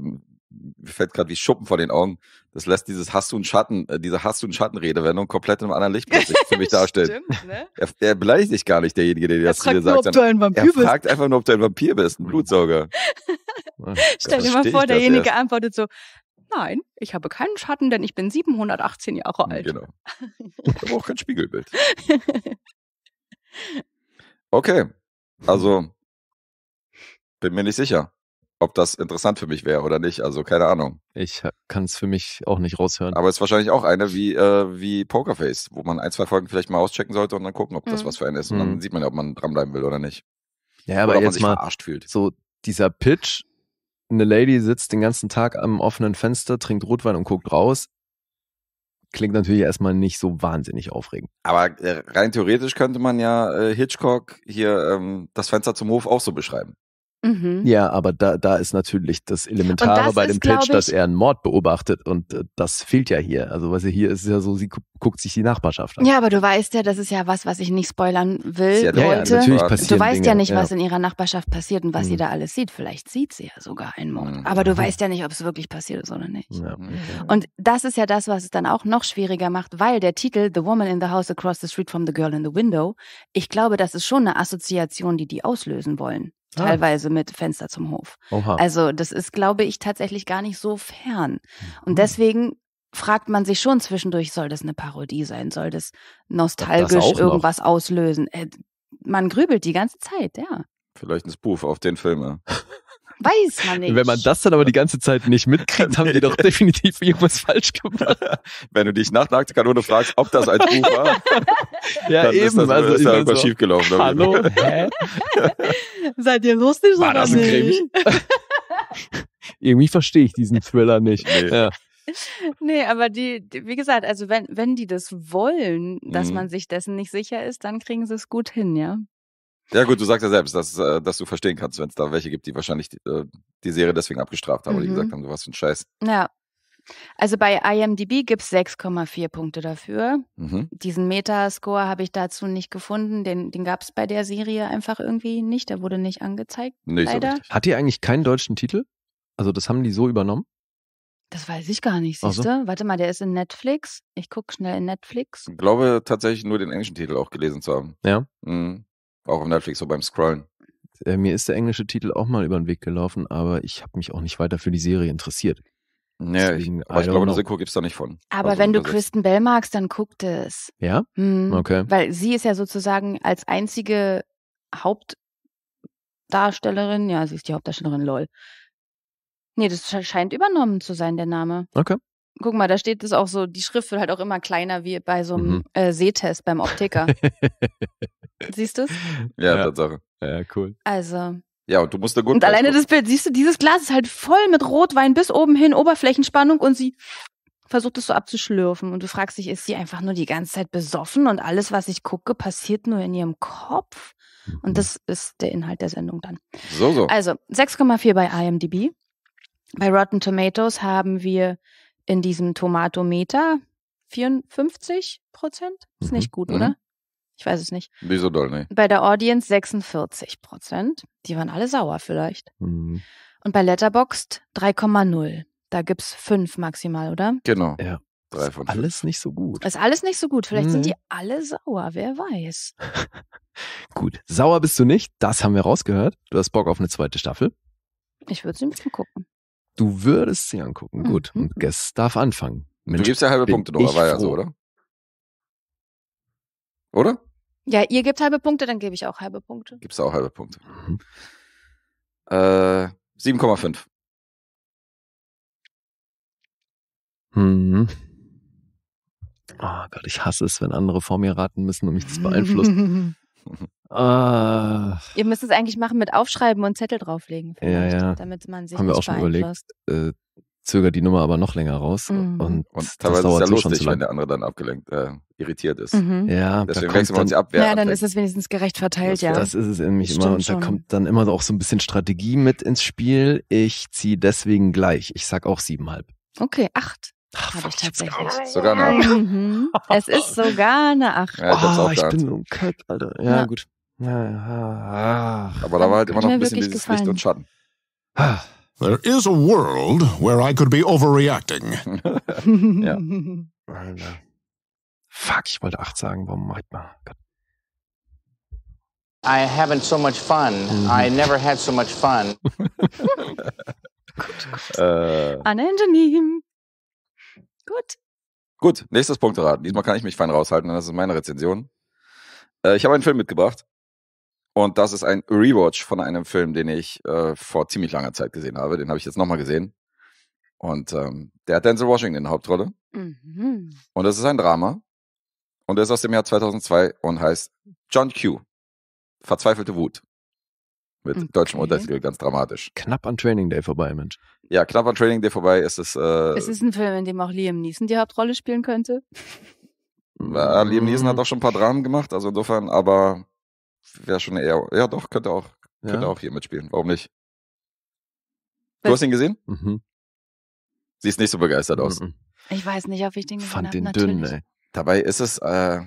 S2: mir fällt gerade wie Schuppen vor den Augen. Das lässt dieses Hast du einen Schatten, äh, diese Hast du einen Schattenredewendung komplett in einem anderen Licht für mich [laughs] darstellen. Stimmt, ne? er, er beleidigt dich gar nicht, derjenige, der dir das zu dir sagt. Nur, ob du ein Vampir er bist. fragt einfach nur, ob du ein Vampir bist, ein mhm. Blutsauger. [laughs] Stell dir mal vor, derjenige erst.
S1: antwortet so, nein, ich habe keinen Schatten, denn ich bin 718 Jahre hm, alt. Genau.
S2: Ich habe auch kein Spiegelbild. [laughs] Okay, mhm. also bin mir nicht sicher ob das interessant für mich wäre oder nicht. Also keine Ahnung. Ich kann es für mich auch nicht raushören. Aber es ist wahrscheinlich auch eine wie, äh, wie Pokerface, wo man ein, zwei Folgen vielleicht mal auschecken sollte und dann gucken, ob mhm. das was für einen ist. Und dann mhm. sieht man ja, ob man dranbleiben will oder nicht. Ja, aber oder ob man sich mal
S3: verarscht fühlt. So dieser Pitch, eine Lady sitzt den ganzen Tag am offenen Fenster, trinkt Rotwein und guckt raus. Klingt natürlich erstmal nicht so wahnsinnig aufregend.
S2: Aber äh, rein theoretisch könnte man ja äh, Hitchcock hier ähm, das Fenster zum Hof auch so beschreiben.
S3: Mhm. Ja, aber da, da ist natürlich das Elementare das bei dem ist, Pitch, dass er einen Mord beobachtet und äh, das fehlt ja hier. Also was hier ist, ist ja so, sie gu guckt sich die Nachbarschaft an. Ja,
S1: aber du weißt ja, das ist ja was, was ich nicht spoilern will ja, heute. Ja, natürlich du weißt Dinge, ja nicht, was ja. in ihrer Nachbarschaft passiert und was mhm. sie da alles sieht. Vielleicht sieht sie ja sogar einen Mord. Mhm. Aber du mhm. weißt ja nicht, ob es wirklich passiert ist oder nicht. Ja, okay. Mhm. Und das ist ja das, was es dann auch noch schwieriger macht, weil der Titel The Woman in the House Across the Street from the Girl in the Window, ich glaube, das ist schon eine Assoziation, die die auslösen wollen. Ah. teilweise ah. mit Fenster zum Hof. Oha. Also das ist, glaube ich, tatsächlich gar nicht so fern. Und mhm. deswegen fragt man sich schon zwischendurch, soll das eine Parodie sein? Soll das nostalgisch das irgendwas auslösen? Äh, man grübelt die ganze Zeit, ja.
S2: Vielleicht ein Spoof auf den Filme.
S3: Weiß man nicht.
S2: Wenn man das dann aber die ganze Zeit nicht mitkriegt, haben die doch [laughs] definitiv irgendwas falsch gemacht. Wenn du dich nach der Kanone fragst, ob das ein Buch war, [laughs] ja, dann eben. ist, das, also, ist da irgendwas so, schiefgelaufen. Hallo?
S4: [laughs] Hä? Seid ihr lustig war oder das ein nicht?
S3: Irgendwie verstehe ich diesen Thriller nicht.
S2: Nee. Ja.
S1: Nee, aber die, wie gesagt, also wenn, wenn die das wollen, dass mhm. man sich dessen nicht sicher ist, dann kriegen sie es gut hin, ja.
S2: Ja gut, du sagst ja selbst, dass, äh, dass du verstehen kannst, wenn es da welche gibt, die wahrscheinlich die, äh, die Serie deswegen abgestraft haben, mhm. die gesagt mhm. haben, du warst ein Scheiß.
S1: Ja. Also bei IMDb gibt es 6,4 Punkte dafür. Mhm. Diesen Metascore habe ich dazu nicht gefunden. Den, den gab es bei der Serie einfach irgendwie nicht. Der wurde nicht angezeigt. Nicht leider. So
S3: Hat die eigentlich keinen deutschen Titel? Also das haben die so übernommen?
S1: Das weiß ich gar nicht, siehst du? So. Warte mal, der ist in Netflix. Ich gucke schnell in Netflix. Ich
S2: glaube tatsächlich nur den englischen Titel auch gelesen zu haben. Ja. Mhm. Auch auf Netflix, so beim Scrollen. Äh,
S3: mir ist der englische Titel auch mal über den Weg gelaufen, aber ich habe mich auch nicht weiter für die Serie interessiert.
S2: Nee, Deswegen, ich, aber ich glaube, eine Sekur gibt es da nicht von. Aber also wenn du Kristen
S1: Bell magst, dann guck das.
S3: Ja?
S2: Mhm. Okay. Weil
S1: sie ist ja sozusagen als einzige Hauptdarstellerin, ja, sie ist die Hauptdarstellerin, lol. Nee, das scheint übernommen zu sein, der Name. Okay. Guck mal, da steht es auch so, die Schrift wird halt auch immer kleiner wie bei so einem mhm. äh, Sehtest beim Optiker.
S2: [laughs] Siehst du es? Ja, ja, Tatsache. Ja, cool. Also. Ja, und du musst da gut. Und alleine gucken. das
S1: Bild, siehst du, dieses Glas ist halt voll mit Rotwein bis oben hin, Oberflächenspannung und sie versucht es so abzuschlürfen und du fragst dich, ist sie einfach nur die ganze Zeit besoffen und alles, was ich gucke, passiert nur in ihrem Kopf? Und mhm. das ist der Inhalt der Sendung dann. So, so. Also 6,4 bei IMDb. Bei Rotten Tomatoes haben wir in diesem Tomatometer 54 Prozent. Ist mhm. nicht gut, mhm. oder? Mhm. Ich weiß es nicht. Wieso doll ne? Bei der Audience 46 Prozent. Die waren alle sauer vielleicht. Mhm. Und bei Letterboxd 3,0. Da gibt es fünf maximal, oder?
S3: Genau. Ja. Drei von fünf. Alles nicht so gut. Ist
S1: alles nicht so gut. Vielleicht mhm. sind die mhm. alle sauer, wer weiß. [laughs]
S3: gut. Sauer bist du nicht, das haben wir rausgehört. Du hast Bock auf eine zweite Staffel.
S1: Ich würde sie mir gucken.
S3: Du würdest sie angucken. Mhm. Gut. Und Guess darf anfangen. Mensch,
S2: du gibst ja halbe Punkte, Dora, war ja so, oder? Oder?
S1: Ja, ihr gebt halbe Punkte, dann gebe ich auch halbe Punkte.
S2: Gibt es auch halbe Punkte. Mhm. Äh, 7,5.
S3: Hm. Oh Gott, ich hasse es, wenn andere vor mir raten müssen und mich zu beeinflussen. ah.
S1: [laughs] Ihr müsst es eigentlich machen mit Aufschreiben und Zettel drauflegen. Ja, ja. Damit man sich Haben wir auch schon überlegt.
S3: Äh, zögert die Nummer aber noch länger raus. Mhm. Und, und teilweise ist es ja lustig, so wenn
S2: der andere dann abgelenkt, äh, irritiert ist. Mhm. Ja, deswegen wechseln wir uns ab.
S3: Ja, dann ist
S1: es wenigstens gerecht verteilt, das, ja. Das ist es nämlich immer. Und schon. da kommt
S3: dann immer auch so ein bisschen Strategie mit ins Spiel. Ich ziehe deswegen gleich. Ich sag auch siebenhalb.
S1: Okay, acht. Ach, Habe ich tatsächlich.
S4: Sogar
S3: eine Acht.
S1: Mhm. Es ist sogar eine Acht.
S4: Ja, ich, hab's auch oh, ich bin so ein
S3: Cut, Alter. Ja, ja. gut. Ja, ach. Aber da war halt immer noch ein bisschen dieses gefallen. Licht und Schatten. Ah. There is a world where I could be overreacting. [laughs]
S1: ja.
S3: Äh, fuck, ich wollte 8 sagen, warum macht man? Gott.
S1: I haven't so much fun. I mhm. never had so much fun.
S2: gut, gut. Äh.
S1: Unangenehm. Gut.
S2: Gut, nächstes Punkt erraten. Diesmal kann ich mich fein raushalten, das ist meine Rezension. Äh, ich habe einen Film mitgebracht. Und das ist ein Rewatch von einem Film, den ich äh, vor ziemlich langer Zeit gesehen habe. Den habe ich jetzt nochmal gesehen. Und ähm, der hat Denzel Washington in der Hauptrolle.
S4: Mhm.
S2: Und das ist ein Drama. Und der ist aus dem Jahr 2002 und heißt John Q. Verzweifelte Wut. Mit okay. deutschem Untertitel, ganz dramatisch.
S3: Knapp an Training Day vorbei, Mensch.
S2: Ja, knapp an Training Day vorbei äh, ist es. Äh, es
S1: ist ein Film, in dem auch Liam Neeson die Hauptrolle spielen könnte.
S2: Äh, Liam Neeson hat auch schon ein paar Dramen gemacht, also insofern, aber wäre schon eher, ja doch, könnte auch, ja. könnte auch hier mitspielen. Warum nicht? Du hast ihn gesehen? Mhm. Sie ist nicht so begeistert aus. Mhm.
S1: Ich weiß nicht, ob ich den gesehen Fand Fand den natürlich. dünn,
S2: ey. Dabei ist es äh,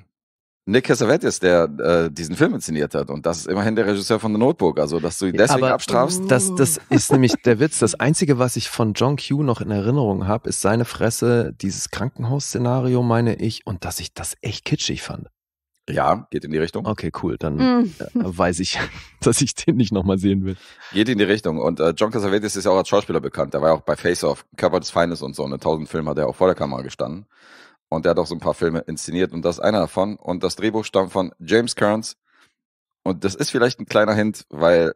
S2: Nick Cassavetes, der äh, diesen Film inszeniert hat. Und das ist immerhin der Regisseur von The Notebook. Also, dass du ihn deswegen Aber abstrafst. Das, das
S3: ist nämlich der Witz. Das Einzige, was ich von John Q noch in Erinnerung habe, ist seine Fresse, dieses Krankenhausszenario, meine ich, und dass ich das echt kitschig fand. Ja, geht in die Richtung. Okay, cool. Dann mm. weiß ich, [laughs] dass ich den nicht nochmal
S2: sehen will. Geht in die Richtung. Und äh, John Cassavetes ist ja auch als Schauspieler bekannt. Der war ja auch bei Face Off, Körper des Feindes und so. Und in tausend Filmen hat er auch vor der Kamera gestanden. Und der hat auch so ein paar Filme inszeniert. Und das ist einer davon. Und das Drehbuch stammt von James Kearns. Und das ist vielleicht ein kleiner Hint, weil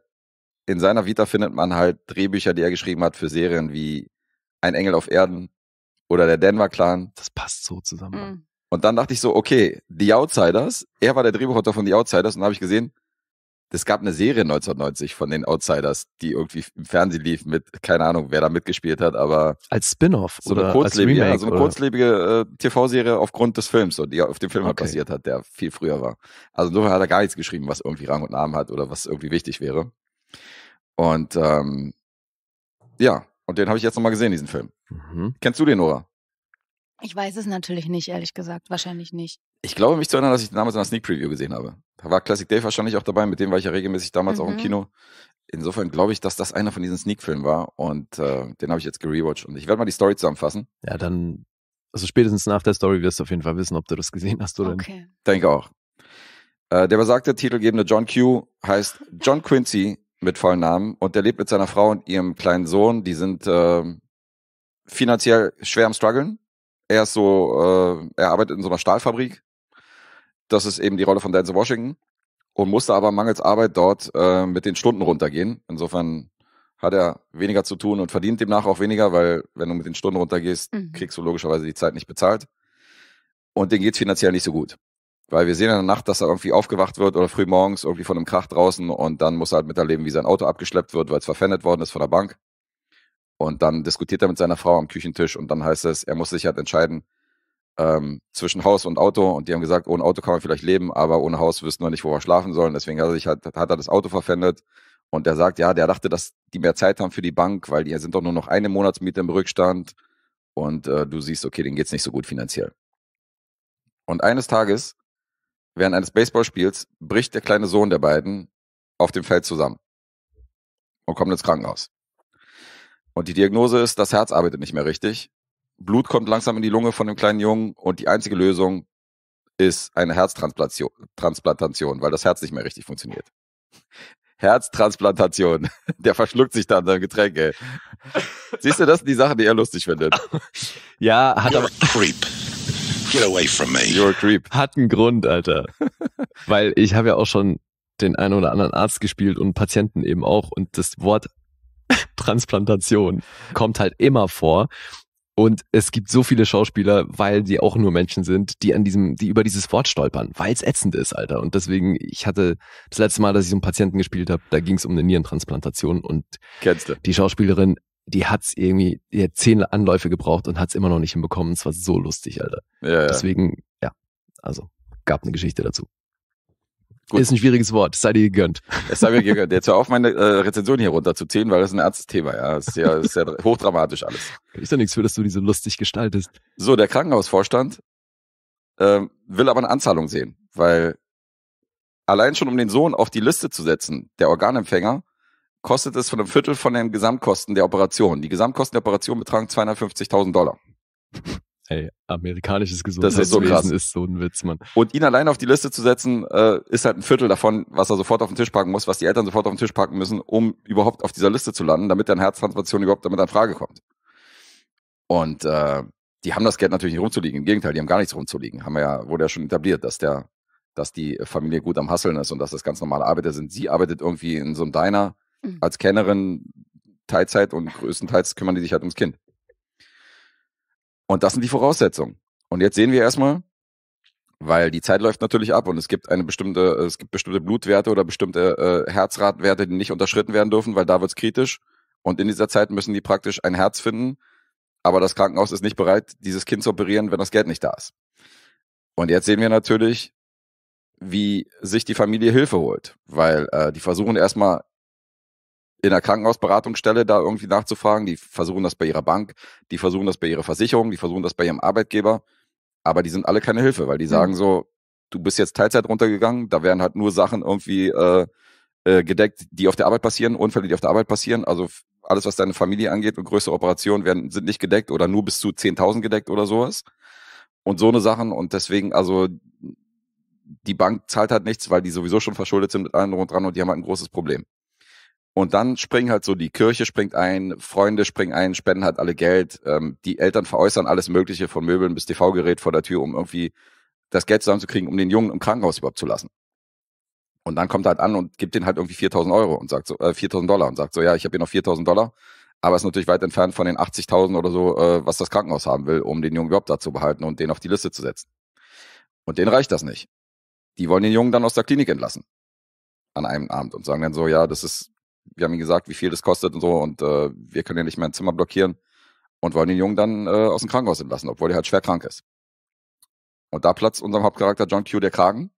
S2: in seiner Vita findet man halt Drehbücher, die er geschrieben hat für Serien wie Ein Engel auf Erden oder Der Denver Clan. Das passt so zusammen. Mm. Und dann dachte ich so, okay, The Outsiders, er war der Drehbuchautor von The Outsiders und habe ich gesehen, es gab eine Serie 1990 von den Outsiders, die irgendwie im Fernsehen lief mit, keine Ahnung, wer da mitgespielt hat, aber.
S3: Als Spin-off
S2: so oder eine kurzlebige, Remake, so eine kurzlebige äh, TV-Serie aufgrund des Films, so, die auf dem Film halt okay. halt passiert hat, der viel früher war. Also insofern hat er gar nichts geschrieben, was irgendwie Rang und Namen hat oder was irgendwie wichtig wäre. Und ähm, ja, und den habe ich jetzt nochmal gesehen, diesen Film. Mhm. Kennst du den, Nora?
S1: Ich weiß es natürlich nicht, ehrlich gesagt. Wahrscheinlich nicht.
S2: Ich glaube mich zu erinnern, dass ich damals in einer Sneak Preview gesehen habe. Da war Classic Dave wahrscheinlich auch dabei, mit dem war ich ja regelmäßig damals mhm. auch im mhm. Kino. Insofern glaube ich, dass das einer von diesen Sneak-Filmen war und äh, den habe ich jetzt gerewatcht und ich werde mal die Story zusammenfassen. Ja, dann, also
S3: spätestens nach der Story wirst du auf jeden Fall wissen, ob du das
S2: gesehen hast oder okay. nicht. Denke auch. Äh, der besagte titelgebende John Q heißt John Quincy mit vollen Namen und der lebt mit seiner Frau und ihrem kleinen Sohn. Die sind äh, finanziell schwer am struggeln er ist so, äh, er arbeitet in so einer Stahlfabrik. Das ist eben die Rolle von Denzel Washington und musste aber mangels Arbeit dort äh, mit den Stunden runtergehen. Insofern hat er weniger zu tun und verdient demnach auch weniger, weil wenn du mit den Stunden runtergehst, mhm. kriegst du logischerweise die Zeit nicht bezahlt. Und den geht es finanziell nicht so gut. Weil wir sehen in der Nacht, dass er irgendwie aufgewacht wird oder früh morgens irgendwie von einem Krach draußen und dann muss er halt miterleben, wie sein Auto abgeschleppt wird, weil es verpfändet worden ist von der Bank. Und dann diskutiert er mit seiner Frau am Küchentisch und dann heißt es, er muss sich halt entscheiden ähm, zwischen Haus und Auto. Und die haben gesagt, ohne Auto kann man vielleicht leben, aber ohne Haus wüssten wir nicht, wo wir schlafen sollen. Deswegen hat er, sich halt, hat er das Auto verpfändet. Und er sagt, ja, der dachte, dass die mehr Zeit haben für die Bank, weil die sind doch nur noch eine Monatsmiete im Rückstand. Und äh, du siehst, okay, denen geht's nicht so gut finanziell. Und eines Tages, während eines Baseballspiels, bricht der kleine Sohn der beiden auf dem Feld zusammen und kommt ins Krankenhaus. Und die Diagnose ist, das Herz arbeitet nicht mehr richtig. Blut kommt langsam in die Lunge von dem kleinen Jungen und die einzige Lösung ist eine Herztransplantation, weil das Herz nicht mehr richtig funktioniert. Herztransplantation. [laughs] Der verschluckt sich dann sein Getränk, ey. Siehst du, das sind die Sachen, die er lustig findet. [laughs] Ja, hat aber... Creep. Get away from me. You're a creep. Hat einen Grund,
S3: Alter. [laughs] Weil ich habe ja auch schon den einen oder anderen Arzt gespielt und Patienten eben auch. Und das Wort [laughs] Transplantation kommt halt immer vor. Und es gibt so viele Schauspieler, weil die auch nur Menschen sind, die an diesem, die über dieses Wort stolpern, weil es ätzend ist, Alter. Und deswegen, ich hatte das letzte Mal, dass ich so einen Patienten gespielt habe, da ging es um eine Nierentransplantation und die Schauspielerin, die hat's irgendwie, die hat zehn Anläufe gebraucht und hat's immer noch nicht hinbekommen. Es war so lustig, Alter. Ja, ja. Deswegen, ja, also gab eine Geschichte dazu.
S2: Gut. Ist ein schwieriges Wort, sei dir gegönnt. Es sei mir gegönnt. Jetzt hör auf, meine äh, Rezension hier runterzuziehen, weil das ist ein ernstes Thema. Ja, ist ja, ist ja hochdramatisch alles.
S3: Ist ja nichts für, dass du die so
S2: lustig gestaltest. So, der Krankenhausvorstand ähm, will aber eine Anzahlung sehen, weil allein schon um den Sohn auf die Liste zu setzen, der Organempfänger, kostet es von einem Viertel von den Gesamtkosten der Operation. Die Gesamtkosten der Operation betragen 250.000 Dollar. Ey, amerikanisches Gesundheitswesen das ist, so ist so ein Witz, Mann. Und ihn allein auf die Liste zu setzen, äh, ist halt ein Viertel davon, was er sofort auf den Tisch packen muss, was die Eltern sofort auf den Tisch packen müssen, um überhaupt auf dieser Liste zu landen, damit dann Herztransplantation überhaupt damit an Frage kommt. Und äh, die haben das Geld natürlich nicht rumzuliegen. Im Gegenteil, die haben gar nichts rumzuliegen. Haben wir ja, wurde ja schon etabliert, dass der, dass die Familie gut am Hasseln ist und dass das ganz normale Arbeiter sind. Sie arbeitet irgendwie in so einem Diner mhm. als Kennerin Teilzeit und größtenteils kümmern die sich halt ums Kind. Und das sind die Voraussetzungen. Und jetzt sehen wir erstmal, weil die Zeit läuft natürlich ab und es gibt eine bestimmte, es gibt bestimmte Blutwerte oder bestimmte äh, Herzratwerte, die nicht unterschritten werden dürfen, weil da wird's kritisch. Und in dieser Zeit müssen die praktisch ein Herz finden, aber das Krankenhaus ist nicht bereit, dieses Kind zu operieren, wenn das Geld nicht da ist. Und jetzt sehen wir natürlich, wie sich die Familie Hilfe holt, weil äh, die versuchen erstmal in der Krankenhausberatungsstelle da irgendwie nachzufragen. Die versuchen das bei ihrer Bank, die versuchen das bei ihrer Versicherung, die versuchen das bei ihrem Arbeitgeber. Aber die sind alle keine Hilfe, weil die mhm. sagen so, du bist jetzt Teilzeit runtergegangen, da werden halt nur Sachen irgendwie äh, äh, gedeckt, die auf der Arbeit passieren, Unfälle, die auf der Arbeit passieren. Also alles, was deine Familie angeht und größere Operationen werden, sind nicht gedeckt oder nur bis zu 10.000 gedeckt oder sowas. Und so eine Sachen. Und deswegen, also die Bank zahlt halt nichts, weil die sowieso schon verschuldet sind mit allen drum dran und die haben halt ein großes Problem. Und dann springen halt so, die Kirche springt ein, Freunde springen ein, spenden halt alle Geld, ähm, die Eltern veräußern alles Mögliche von Möbeln bis TV-Gerät vor der Tür, um irgendwie das Geld zusammenzukriegen, um den Jungen im Krankenhaus überhaupt zu lassen. Und dann kommt er halt an und gibt den halt irgendwie 4000 Euro und sagt so, äh, 4000 Dollar und sagt so, ja, ich habe hier noch 4000 Dollar, aber ist natürlich weit entfernt von den 80.000 oder so, äh, was das Krankenhaus haben will, um den Jungen überhaupt da zu behalten und den auf die Liste zu setzen. Und denen reicht das nicht. Die wollen den Jungen dann aus der Klinik entlassen an einem Abend und sagen dann so, ja, das ist wir haben ihm gesagt, wie viel das kostet und so und äh, wir können ja nicht mehr ein Zimmer blockieren und wollen den Jungen dann äh, aus dem Krankenhaus entlassen, obwohl er halt schwer krank ist. Und da platzt unserem Hauptcharakter John Q der Kragen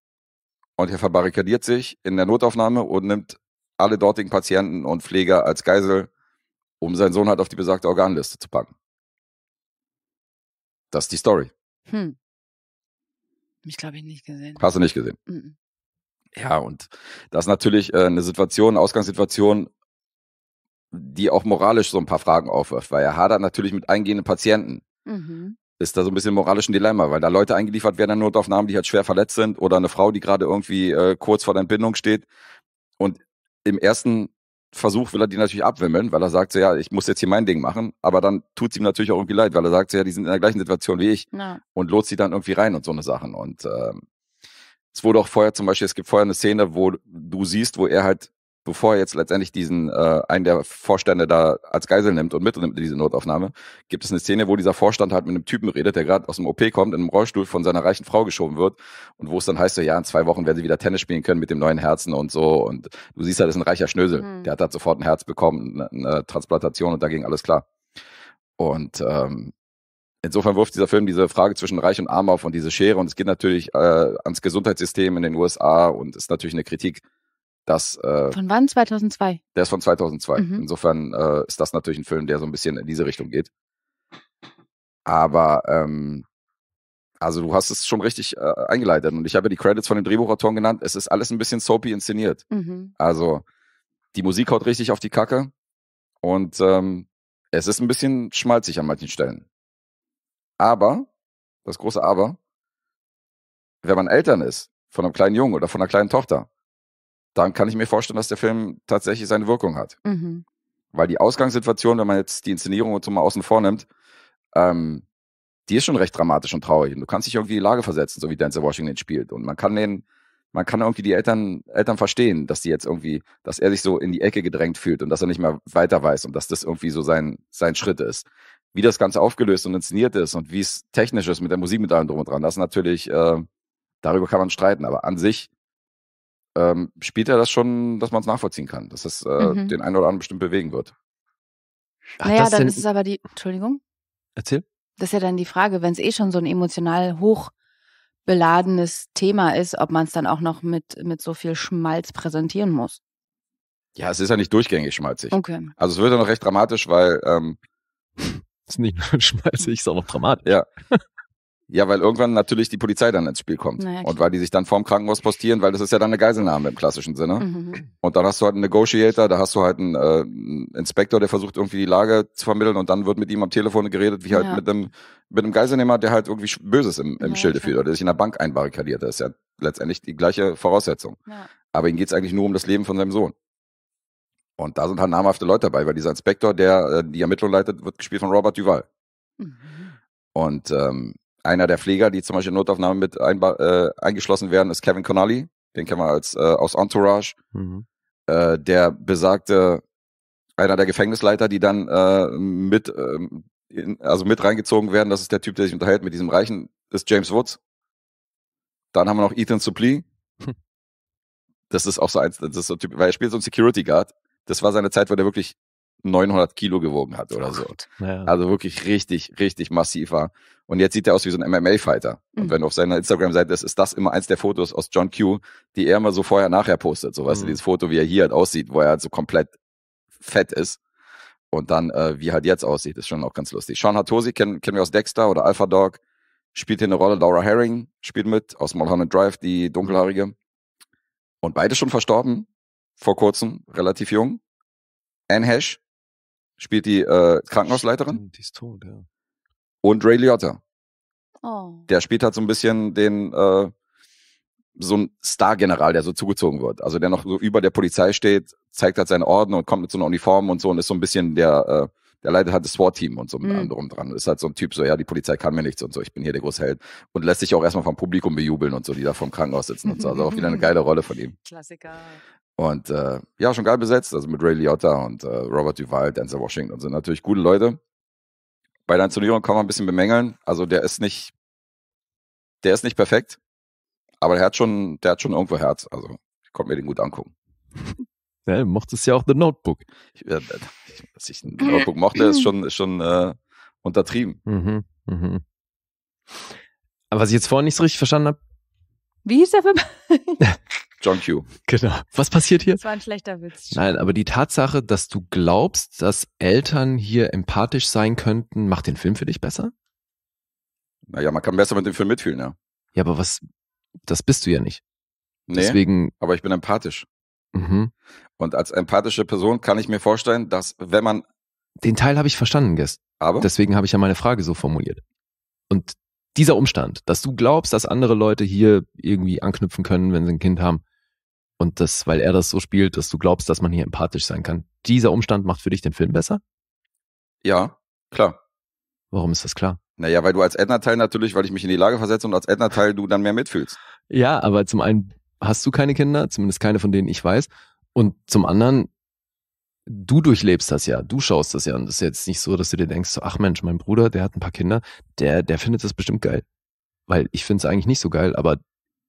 S2: und er verbarrikadiert sich in der Notaufnahme und nimmt alle dortigen Patienten und Pfleger als Geisel, um seinen Sohn halt auf die besagte Organliste zu packen. Das ist die Story.
S1: Hm. Mich glaube ich nicht gesehen. Hast
S2: du nicht gesehen? Mhm ja, und das ist natürlich äh, eine Situation, eine Ausgangssituation, die auch moralisch so ein paar Fragen aufwirft, weil er hadert natürlich mit eingehenden Patienten. Mhm. Ist da so ein bisschen moralisch ein Dilemma, weil da Leute eingeliefert werden an Notaufnahmen, die halt schwer verletzt sind oder eine Frau, die gerade irgendwie äh, kurz vor der Entbindung steht. Und im ersten Versuch will er die natürlich abwimmeln, weil er sagt so, ja, ich muss jetzt hier mein Ding machen, aber dann tut es ihm natürlich auch irgendwie leid, weil er sagt so, ja, die sind in der gleichen Situation wie ich Na. und lot sie dann irgendwie rein und so eine Sachen und ähm, es wurde auch vorher zum Beispiel, es gibt vorher eine Szene, wo du siehst, wo er halt, bevor er jetzt letztendlich diesen, äh, einen der Vorstände da als Geisel nimmt und mitnimmt in diese Notaufnahme, gibt es eine Szene, wo dieser Vorstand halt mit einem Typen redet, der gerade aus dem OP kommt, in einem Rollstuhl von seiner reichen Frau geschoben wird und wo es dann heißt, so, ja, in zwei Wochen werden sie wieder Tennis spielen können mit dem neuen Herzen und so und du siehst halt, das ist ein reicher Schnösel, mhm. der hat halt sofort ein Herz bekommen, eine, eine Transplantation und da ging alles klar. Und ähm, insofern wirft dieser Film diese Frage zwischen Reich und Arm auf und diese Schere. Und es geht natürlich äh, ans Gesundheitssystem in den USA und ist natürlich eine Kritik, dass. Äh, von
S1: wann? 2002?
S2: Der ist von 2002. Mhm. Insofern äh, ist das natürlich ein Film, der so ein bisschen in diese Richtung geht. Aber. Ähm, also du hast es schon richtig äh, eingeleitet und ich habe die Credits von dem Drehbuchautoren genannt. Es ist alles ein bisschen soapy inszeniert. Mhm. Also die Musik haut richtig auf die Kacke und ähm, es ist ein bisschen schmalzig an manchen Stellen. Aber, das große Aber, wenn man Eltern ist, von einem kleinen Jungen oder von einer kleinen Tochter, dann kann ich mir vorstellen, dass der Film tatsächlich seine Wirkung hat. Mhm. Weil die Ausgangssituation, wenn man jetzt die Inszenierung und so mal außen vor nimmt, ähm, die ist schon recht dramatisch und traurig. Und du kannst dich irgendwie in die Lage versetzen, so wie Denzel Washington spielt. Und man kann den, man kann irgendwie die Eltern, Eltern verstehen, dass die jetzt irgendwie, dass er sich so in die Ecke gedrängt fühlt und dass er nicht mehr weiter weiß und dass das irgendwie so sein, sein Schritt ist wie das Ganze aufgelöst und inszeniert ist und wie es technisch ist mit der Musik, mit allem drum und dran, das ist natürlich, äh, darüber kann man streiten, aber an sich ähm, spielt er das schon, dass man es nachvollziehen kann, dass es äh, mhm. den einen oder anderen bestimmt bewegen wird. Ach, naja, dann ist es
S1: aber die, Entschuldigung. Erzähl. Das ist ja dann die Frage, wenn es eh schon so ein emotional hoch beladenes Thema ist, ob man es dann auch noch mit, mit so viel Schmalz präsentieren muss.
S2: Ja, es ist ja nicht durchgängig schmalzig. Okay. Also es wird ja noch recht dramatisch, weil ähm, ist nicht nur ein [laughs] Schmeiße, ist auch noch dramatisch. Ja. Ja, weil irgendwann natürlich die Polizei dann ins Spiel kommt. Naja, und weil die sich dann vorm Krankenhaus postieren, weil das ist ja dann eine Geiselnahme im klassischen Sinne. Mhm. mhm. Und dann hast du halt einen Negotiator, da hast du halt einen äh, Inspektor, der versucht irgendwie die Lage zu vermitteln und dann wird mit ihm am Telefon geredet, wie halt ja. mit einem mit einem Geiselnehmer, der halt irgendwie Böses im, im ja, Schilde fühlt oder sich in der Bank einbarrikadiert. Das ist ja letztendlich die gleiche Voraussetzung. Ja. Aber ihm geht es eigentlich nur um das Leben von seinem Sohn. Und da sind halt namhafte Leute dabei, weil dieser Inspektor, der äh, die Ermittlung leitet, wird gespielt von Robert Duval. Mhm. Und ähm, einer der Pfleger, die zum Beispiel in Notaufnahmen mit äh, eingeschlossen werden, ist Kevin Connolly. Den kennen wir als, äh, aus Entourage. Mhm. Äh, der besagte, einer der Gefängnisleiter, die dann äh, mit, ähm, in, also mit reingezogen werden, das ist der Typ, der sich unterhält mit diesem Reichen, ist James Woods. Dann haben wir noch Ethan Suplee. [laughs] Das ist auch so eins, das ist so ein Typ, weil er spielt so einen Security Guard das war seine Zeit, wo der wirklich 900 Kilo gewogen hat oder oh so. Ja. Also wirklich richtig, richtig massiv war. Und jetzt sieht er aus wie so ein MMA-Fighter. Mhm. Und wenn du auf seiner Instagram-Seite bist, ist das immer eins der Fotos aus John Q, die er immer so vorher nachher postet. So, mhm. weißt du, mhm. dieses Foto, wie er hier halt aussieht, wo er halt so komplett fett ist. Und dann, äh, wie halt jetzt aussieht, ist schon auch ganz lustig. Sean Hatosi kennen, kennen wir aus Dexter oder Alpha Dog. Spielt hier eine Rolle. Laura Herring spielt mit aus Mulholland Drive, die dunkelhaarige. Und beide schon verstorben vor kurzem, relativ jung. Anne Hash spielt die äh, Krankenhausleiterin. die ist tot, ja. Und Ray Liotta. Oh. Der spielt halt so ein bisschen den, äh, so ein Star-General, der so zugezogen wird. Also der noch so über der Polizei steht, zeigt halt seinen Orden und kommt mit so einer Uniform und so und ist so ein bisschen der, äh, der leitet halt das SWAT-Team und so mit mhm. anderem dran. Ist halt so ein Typ, so, ja, die Polizei kann mir nichts und so, ich bin hier der große Held. Und lässt sich auch erstmal vom Publikum bejubeln und so, die da vom Krankenhaus sitzen und so. Also auch wieder eine [laughs] geile Rolle von ihm. Klassiker. Und äh, ja, schon geil besetzt. Also mit Ray Liotta und äh, Robert Duval, Denzel Washington sind natürlich gute Leute. Bei der Inszenierung kann man ein bisschen bemängeln. Also der ist nicht, der ist nicht perfekt, aber der hat schon, der hat schon irgendwo Herz. Also ich konnte mir den gut angucken.
S3: [laughs] Ja, du mochtest ja auch The Notebook.
S2: Ich, äh, äh dass ich The Notebook mochte, ist schon, ist schon äh, untertrieben. Mhm, mhm. Aber was ich jetzt vorhin nicht so richtig verstanden habe.
S1: Wie hieß der Film? [laughs]
S3: John Q. Genau. Was passiert hier? Das war
S1: ein schlechter Witz.
S3: Nein, aber die Tatsache, dass du glaubst, dass Eltern hier empathisch sein könnten, macht den Film für dich besser?
S2: Naja, man kann besser mit dem Film mitfühlen, ja.
S3: Ja, aber was, das bist du ja nicht.
S2: Nee, Deswegen. Aber ich bin empathisch. Mhm. Und als empathische Person kann ich mir vorstellen, dass wenn man.
S3: Den Teil habe ich verstanden, Gest. Aber? Deswegen habe ich ja meine Frage so formuliert. Und dieser Umstand, dass du glaubst, dass andere Leute hier irgendwie anknüpfen können, wenn sie ein Kind haben, und das, weil er das so spielt, dass du glaubst, dass man hier empathisch sein kann. Dieser Umstand macht für dich den Film besser?
S2: Ja, klar.
S3: Warum ist das klar?
S2: Naja, weil du als Edna-Teil natürlich, weil ich mich in die Lage versetze und als Edna-Teil du dann mehr mitfühlst.
S3: Ja, aber zum einen hast du keine Kinder, zumindest keine von denen ich weiß. Und zum anderen, du durchlebst das ja, du schaust das ja. Und es ist jetzt nicht so, dass du dir denkst, so, ach Mensch, mein Bruder, der hat ein paar Kinder, der, der findet das bestimmt geil. Weil ich finde es eigentlich nicht so geil, aber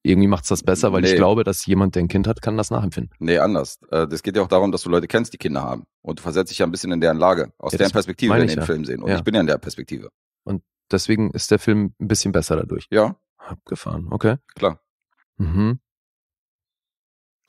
S3: irgendwie macht es das besser, weil nee. ich glaube, dass jemand, der ein Kind hat, kann das nachempfinden.
S2: Nee, anders. Äh, das geht ja auch darum, dass du Leute kennst, die Kinder haben. Und du versetzt dich ja ein bisschen in deren Lage, aus ja, deren Perspektive, wenn die den ja. Film sehen. Und ja. ich bin ja in der Perspektive.
S3: Und deswegen ist der Film ein bisschen besser dadurch. Ja. Abgefahren, okay.
S2: Klar. Mhm.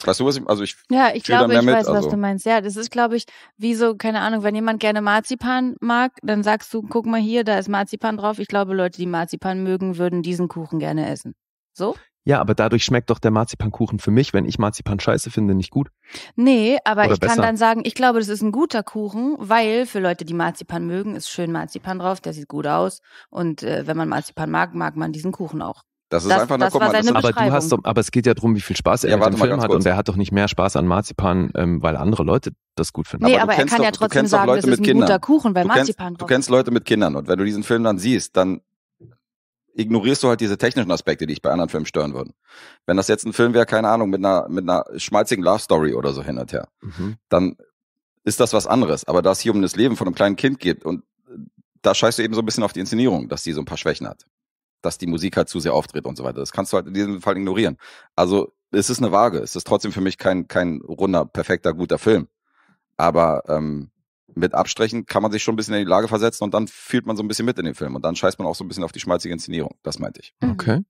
S2: Weißt du, was ich, also ich, ja, ich glaube, ich mit, weiß, also. was du
S1: meinst. Ja, das ist, glaube ich, wie so, keine Ahnung, wenn jemand gerne Marzipan mag, dann sagst du, guck mal hier, da ist Marzipan drauf. Ich glaube, Leute, die Marzipan mögen, würden diesen Kuchen gerne essen. So?
S3: Ja, aber dadurch schmeckt doch der Marzipankuchen für mich, wenn ich Marzipan scheiße finde, nicht gut.
S1: Nee, aber Oder ich besser. kann dann sagen, ich glaube, das ist ein guter Kuchen, weil für Leute, die Marzipan mögen, ist schön Marzipan drauf, der sieht gut aus. Und äh, wenn man Marzipan mag, mag man diesen Kuchen auch.
S3: Das ist das, einfach mal, das Aber du hast doch, aber es geht ja darum, wie viel Spaß er ja, mit dem Film hat und er hat doch nicht mehr Spaß an Marzipan, ähm, weil andere Leute das gut finden.
S1: Nee, aber, aber er kann doch, ja trotzdem sagen, das ist ein Kindern. guter Kuchen, weil du kennst, drauf. Du
S2: kennst Leute mit Kindern und wenn du diesen Film dann siehst, dann ignorierst du halt diese technischen Aspekte, die ich bei anderen Filmen stören würden. Wenn das jetzt ein Film wäre, keine Ahnung, mit einer, mit einer schmalzigen Love Story oder so hin und her, mhm. dann ist das was anderes. Aber da es hier um das Leben von einem kleinen Kind geht und äh, da scheißt du eben so ein bisschen auf die Inszenierung, dass die so ein paar Schwächen hat. Dass die Musik halt zu sehr auftritt und so weiter. Das kannst du halt in diesem Fall ignorieren. Also es ist eine Waage. Es ist trotzdem für mich kein, kein runder, perfekter, guter Film. Aber ähm, mit Abstrichen kann man sich schon ein bisschen in die Lage versetzen und dann fühlt man so ein bisschen mit in den Film und dann scheißt man auch so ein bisschen auf die schmalzige Inszenierung. Das meinte ich. Mhm. Okay.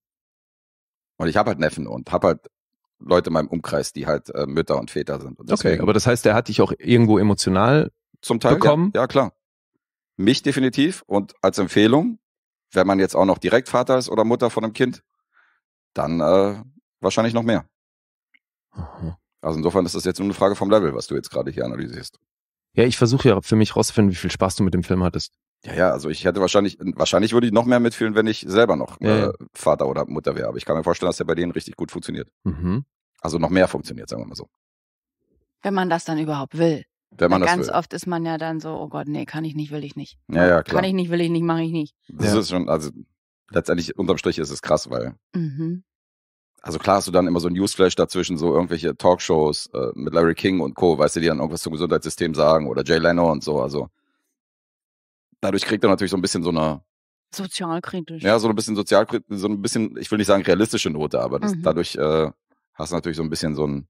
S2: Und ich habe halt Neffen und habe halt Leute in meinem Umkreis, die halt äh, Mütter und Väter sind. Und okay, aber das
S3: heißt, der hat dich auch irgendwo
S2: emotional zum Teil bekommen? Ja, ja, klar. Mich definitiv und als Empfehlung, wenn man jetzt auch noch direkt Vater ist oder Mutter von einem Kind, dann äh, wahrscheinlich noch mehr. Aha. Also insofern ist das jetzt nur eine Frage vom Level, was du jetzt gerade hier analysierst.
S3: Ja, ich versuche ja für mich rauszufinden, wie viel Spaß du mit dem Film hattest.
S2: Ja, ja, also ich hätte wahrscheinlich, wahrscheinlich würde ich noch mehr mitfühlen, wenn ich selber noch ja, äh, ja. Vater oder Mutter wäre. Aber ich kann mir vorstellen, dass der bei denen richtig gut funktioniert. Mhm. Also noch mehr funktioniert, sagen wir mal so.
S1: Wenn man das dann überhaupt will.
S2: Wenn man Weil das ganz will. oft
S1: ist man ja dann so, oh Gott, nee, kann ich nicht, will ich nicht.
S2: Ja, ja, klar. Kann ich nicht,
S1: will ich nicht, mache ich nicht.
S2: Das ja. ist schon, also letztendlich unterm Strich ist es krass, weil mhm also klar hast du dann immer so ein Newsflash dazwischen, so irgendwelche Talkshows äh, mit Larry King und Co., weißt du, die dann irgendwas zum Gesundheitssystem sagen oder Jay Leno und so. Also dadurch kriegt er natürlich so ein bisschen so eine
S1: sozialkritisch. Ja,
S2: so ein bisschen sozialkritisch, so ein bisschen, ich will nicht sagen realistische Note, aber das, mhm. dadurch äh, hast du natürlich so ein bisschen so ein,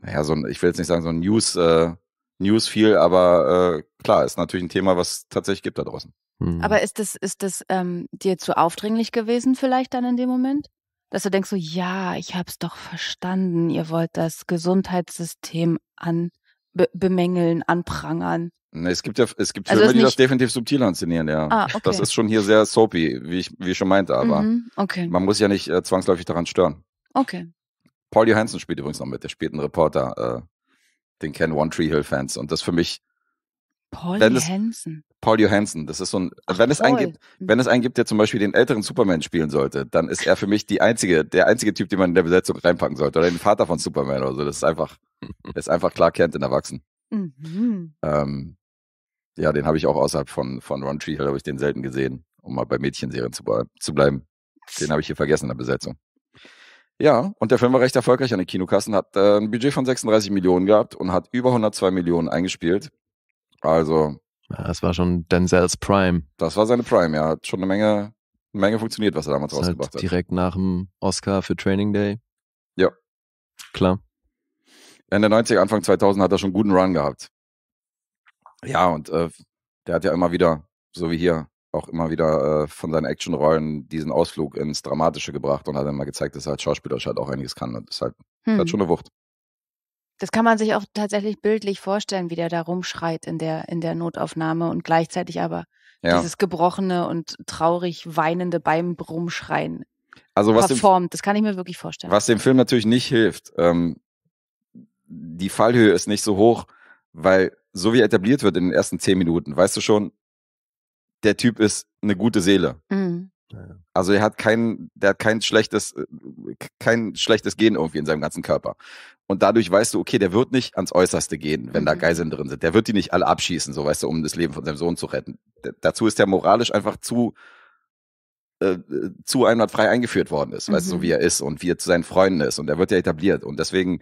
S2: naja, so ein, ich will jetzt nicht sagen so ein News, äh, News viel, aber äh, klar, ist natürlich ein Thema, was tatsächlich gibt da draußen. Mhm.
S1: Aber ist das, ist das ähm, dir zu aufdringlich gewesen vielleicht dann in dem Moment? dass du denkst so, ja, ich habe es doch verstanden, ihr wollt das Gesundheitssystem an be bemängeln, anprangern.
S2: Ne, es gibt ja, es gibt also Filme, die das definitiv subtil inszenieren, ja. Ah, okay. Das ist schon hier sehr soapy, wie ich, wie ich schon meinte, aber mhm, okay. man muss ja nicht äh, zwangsläufig daran stören. Okay. Paul Johansson spielt übrigens noch mit, der spielt einen Reporter, äh, den kennen One Tree Hill Fans und das für mich Paul wenn Johansson. Es, Paul Johansson, das ist so ein, Ach, wenn es Paul. einen gibt, hm. wenn es einen gibt, der zum Beispiel den älteren Superman spielen sollte, dann ist er für mich die einzige, der einzige Typ, den man in der Besetzung reinpacken sollte, oder den Vater von Superman oder so, das ist einfach, das [laughs] ist einfach klar kennt in Erwachsenen.
S4: Mhm.
S2: Ähm, ja, den habe ich auch außerhalb von, von Ron Treehill, habe ich den selten gesehen, um mal bei Mädchenserien zu, zu bleiben. Den habe ich hier vergessen in der Besetzung. Ja, und der Film war recht erfolgreich an den Kinokassen, hat äh, ein Budget von 36 Millionen gehabt und hat über 102 Millionen eingespielt. Also. das war schon Denzels Prime. Das war seine Prime, ja. Hat schon eine Menge, eine Menge funktioniert, was er damals das halt rausgebracht halt direkt
S3: hat. Direkt nach dem Oscar für
S2: Training Day. Ja. Klar. Ende 90, Anfang 2000 hat er schon einen guten Run gehabt. Ja, und äh, der hat ja immer wieder, so wie hier, auch immer wieder äh, von seinen Actionrollen diesen Ausflug ins Dramatische gebracht und hat dann mal gezeigt, dass er als Schauspieler halt auch einiges kann. Und ist halt, hm. ist halt hm. schon eine Wucht.
S1: Das kann man sich auch tatsächlich bildlich vorstellen, wie der da rumschreit in der, in der Notaufnahme und gleichzeitig aber ja. dieses gebrochene und traurig weinende beim Rumschreien also was performt. Dem, das kann ich mir wirklich vorstellen.
S4: Was
S2: dem Film natürlich nicht hilft, ähm, die Fallhöhe ist nicht so hoch, weil so wie er etabliert wird in den ersten zehn Minuten, weißt du schon, der Typ ist eine gute Seele. Mhm. Also er hat kein, der hat kein schlechtes, äh, kein schlechtes Gen irgendwie in seinem ganzen Körper. Und dadurch weißt du, okay, der wird nicht ans Äußerste gehen, wenn mhm. da Geiseln drin sind. Der wird die nicht alle abschießen, so weißt du, um das Leben von seinem Sohn zu retten. D dazu ist er moralisch einfach zu, äh, äh, zu einwandfrei eingeführt worden ist, mhm. weißt du, so mhm. wie er ist und wie er zu seinen Freunden ist. Und er wird ja etabliert. Und deswegen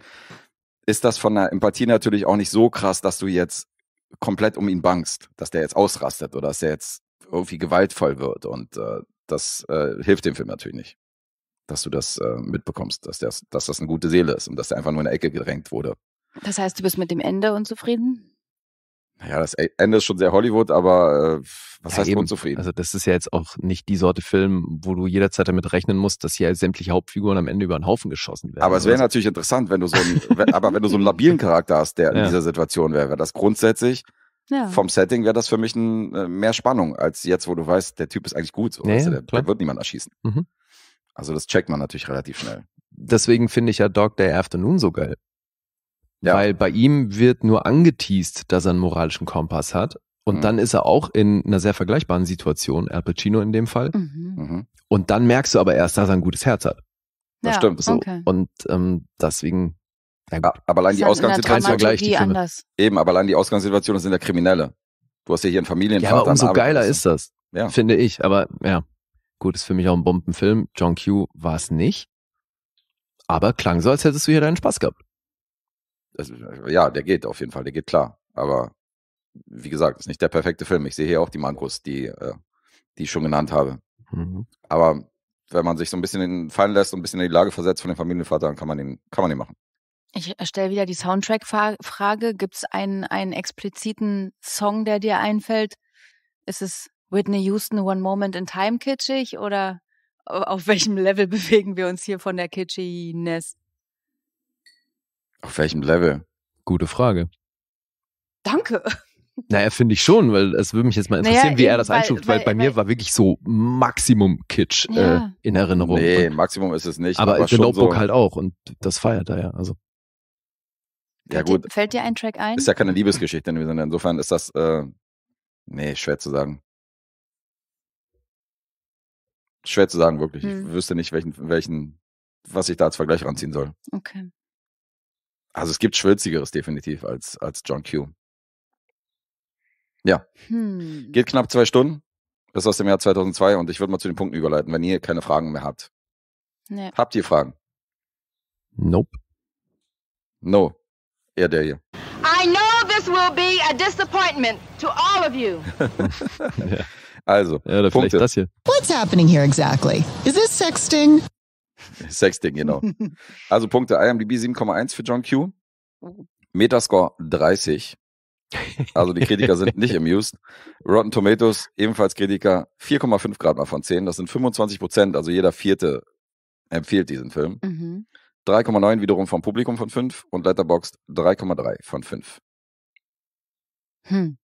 S2: ist das von der Empathie natürlich auch nicht so krass, dass du jetzt komplett um ihn bangst, dass der jetzt ausrastet oder dass er jetzt irgendwie gewaltvoll wird. Und äh, das äh, hilft dem Film natürlich nicht, dass du das äh, mitbekommst, dass, das, dass das eine gute Seele ist und dass er einfach nur in eine Ecke gedrängt wurde.
S1: Das heißt, du bist mit dem Ende unzufrieden?
S2: Naja, das e-, Ende ist schon sehr Hollywood, aber äh, was ja, heißt eben. unzufrieden?
S3: Also das ist ja jetzt auch nicht die Sorte Film, wo du jederzeit damit rechnen musst, dass hier sämtliche Hauptfiguren am Ende
S2: über den Haufen geschossen werden. Aber es wäre natürlich interessant, wenn du so einen, aber wenn du so einen labilen Charakter hast, der ja. in dieser Situation wäre, wäre das grundsätzlich ja. Vom Setting wäre das für mich ein, äh, mehr Spannung, als jetzt, wo du weißt, der Typ ist eigentlich gut. So. Nee, also, der, der, wird niemand erschießen. Mhm. Also das checkt man natürlich relativ schnell.
S3: Deswegen finde ich ja Dog Day Afternoon so geil. Ja. Weil bei ihm wird nur angeteased, dass er einen moralischen Kompass hat. Und mhm. dann ist er auch in einer sehr vergleichbaren Situation, Al Pacino in dem Fall. Mhm. mhm. Und dann merkst du aber erst, dass er ein gutes Herz hat. Das ja, stimmt. So. Okay.
S2: Und ähm, deswegen aber, allein die Ausgangssituation gleich die anders. Eben, aber allein die Ausgangssituation sind ja Kriminelle. Du hast ja hier einen Familienvater. Ja, aber umso geiler ist das, ja.
S3: finde ich. Aber ja, gut, ist für mich auch ein Bombenfilm. John Q war es nicht. Aber klang so, als hättest du hier deinen Spaß gehabt.
S2: Das, ja, der geht auf jeden Fall, der geht klar. Aber wie gesagt, ist nicht der perfekte Film. Ich sehe hier auch die Mankos, die, äh, die ich schon genannt habe. Mhm. Aber wenn man sich so ein bisschen fallen lässt und ein bisschen in die Lage versetzt von dem Familienvater, dann kann man den, kann man den machen.
S1: Ich stelle wieder die Soundtrack-Frage. Gibt es einen, einen expliziten Song, der dir einfällt? Ist es Whitney Houston One Moment in Time kitschig oder auf [laughs] welchem Level bewegen wir uns hier von der Kitschiness?
S2: Auf welchem Level? Gute Frage.
S1: Danke.
S3: Naja, finde ich schon, weil es würde mich jetzt mal interessieren, naja, wie eben, er das einschubt, weil, weil, bei mir war wirklich so Maximum Kitsch ja. äh, in Erinnerung. Nee,
S2: Maximum ist es nicht. Aber, aber The Notebook so. halt auch
S3: und das feiert er ja. Also.
S2: Ja, gut.
S1: Fällt dir ein Track ein? Ist ja keine
S2: Liebesgeschichte in dem Sinne. Insofern ist das, äh, nee, schwer zu sagen. Schwer zu sagen, wirklich. Hm. Ich wüsste nicht, welchen, welchen, was ich da als Vergleich ranziehen soll. Okay. Also es gibt Schwitzigeres definitiv als, als John Q. Ja. Hm. Geht knapp zwei Stunden. Ist aus dem Jahr 2002 und ich würde mal zu den Punkten überleiten, wenn ihr keine Fragen mehr habt. Nee. Habt ihr Fragen? Nope. No er der hier.
S4: I know
S3: this will be a disappointment to all of you.
S2: [laughs] ja. Also, ja, oder vielleicht das hier.
S3: What's happening here exactly? Is this sexting?
S2: [laughs] Sexting, genau. [laughs] Also Punkte IMDb 7,1 für John Q. Metascore 30. Also die Kritiker sind nicht amused. Rotten Tomatoes, ebenfalls Kritiker, 4,5 Grad mal von 10. Das sind 25 Prozent, also jeder vierte empfiehlt diesen Film. Mhm. 3,9 wiederum vom Publikum von 5 und Letterboxd 3,3 von 5. Hm.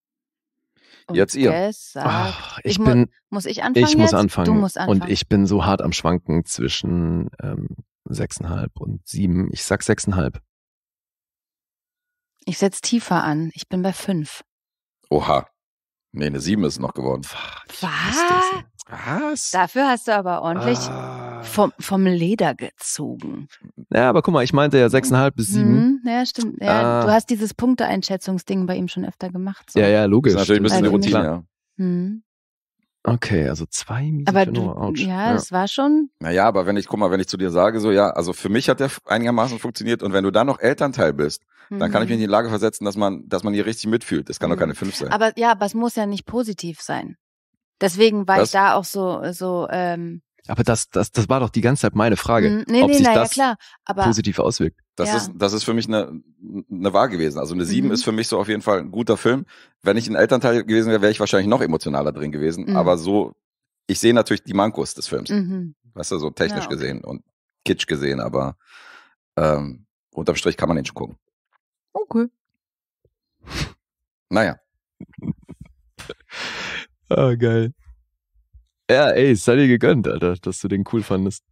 S2: Und jetzt ihr. Deshalb, Ach, ich, ich bin, mu
S3: muss ich anfangen? Ich jetzt? muss anfangen. Du musst anfangen. Und ich bin so hart am Schwanken zwischen ähm,
S2: 6,5 und 7. Ich sag 6,5.
S1: Ich setze tiefer an. Ich bin bei 5.
S2: Oha. Nee, eine 7 ist noch geworden.
S1: Was? Was? Dafür hast du aber ordentlich ah vom, vom Leder gezogen.
S3: Ja, aber guck mal, ich meinte ja sechseinhalb bis sieben.
S1: Hm, ja, stimmt. Ja, ah. Du hast dieses Punkteeinschätzungsding bei ihm schon öfter gemacht.
S2: So. Ja, ja, logisch. Das ist natürlich ein bisschen also, eine Routine, ja. Hm. Okay, also zwei Miesen aber für Noah. Ouch. Ja, das war schon. Naja, aber wenn ich, guck mal, wenn ich zu dir sage, so ja, also für mich hat der einigermaßen funktioniert und wenn du da noch Elternteil bist, mhm. dann kann ich mhm. mich in die Lage versetzen, dass man, dass man hier richtig mitfühlt. Das kann mhm. doch keine fünf sein.
S1: Aber ja, aber es muss ja nicht positiv sein. Deswegen war das, ich da auch so, so ähm,
S3: aber das, das, das war doch die ganze Zeit meine Frage, mm, nee, ob nee, sich na, das ja, Aber, positiv auswirkt. Das, ja. ist,
S2: das ist für mich eine, eine Wahl gewesen. Also eine 7 mhm. ist für mich so auf jeden Fall ein guter Film. Wenn ich ein Elternteil gewesen wäre, wäre ich wahrscheinlich noch emotionaler drin gewesen. Mhm. Aber so, ich sehe natürlich die Mankos des Films. Mhm. Weißt du, so technisch ja, okay. gesehen und kitsch gesehen, aber ähm, unterm Strich kann man den schon gucken. Okay. Naja. oh,
S3: [laughs] ah, geil. Ja, ey, es sei dir gegönnt, Alter, dass du den cool fandest.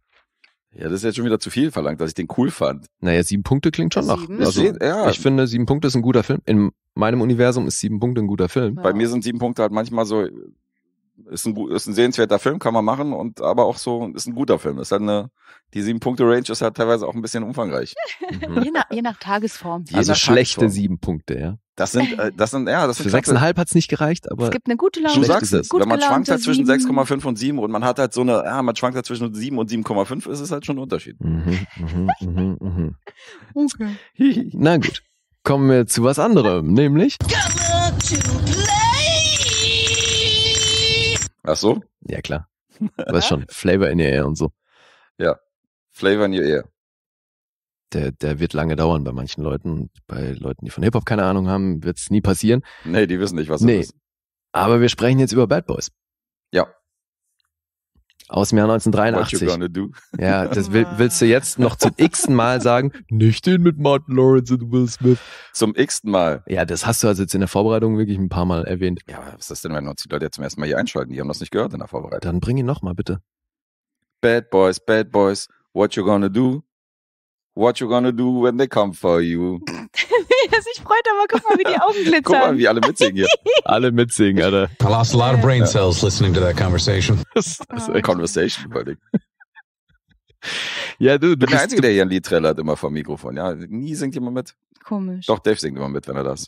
S3: Ja, das ist jetzt schon wieder zu viel verlangt, dass ich den cool fand. Naja, sieben Punkte klingt schon nach. Also, also, ja. Ich finde, sieben Punkte ist ein guter Film. In meinem
S2: Universum ist sieben Punkte ein guter Film. Ja. Bei mir sind sieben Punkte halt manchmal so, ist ein, ist ein sehenswerter Film, kann man machen, und aber auch so, ist ein guter Film. Ist halt eine, die sieben Punkte Range ist halt teilweise auch ein bisschen umfangreich. Mhm. [laughs] je,
S1: nach, je nach Tagesform. Also je also nach schlechte Tagesform.
S3: sieben Punkte, ja.
S2: Das sind, äh, das sind, ja, das sind Für sechseinhalb
S3: hat's nicht gereicht,
S2: aber. Es gibt
S1: eine gute Laune. Du sagst es. Wenn man schwankt halt zwischen
S2: 6,5 und 7 und man hat halt so eine, ja, man schwankt halt zwischen 7 und 7,5, ist es halt schon ein Unterschied. Mhm,
S3: mhm, mhm, mhm, mhm.
S2: okay.
S3: [laughs] Na gut. Kommen wir zu was anderem, nämlich. Ach so? Ja, klar. Was schon. Flavor in your ear und so. Ja. Flavor in your ear der, der wird lange dauern bei manchen Leuten. Bei Leuten, die von Hip-Hop keine Ahnung haben, wird es nie passieren. Nee, die wissen nicht, was nee. das ist. Aber wir sprechen jetzt über Bad Boys. Ja. Aus dem Jahr 1983. What you gonna do? Ja, das will, willst du jetzt noch zum x-ten Mal sagen? [laughs] Nicht den mit Martin Lawrence und Will Smith. Zum x-ten Mal. Ja, das hast du also jetzt in der Vorbereitung wirklich ein paar Mal erwähnt. Ja, aber was ist das denn, wenn uns die Leute jetzt zum ersten Mal hier einschalten? Die haben das nicht gehört in der Vorbereitung. Dann bring ihn nochmal, bitte.
S2: Bad Boys, Bad Boys, what you gonna do? What you gonna do when they come for you?
S1: der sich freut, aber guck mal, wie die Augen glitzern.
S4: [laughs] guck mal,
S2: wie alle mitsingen hier. [laughs] alle mitsingen, Alter. I lost a lot of brain cells listening to that conversation. [laughs]
S4: das, das oh.
S2: Conversation, vor Ja, du, du bist der Einzige, der hier ein Lied trällert immer vom Mikrofon. Ja, nie singt jemand mit. Komisch. Doch, Dave singt immer mit, wenn er das.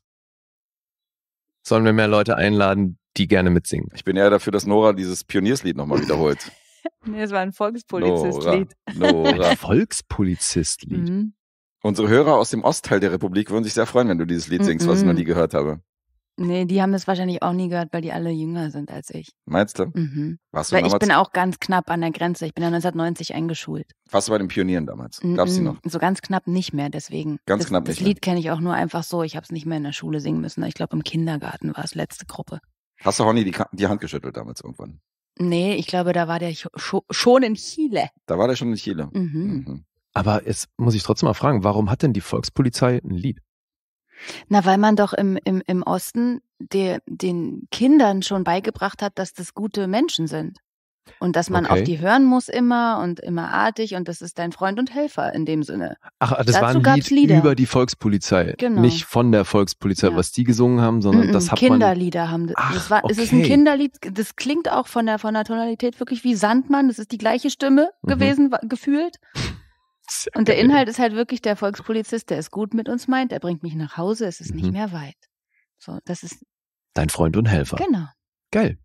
S2: Sollen wir mehr Leute einladen, die gerne mitsingen? Ich bin eher dafür, dass Nora dieses Pionierslied nochmal wiederholt.
S1: [laughs] nee, es war ein Volkspolizistlied. lied [laughs] Ein
S3: Volkspolizistlied. Mhm.
S2: Unsere Hörer aus dem Ostteil der Republik würden sich sehr freuen, wenn du dieses Lied singst, mhm. was ich noch nie gehört habe.
S1: Nee, die haben das wahrscheinlich auch nie gehört, weil die alle jünger sind als ich.
S2: Meinst du? Mhm. Warst du weil ich bin
S1: auch ganz knapp an der Grenze. Ich bin ja 1990 eingeschult.
S2: Warst du bei den Pionieren damals? Mhm. Gab's die noch?
S1: So ganz knapp nicht mehr, deswegen. Ganz das, knapp das nicht. Das Lied kenne ich auch nur einfach so. Ich habe es nicht mehr in der Schule singen müssen. Ich glaube, im Kindergarten war es letzte Gruppe.
S2: Hast du Honey die, die Hand geschüttelt damals irgendwann?
S1: Nee, ich glaube, da war der schon in Chile.
S2: Da war der schon in Chile.
S1: Mhm. Mhm.
S3: Aber jetzt muss ich trotzdem mal fragen, warum hat denn die Volkspolizei ein Lied?
S1: Na, weil man doch im, im, im Osten de, den Kindern schon beigebracht hat, dass das gute Menschen sind. Und dass man okay. auf die hören muss immer und immer artig und das ist dein Freund und Helfer in dem Sinne.
S3: Ach, das Dazu war ein Lied über die Volkspolizei. Genau. Nicht von der Volkspolizei, ja. was die gesungen haben, sondern mm -mm, das hat Kinderlieder
S1: man... haben das. Ach, das war, okay. Es ist ein Kinderlied, das klingt auch von der, von der Tonalität wirklich wie Sandmann. Das ist die gleiche Stimme mhm. gewesen, gefühlt. Sehr und der Inhalt ist halt wirklich der Volkspolizist, der es gut mit uns meint, er bringt mich nach Hause, es ist mhm. nicht mehr weit. So, das ist.
S2: Dein Freund und Helfer.
S1: Genau. Geil.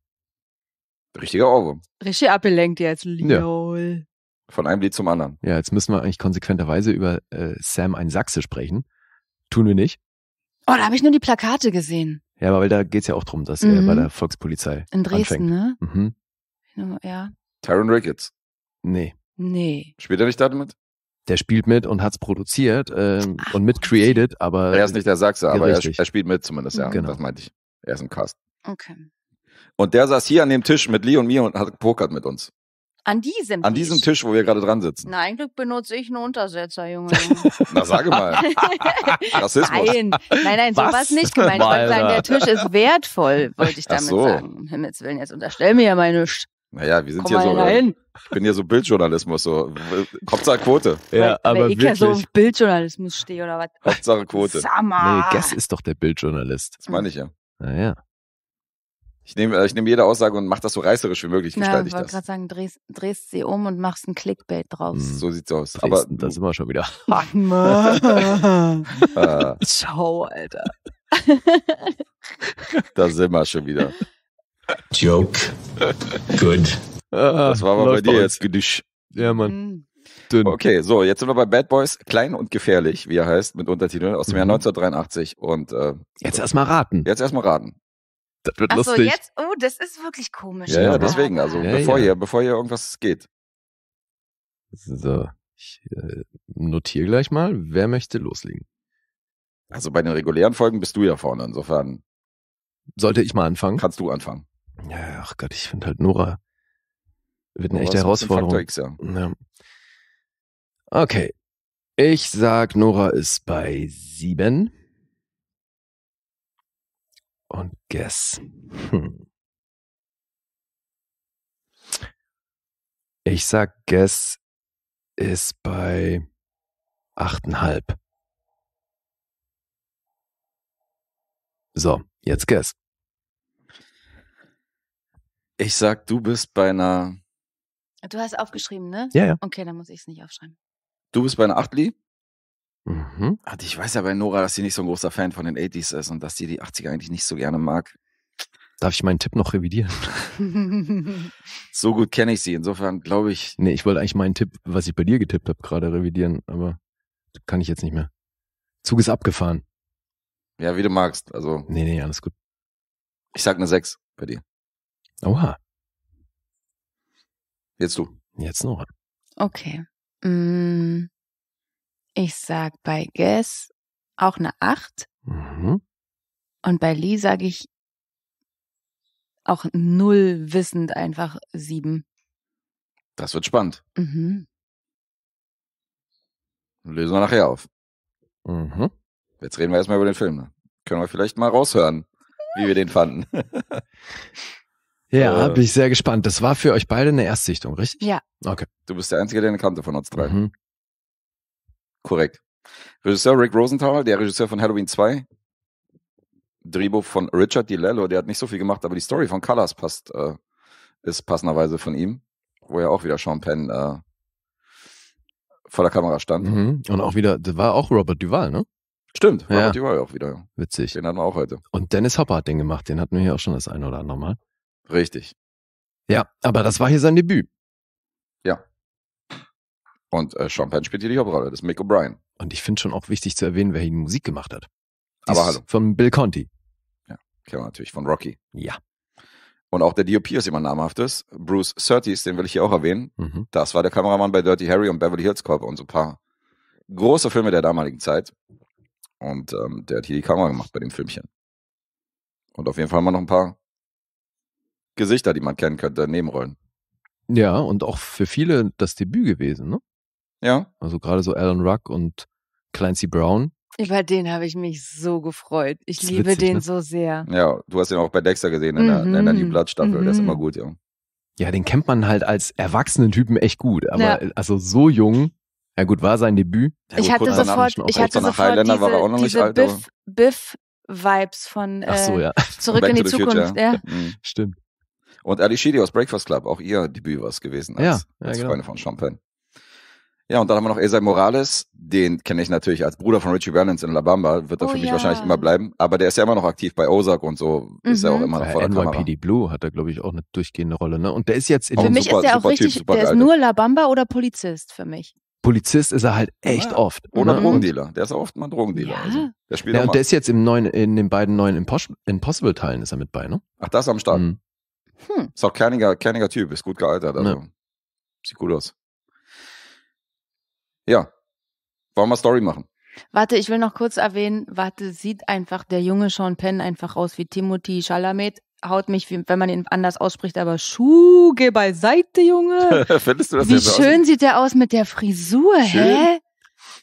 S2: Richtiger Ohrwurm.
S1: Richtig abgelenkt jetzt, lol.
S2: Ja. Von einem Lied zum anderen. Ja, jetzt müssen wir eigentlich
S3: konsequenterweise über äh, Sam ein Sachse sprechen. Tun wir nicht.
S1: Oh, da habe ich nur die Plakate gesehen.
S3: Ja, aber weil da es ja auch darum, dass mhm. er bei mhm. der Volkspolizei In Dresden, anfängt. ne? Mhm. Ja. Tyron Ricketts. Nee.
S1: Nee.
S2: Spielt er nicht damit?
S3: Der spielt mit und hat es produziert ähm, Ach, und mit created, aber. Er ist nicht der Sachse, aber er, er, spielt mit
S2: zumindest, ja. Genau. Das meinte ich. Er ist im Cast. Okay. Und der saß hier an dem Tisch mit Lee und mir und hat pokert mit uns.
S1: An diesem Tisch? An diesem Tisch,
S2: wo wir gerade dran sitzen.
S1: Na, eigentlich benutze ich einen Untersetzer, Junge.
S2: [laughs] Na, sage mal. [laughs] Rassismus. Nein, nein, nein, so war es nicht
S1: gemeint. Ich wollte sagen, der Tisch ist wertvoll, wollte ich damit so. sagen. Um Himmels Willen, jetzt unterstell mir ja mal nichts.
S2: Naja, wir sind Komm hier so. Rein. Ich bin hier so Bildjournalismus, so. Hauptsache Quote. Ja, aber Weil ich wirklich. ja so auf
S1: Bildjournalismus stehe oder was. Hauptsache Quote. Sag mal. Nee, Guess
S2: ist doch der Bildjournalist. Das meine ich ja. Naja. Ich nehme äh, ich nehm jede Aussage und mache das so reißerisch wie möglich, ja, ich
S1: wollte gerade sagen, drehst, drehst sie um und machst ein Clickbait draus. Mhm. So
S2: sieht's aus. Aber da sind wir schon wieder. [laughs] ah.
S1: Ciao, Alter.
S2: da sind wir schon wieder. Joke. Good. Ah, das war aber bei dir jetzt Ja, Mann. Mhm. Dünn. Okay, so, jetzt sind wir bei Bad Boys, klein und gefährlich, wie er heißt, mit Untertiteln aus dem mhm. Jahr 1983. Und äh, jetzt erstmal raten. Jetzt erstmal raten. Das wird Ach lustig. So, jetzt,
S1: oh, das ist wirklich komisch. Ja, ja deswegen,
S2: also ja, bevor, ja. Ihr, bevor ihr irgendwas geht. So, ich äh, notiere gleich mal, wer möchte loslegen. Also bei den regulären Folgen bist du ja vorne, insofern. Sollte ich mal anfangen? Kannst du anfangen. Ja, ach Gott, ich finde halt Nora
S3: wird eine Nora echte Herausforderung. X, ja. Ja. Okay. Ich sag, Nora ist bei sieben und guess. Hm. Ich sag, guess ist bei achteinhalb.
S2: So, jetzt guess. Ich sag, du bist bei einer.
S1: Du hast aufgeschrieben, ne? Ja, ja. Okay, dann muss ich es nicht aufschreiben.
S2: Du bist bei einer Achtli? Mhm. Ah, ich weiß ja bei Nora, dass sie nicht so ein großer Fan von den 80s ist und dass sie die 80er eigentlich nicht so gerne mag.
S3: Darf ich meinen Tipp noch revidieren?
S2: [laughs] [laughs] so gut kenne ich sie, insofern glaube ich.
S3: Nee, ich wollte eigentlich meinen Tipp, was ich bei dir getippt habe, gerade revidieren, aber kann ich jetzt nicht mehr. Zug ist abgefahren.
S2: Ja, wie du magst, also. Nee, nee, alles gut. Ich sag eine 6 bei dir. Oha. Jetzt du. Jetzt Nora.
S1: Okay. Mmh. Ich sag bei Guess auch eine 8. Mhm. Und bei Lee sage ich auch null wissend einfach 7.
S2: Das wird spannend. Mhm. Lösen wir nachher auf. Mhm. Jetzt reden wir erstmal über den Film. Ne? Können wir vielleicht mal raushören, wie wir den fanden. [laughs] ja, äh. bin ich
S3: sehr gespannt. Das war für euch beide eine Erstsichtung, richtig? Ja.
S2: Okay. Du bist der Einzige, der eine kannte von uns drei. Mhm. Korrekt. Regisseur Rick Rosenthal, der Regisseur von Halloween 2. Drehbuch von Richard DiLello, der hat nicht so viel gemacht, aber die Story von Colors passt, äh, ist passenderweise von ihm, wo ja auch wieder Sean Penn äh, vor der Kamera stand. Mhm. Und auch wieder, das war auch Robert Duval, ne? Stimmt, Robert ja. Duval auch wieder. Witzig. Den hatten wir auch
S3: heute. Und Dennis Hopper hat den gemacht, den hatten wir hier auch schon das eine oder andere Mal. Richtig. Ja, aber das war hier sein Debüt. Ja. Und äh, Sean Penn spielt hier die Hauptrolle,
S2: das ist Mick O'Brien. Und ich finde schon auch wichtig zu erwähnen, wer hier Musik gemacht hat. Dies Aber hallo. Von Bill Conti. Ja, kennen wir natürlich, von Rocky. Ja. Und auch der DOP ist jemand namhaftes. Bruce Surtees, den will ich hier auch erwähnen. Mhm. Das war der Kameramann bei Dirty Harry und Beverly Hills Cop und so ein paar große Filme der damaligen Zeit. Und ähm, der hat hier die Kamera gemacht bei dem Filmchen. Und auf jeden Fall haben noch ein paar Gesichter, die man kennen könnte, Nebenrollen.
S3: Ja, und auch für viele das Debüt gewesen, ne? Ja. Also gerade so
S2: Alan Ruck und Clancy Brown.
S1: Über den habe ich mich so gefreut. Ich das liebe witzig, den ne? so sehr.
S2: Ja, du hast ihn auch bei Dexter gesehen in der, mhm. der New Blood Staffel. Mhm. Der ist immer mhm. gut, ja.
S3: Ja, den kennt man halt als erwachsenen Typen echt gut. Aber ja. also so jung, ja gut, war sein Debüt.
S2: Ja, ich, gut, hatte sofort, ich hatte sofort, diese, war er auch noch nicht Biff,
S1: Biff Vibes von äh, so, ja. Zurück in die to Zukunft. Future. Ja.
S2: Mhm. Stimmt. Und Ali Sheedy aus Breakfast Club, auch ihr Debüt war es gewesen als, ja, als genau. Freunde von Champagne. Ja, und dann haben wir noch Esai Morales, den kenne ich natürlich als Bruder von Richie Valens in La Bamba, wird er oh, für mich ja. wahrscheinlich immer bleiben, aber der ist ja immer noch aktiv bei Ozark und so, mhm. ist ja auch mhm. immer noch vor der NYPD Kamera.
S3: Blue hat er glaube ich auch eine durchgehende Rolle, ne? Und der ist jetzt in Für mich super, ist der auch richtig, typ, der ist nur
S1: La Bamba oder Polizist für mich.
S3: Polizist ist er halt
S2: echt ja. oft. Oder ne? Drogendealer. Der ist auch oft mal ein Drogendealer. Ja. Also, der spielt ja, und mal. der ist
S3: jetzt im neuen, in den beiden neuen Impos Impossible-Teilen ist er mit bei, ne?
S2: Ach, das am Start. Mhm. Hm. Ist auch kerniger, kerniger Typ, ist gut gealtert. Also. Ne. Sieht gut aus ja, wollen wir Story machen.
S1: Warte, ich will noch kurz erwähnen, warte, sieht einfach der junge Sean Penn einfach aus wie Timothy Chalamet. Haut mich, wenn man ihn anders ausspricht, aber Schuh, geh beiseite, Junge.
S2: [laughs] Findest du das Wie so schön
S1: aus? sieht der aus mit der Frisur, schön. hä?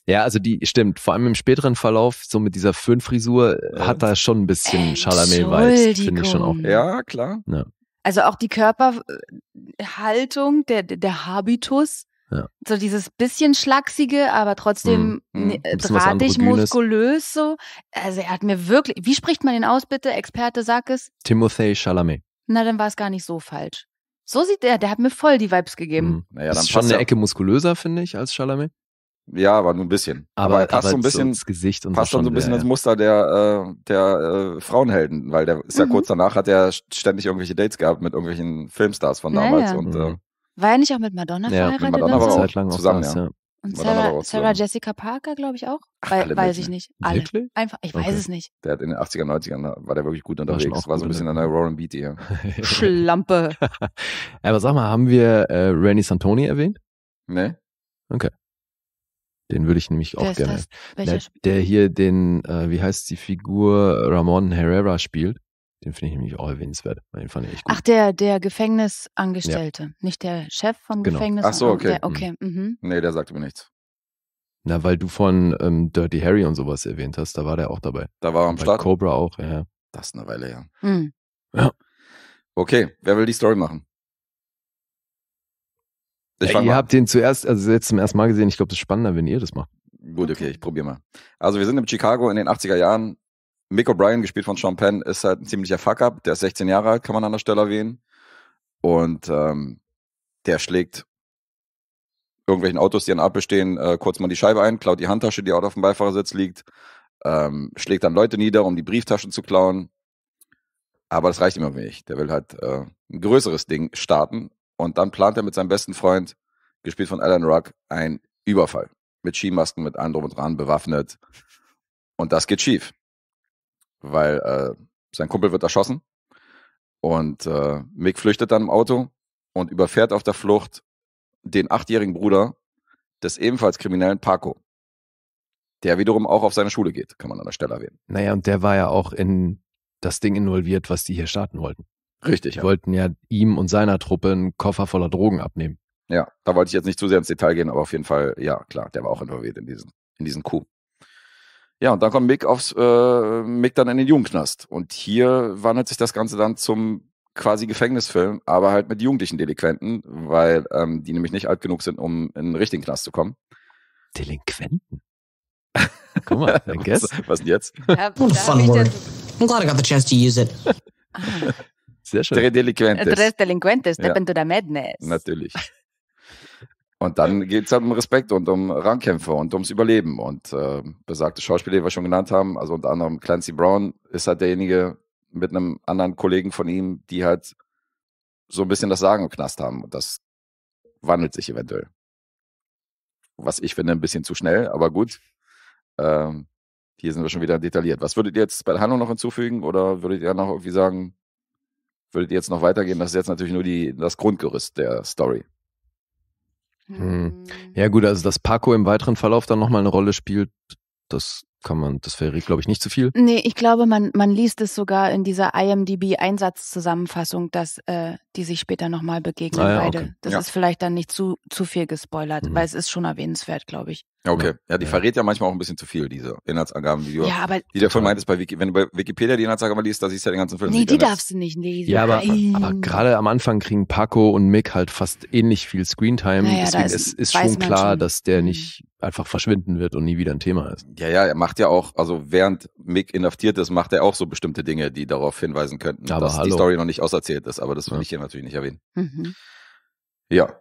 S3: Ja, also die stimmt. Vor allem im späteren Verlauf, so mit dieser Föhnfrisur, äh, hat er schon ein bisschen äh, chalamet weiß finde ich schon auch. Ja, klar. Ja.
S1: Also auch die Körperhaltung, der, der Habitus, ja. So dieses bisschen schlachsige, aber trotzdem mm, mm, drahtig, muskulös so. Also er hat mir wirklich, wie spricht man den aus bitte? Experte, sag es.
S3: Timothée Chalamet.
S1: Na, dann war es gar nicht so falsch. So sieht er, der hat mir voll die Vibes gegeben.
S2: Mm. Naja, dann ist schon eine Ecke
S3: muskulöser, finde ich, als Chalamet.
S2: Ja, aber nur ein bisschen. Aber, aber passt aber so ein bisschen ins Gesicht und passt dann so ein bisschen ja, ja. Muster der, äh, der äh, Frauenhelden, weil der ist ja mhm. kurz danach hat er ständig irgendwelche Dates gehabt mit irgendwelchen Filmstars von damals naja. und mhm. äh,
S1: war er nicht auch mit Madonna ja,
S2: verheiratet? Mit Madonna war auch Zeit lang zusammen, ja. Und Sarah, Sarah,
S1: Jessica Parker, glaube ich, auch. Ach, We weiß ich nicht. Alle. Wirklich? Einfach, ich okay. weiß es nicht.
S2: Der hat in den 80er, 90ern, war der wirklich gut unterwegs. War, war so ein bisschen an der Roaring Beat hier.
S3: Schlampe.
S2: [laughs]
S3: Aber sag mal, haben wir äh, Randy Santoni erwähnt? Nee. Okay. Den würde ich nämlich auch gerne. Der, der, hier den, äh, wie heißt die Figur, Ramon Herrera spielt. Den finde ich nämlich auch erwähnenswert. Den fand ich echt gut.
S1: Ach, der, der Gefängnisangestellte, ja. nicht der Chef vom genau. Gefängnis. Ach so, okay. Der, mhm. okay. Mhm.
S3: Nee,
S2: der sagte mir nichts.
S3: Na, weil du von ähm, Dirty Harry und sowas erwähnt hast, da war der auch dabei. Da war er am Start. Cobra auch, ja. Das ist eine Weile her. Ja. Mhm. ja. Okay, wer will die Story machen? Ich Ja, ihr mal. habt den zuerst, also jetzt zum ersten Mal gesehen. Ich glaube, das ist spannender, wenn ihr das
S2: macht. Gut, okay, ich probiere mal. Also wir sind in Chicago in den 80er Jahren. Mick O'Brien, gespielt von Sean Penn, ist halt ein ziemlicher Fuck-up. Der ist 16 Jahre alt, kann man an der Stelle erwähnen. Und ähm, der schlägt irgendwelchen Autos, die an Ampel stehen, äh, kurz mal die Scheibe ein, klaut die Handtasche, die auch auf dem Beifahrersitz liegt, ähm, schlägt dann Leute nieder, um die Brieftaschen zu klauen. Aber das reicht ihm irgendwie nicht. Der will halt äh, ein größeres Ding starten. Und dann plant er mit seinem besten Freund, gespielt von Alan Ruck, einen Überfall. Mit Skimasken, mit allem drum und dran, bewaffnet. Und das geht schief weil äh, sein Kumpel wird erschossen und äh, Mick flüchtet dann im Auto und überfährt auf der Flucht den achtjährigen Bruder des ebenfalls kriminellen Paco, der wiederum auch auf seine Schule geht, kann man an der Stelle erwähnen.
S3: Naja, und der war ja auch in das Ding involviert, was die hier starten wollten. Richtig. Die ja. wollten ja ihm und seiner Truppe einen
S2: Koffer voller Drogen abnehmen. Ja, da wollte ich jetzt nicht zu sehr ins Detail gehen, aber auf jeden Fall, ja, klar, der war auch involviert in diesen, in diesen Coup. Ja, und dann kommt Mick aufs äh, Mick dann in den Jugendknast. Und hier wandelt sich das Ganze dann zum quasi Gefängnisfilm, aber halt mit jugendlichen Delinquenten, weil ähm, die nämlich nicht alt genug sind, um in den richtigen Knast zu kommen. Delinquenten? Guck mal, I [laughs] guess. was denn jetzt? Ja, oh, fun I'm oh glad I got the chance to use it. Sehr schön. Tres Delinquentes. Tres Delinquentes, step ja. into the madness. Natürlich. Und dann geht es halt um Respekt und um Rangkämpfe und ums Überleben. Und äh, besagte Schauspieler, die wir schon genannt haben, also unter anderem Clancy Brown, ist halt derjenige mit einem anderen Kollegen von ihm, die halt so ein bisschen das Sagen im Knast haben. Und das wandelt sich eventuell. Was ich finde, ein bisschen zu schnell, aber gut. Ähm, hier sind wir schon wieder detailliert. Was würdet ihr jetzt bei Hanno noch hinzufügen oder würdet ihr noch irgendwie sagen, würdet ihr jetzt noch weitergehen? Das ist jetzt natürlich nur die, das Grundgerüst der Story. Hm. hm. Ja, gut, also dass Paco im weiteren Verlauf
S3: dann nochmal eine Rolle spielt, das kann man, das wäre, glaube ich, nicht zu viel.
S1: Nee, ich glaube, man, man liest es sogar in dieser IMDB-Einsatzzusammenfassung, dass äh, die sich später nochmal begegnen, ah, ja, beide. Okay. Das ja. ist vielleicht dann nicht zu, zu viel gespoilert, mhm. weil es ist schon erwähnenswert, glaube ich.
S2: Okay. Ja, die ja. verrät ja manchmal auch ein bisschen zu viel, diese Inhaltsangaben, die du, ja, aber, die der Film meintest, bei Wiki, wenn du bei Wikipedia die Inhaltsangaben liest, da siehst du ja den ganzen Film. Nee, die darfst
S1: du nicht lesen. Ja, aber, aber gerade
S3: am Anfang kriegen Paco und Mick halt fast ähnlich viel Screentime. Naja, Deswegen ist, ist, ist schon klar, schon. dass der mhm. nicht einfach verschwinden wird und nie wieder ein Thema ist.
S2: Ja, ja, er macht ja auch, also während Mick inhaftiert ist, macht er auch so bestimmte Dinge, die darauf hinweisen könnten, aber dass hallo. die Story noch nicht auserzählt ist, aber das will ja. ich Unternehmen natürlich nicht erwähnen. Mhm. Ja.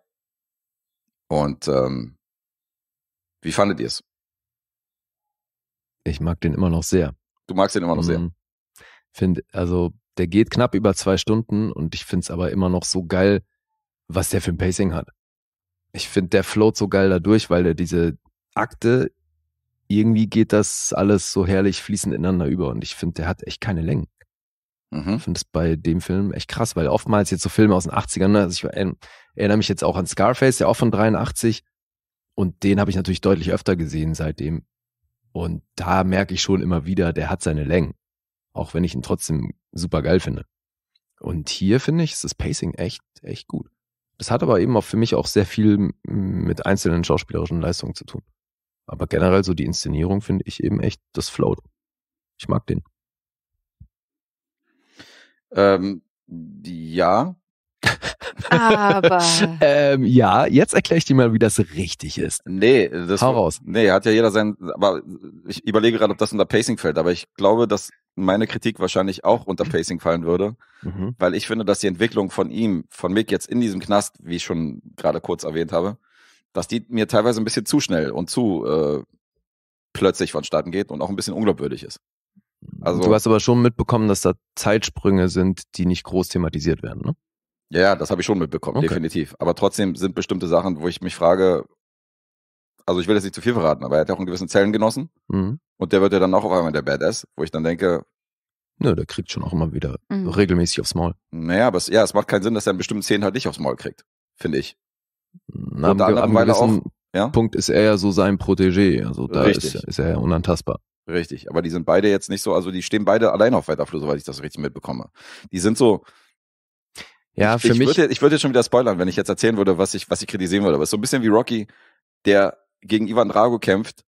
S2: Und ähm, wie fandet ihr es? Ich mag den immer noch sehr. Du magst den immer noch mhm. sehr.
S3: Find, also der geht knapp über zwei Stunden und ich finde es aber immer noch so geil, was der für ein Pacing hat. Ich finde, der float so geil dadurch, weil er diese Akte, irgendwie geht das alles so herrlich fließend ineinander über und ich finde, der hat echt keine Längen. Mhm. Finde es bei dem Film echt krass, weil oftmals jetzt so Filme aus den 80ern, ne, also ich erinnere mich jetzt auch an Scarface, der auch von 83. Und den habe ich natürlich deutlich öfter gesehen seitdem. Und da merke ich schon immer wieder, der hat seine Längen. Auch wenn ich ihn trotzdem super geil finde. Und hier finde ich, ist das Pacing echt, echt gut. Das hat aber eben auch für mich auch sehr viel mit einzelnen schauspielerischen Leistungen zu tun. Aber generell so die Inszenierung finde ich eben echt, das float. Ich mag den.
S2: Ähm, ja.
S3: Aber. [laughs] ähm, ja, jetzt erkläre ich dir mal, wie das richtig ist.
S2: Nee, das. Hau raus. Nee, hat ja jeder sein, aber ich überlege gerade, ob das unter Pacing fällt, aber ich glaube, dass meine Kritik wahrscheinlich auch unter Pacing fallen würde, mhm. weil ich finde, dass die Entwicklung von ihm, von Mick jetzt in diesem Knast, wie ich schon gerade kurz erwähnt habe, dass die mir teilweise ein bisschen zu schnell und zu äh, plötzlich vonstatten geht und auch ein bisschen unglaubwürdig ist. Also, du hast
S3: aber schon mitbekommen, dass da Zeitsprünge sind, die nicht groß thematisiert werden, ne?
S2: Ja, das habe ich schon mitbekommen, okay. definitiv. Aber trotzdem sind bestimmte Sachen, wo ich mich frage, also ich will jetzt nicht zu viel verraten, aber er hat ja auch einen gewissen Zellengenossen mhm. und der wird ja dann auch auf einmal der Badass, wo ich dann denke, Nö, ja, der kriegt schon auch immer wieder mhm. regelmäßig aufs Maul. Naja, aber es, ja, es macht keinen Sinn, dass er in bestimmten Szenen halt nicht aufs Maul kriegt, finde ich.
S3: Na, Unter am, anderem, am weil auch,
S2: ja? Punkt ist er ja so sein Protégé, also da ist, ist, er ja unantastbar. Richtig, aber die sind beide jetzt nicht so, also die stehen beide allein auf weiter Flur, soweit ich das richtig mitbekomme. Die sind so. Ja, für ich, ich mich. Würde, ich würde jetzt schon wieder spoilern, wenn ich jetzt erzählen würde, was ich, was ich kritisieren würde. Aber es ist so ein bisschen wie Rocky, der gegen Ivan Drago kämpft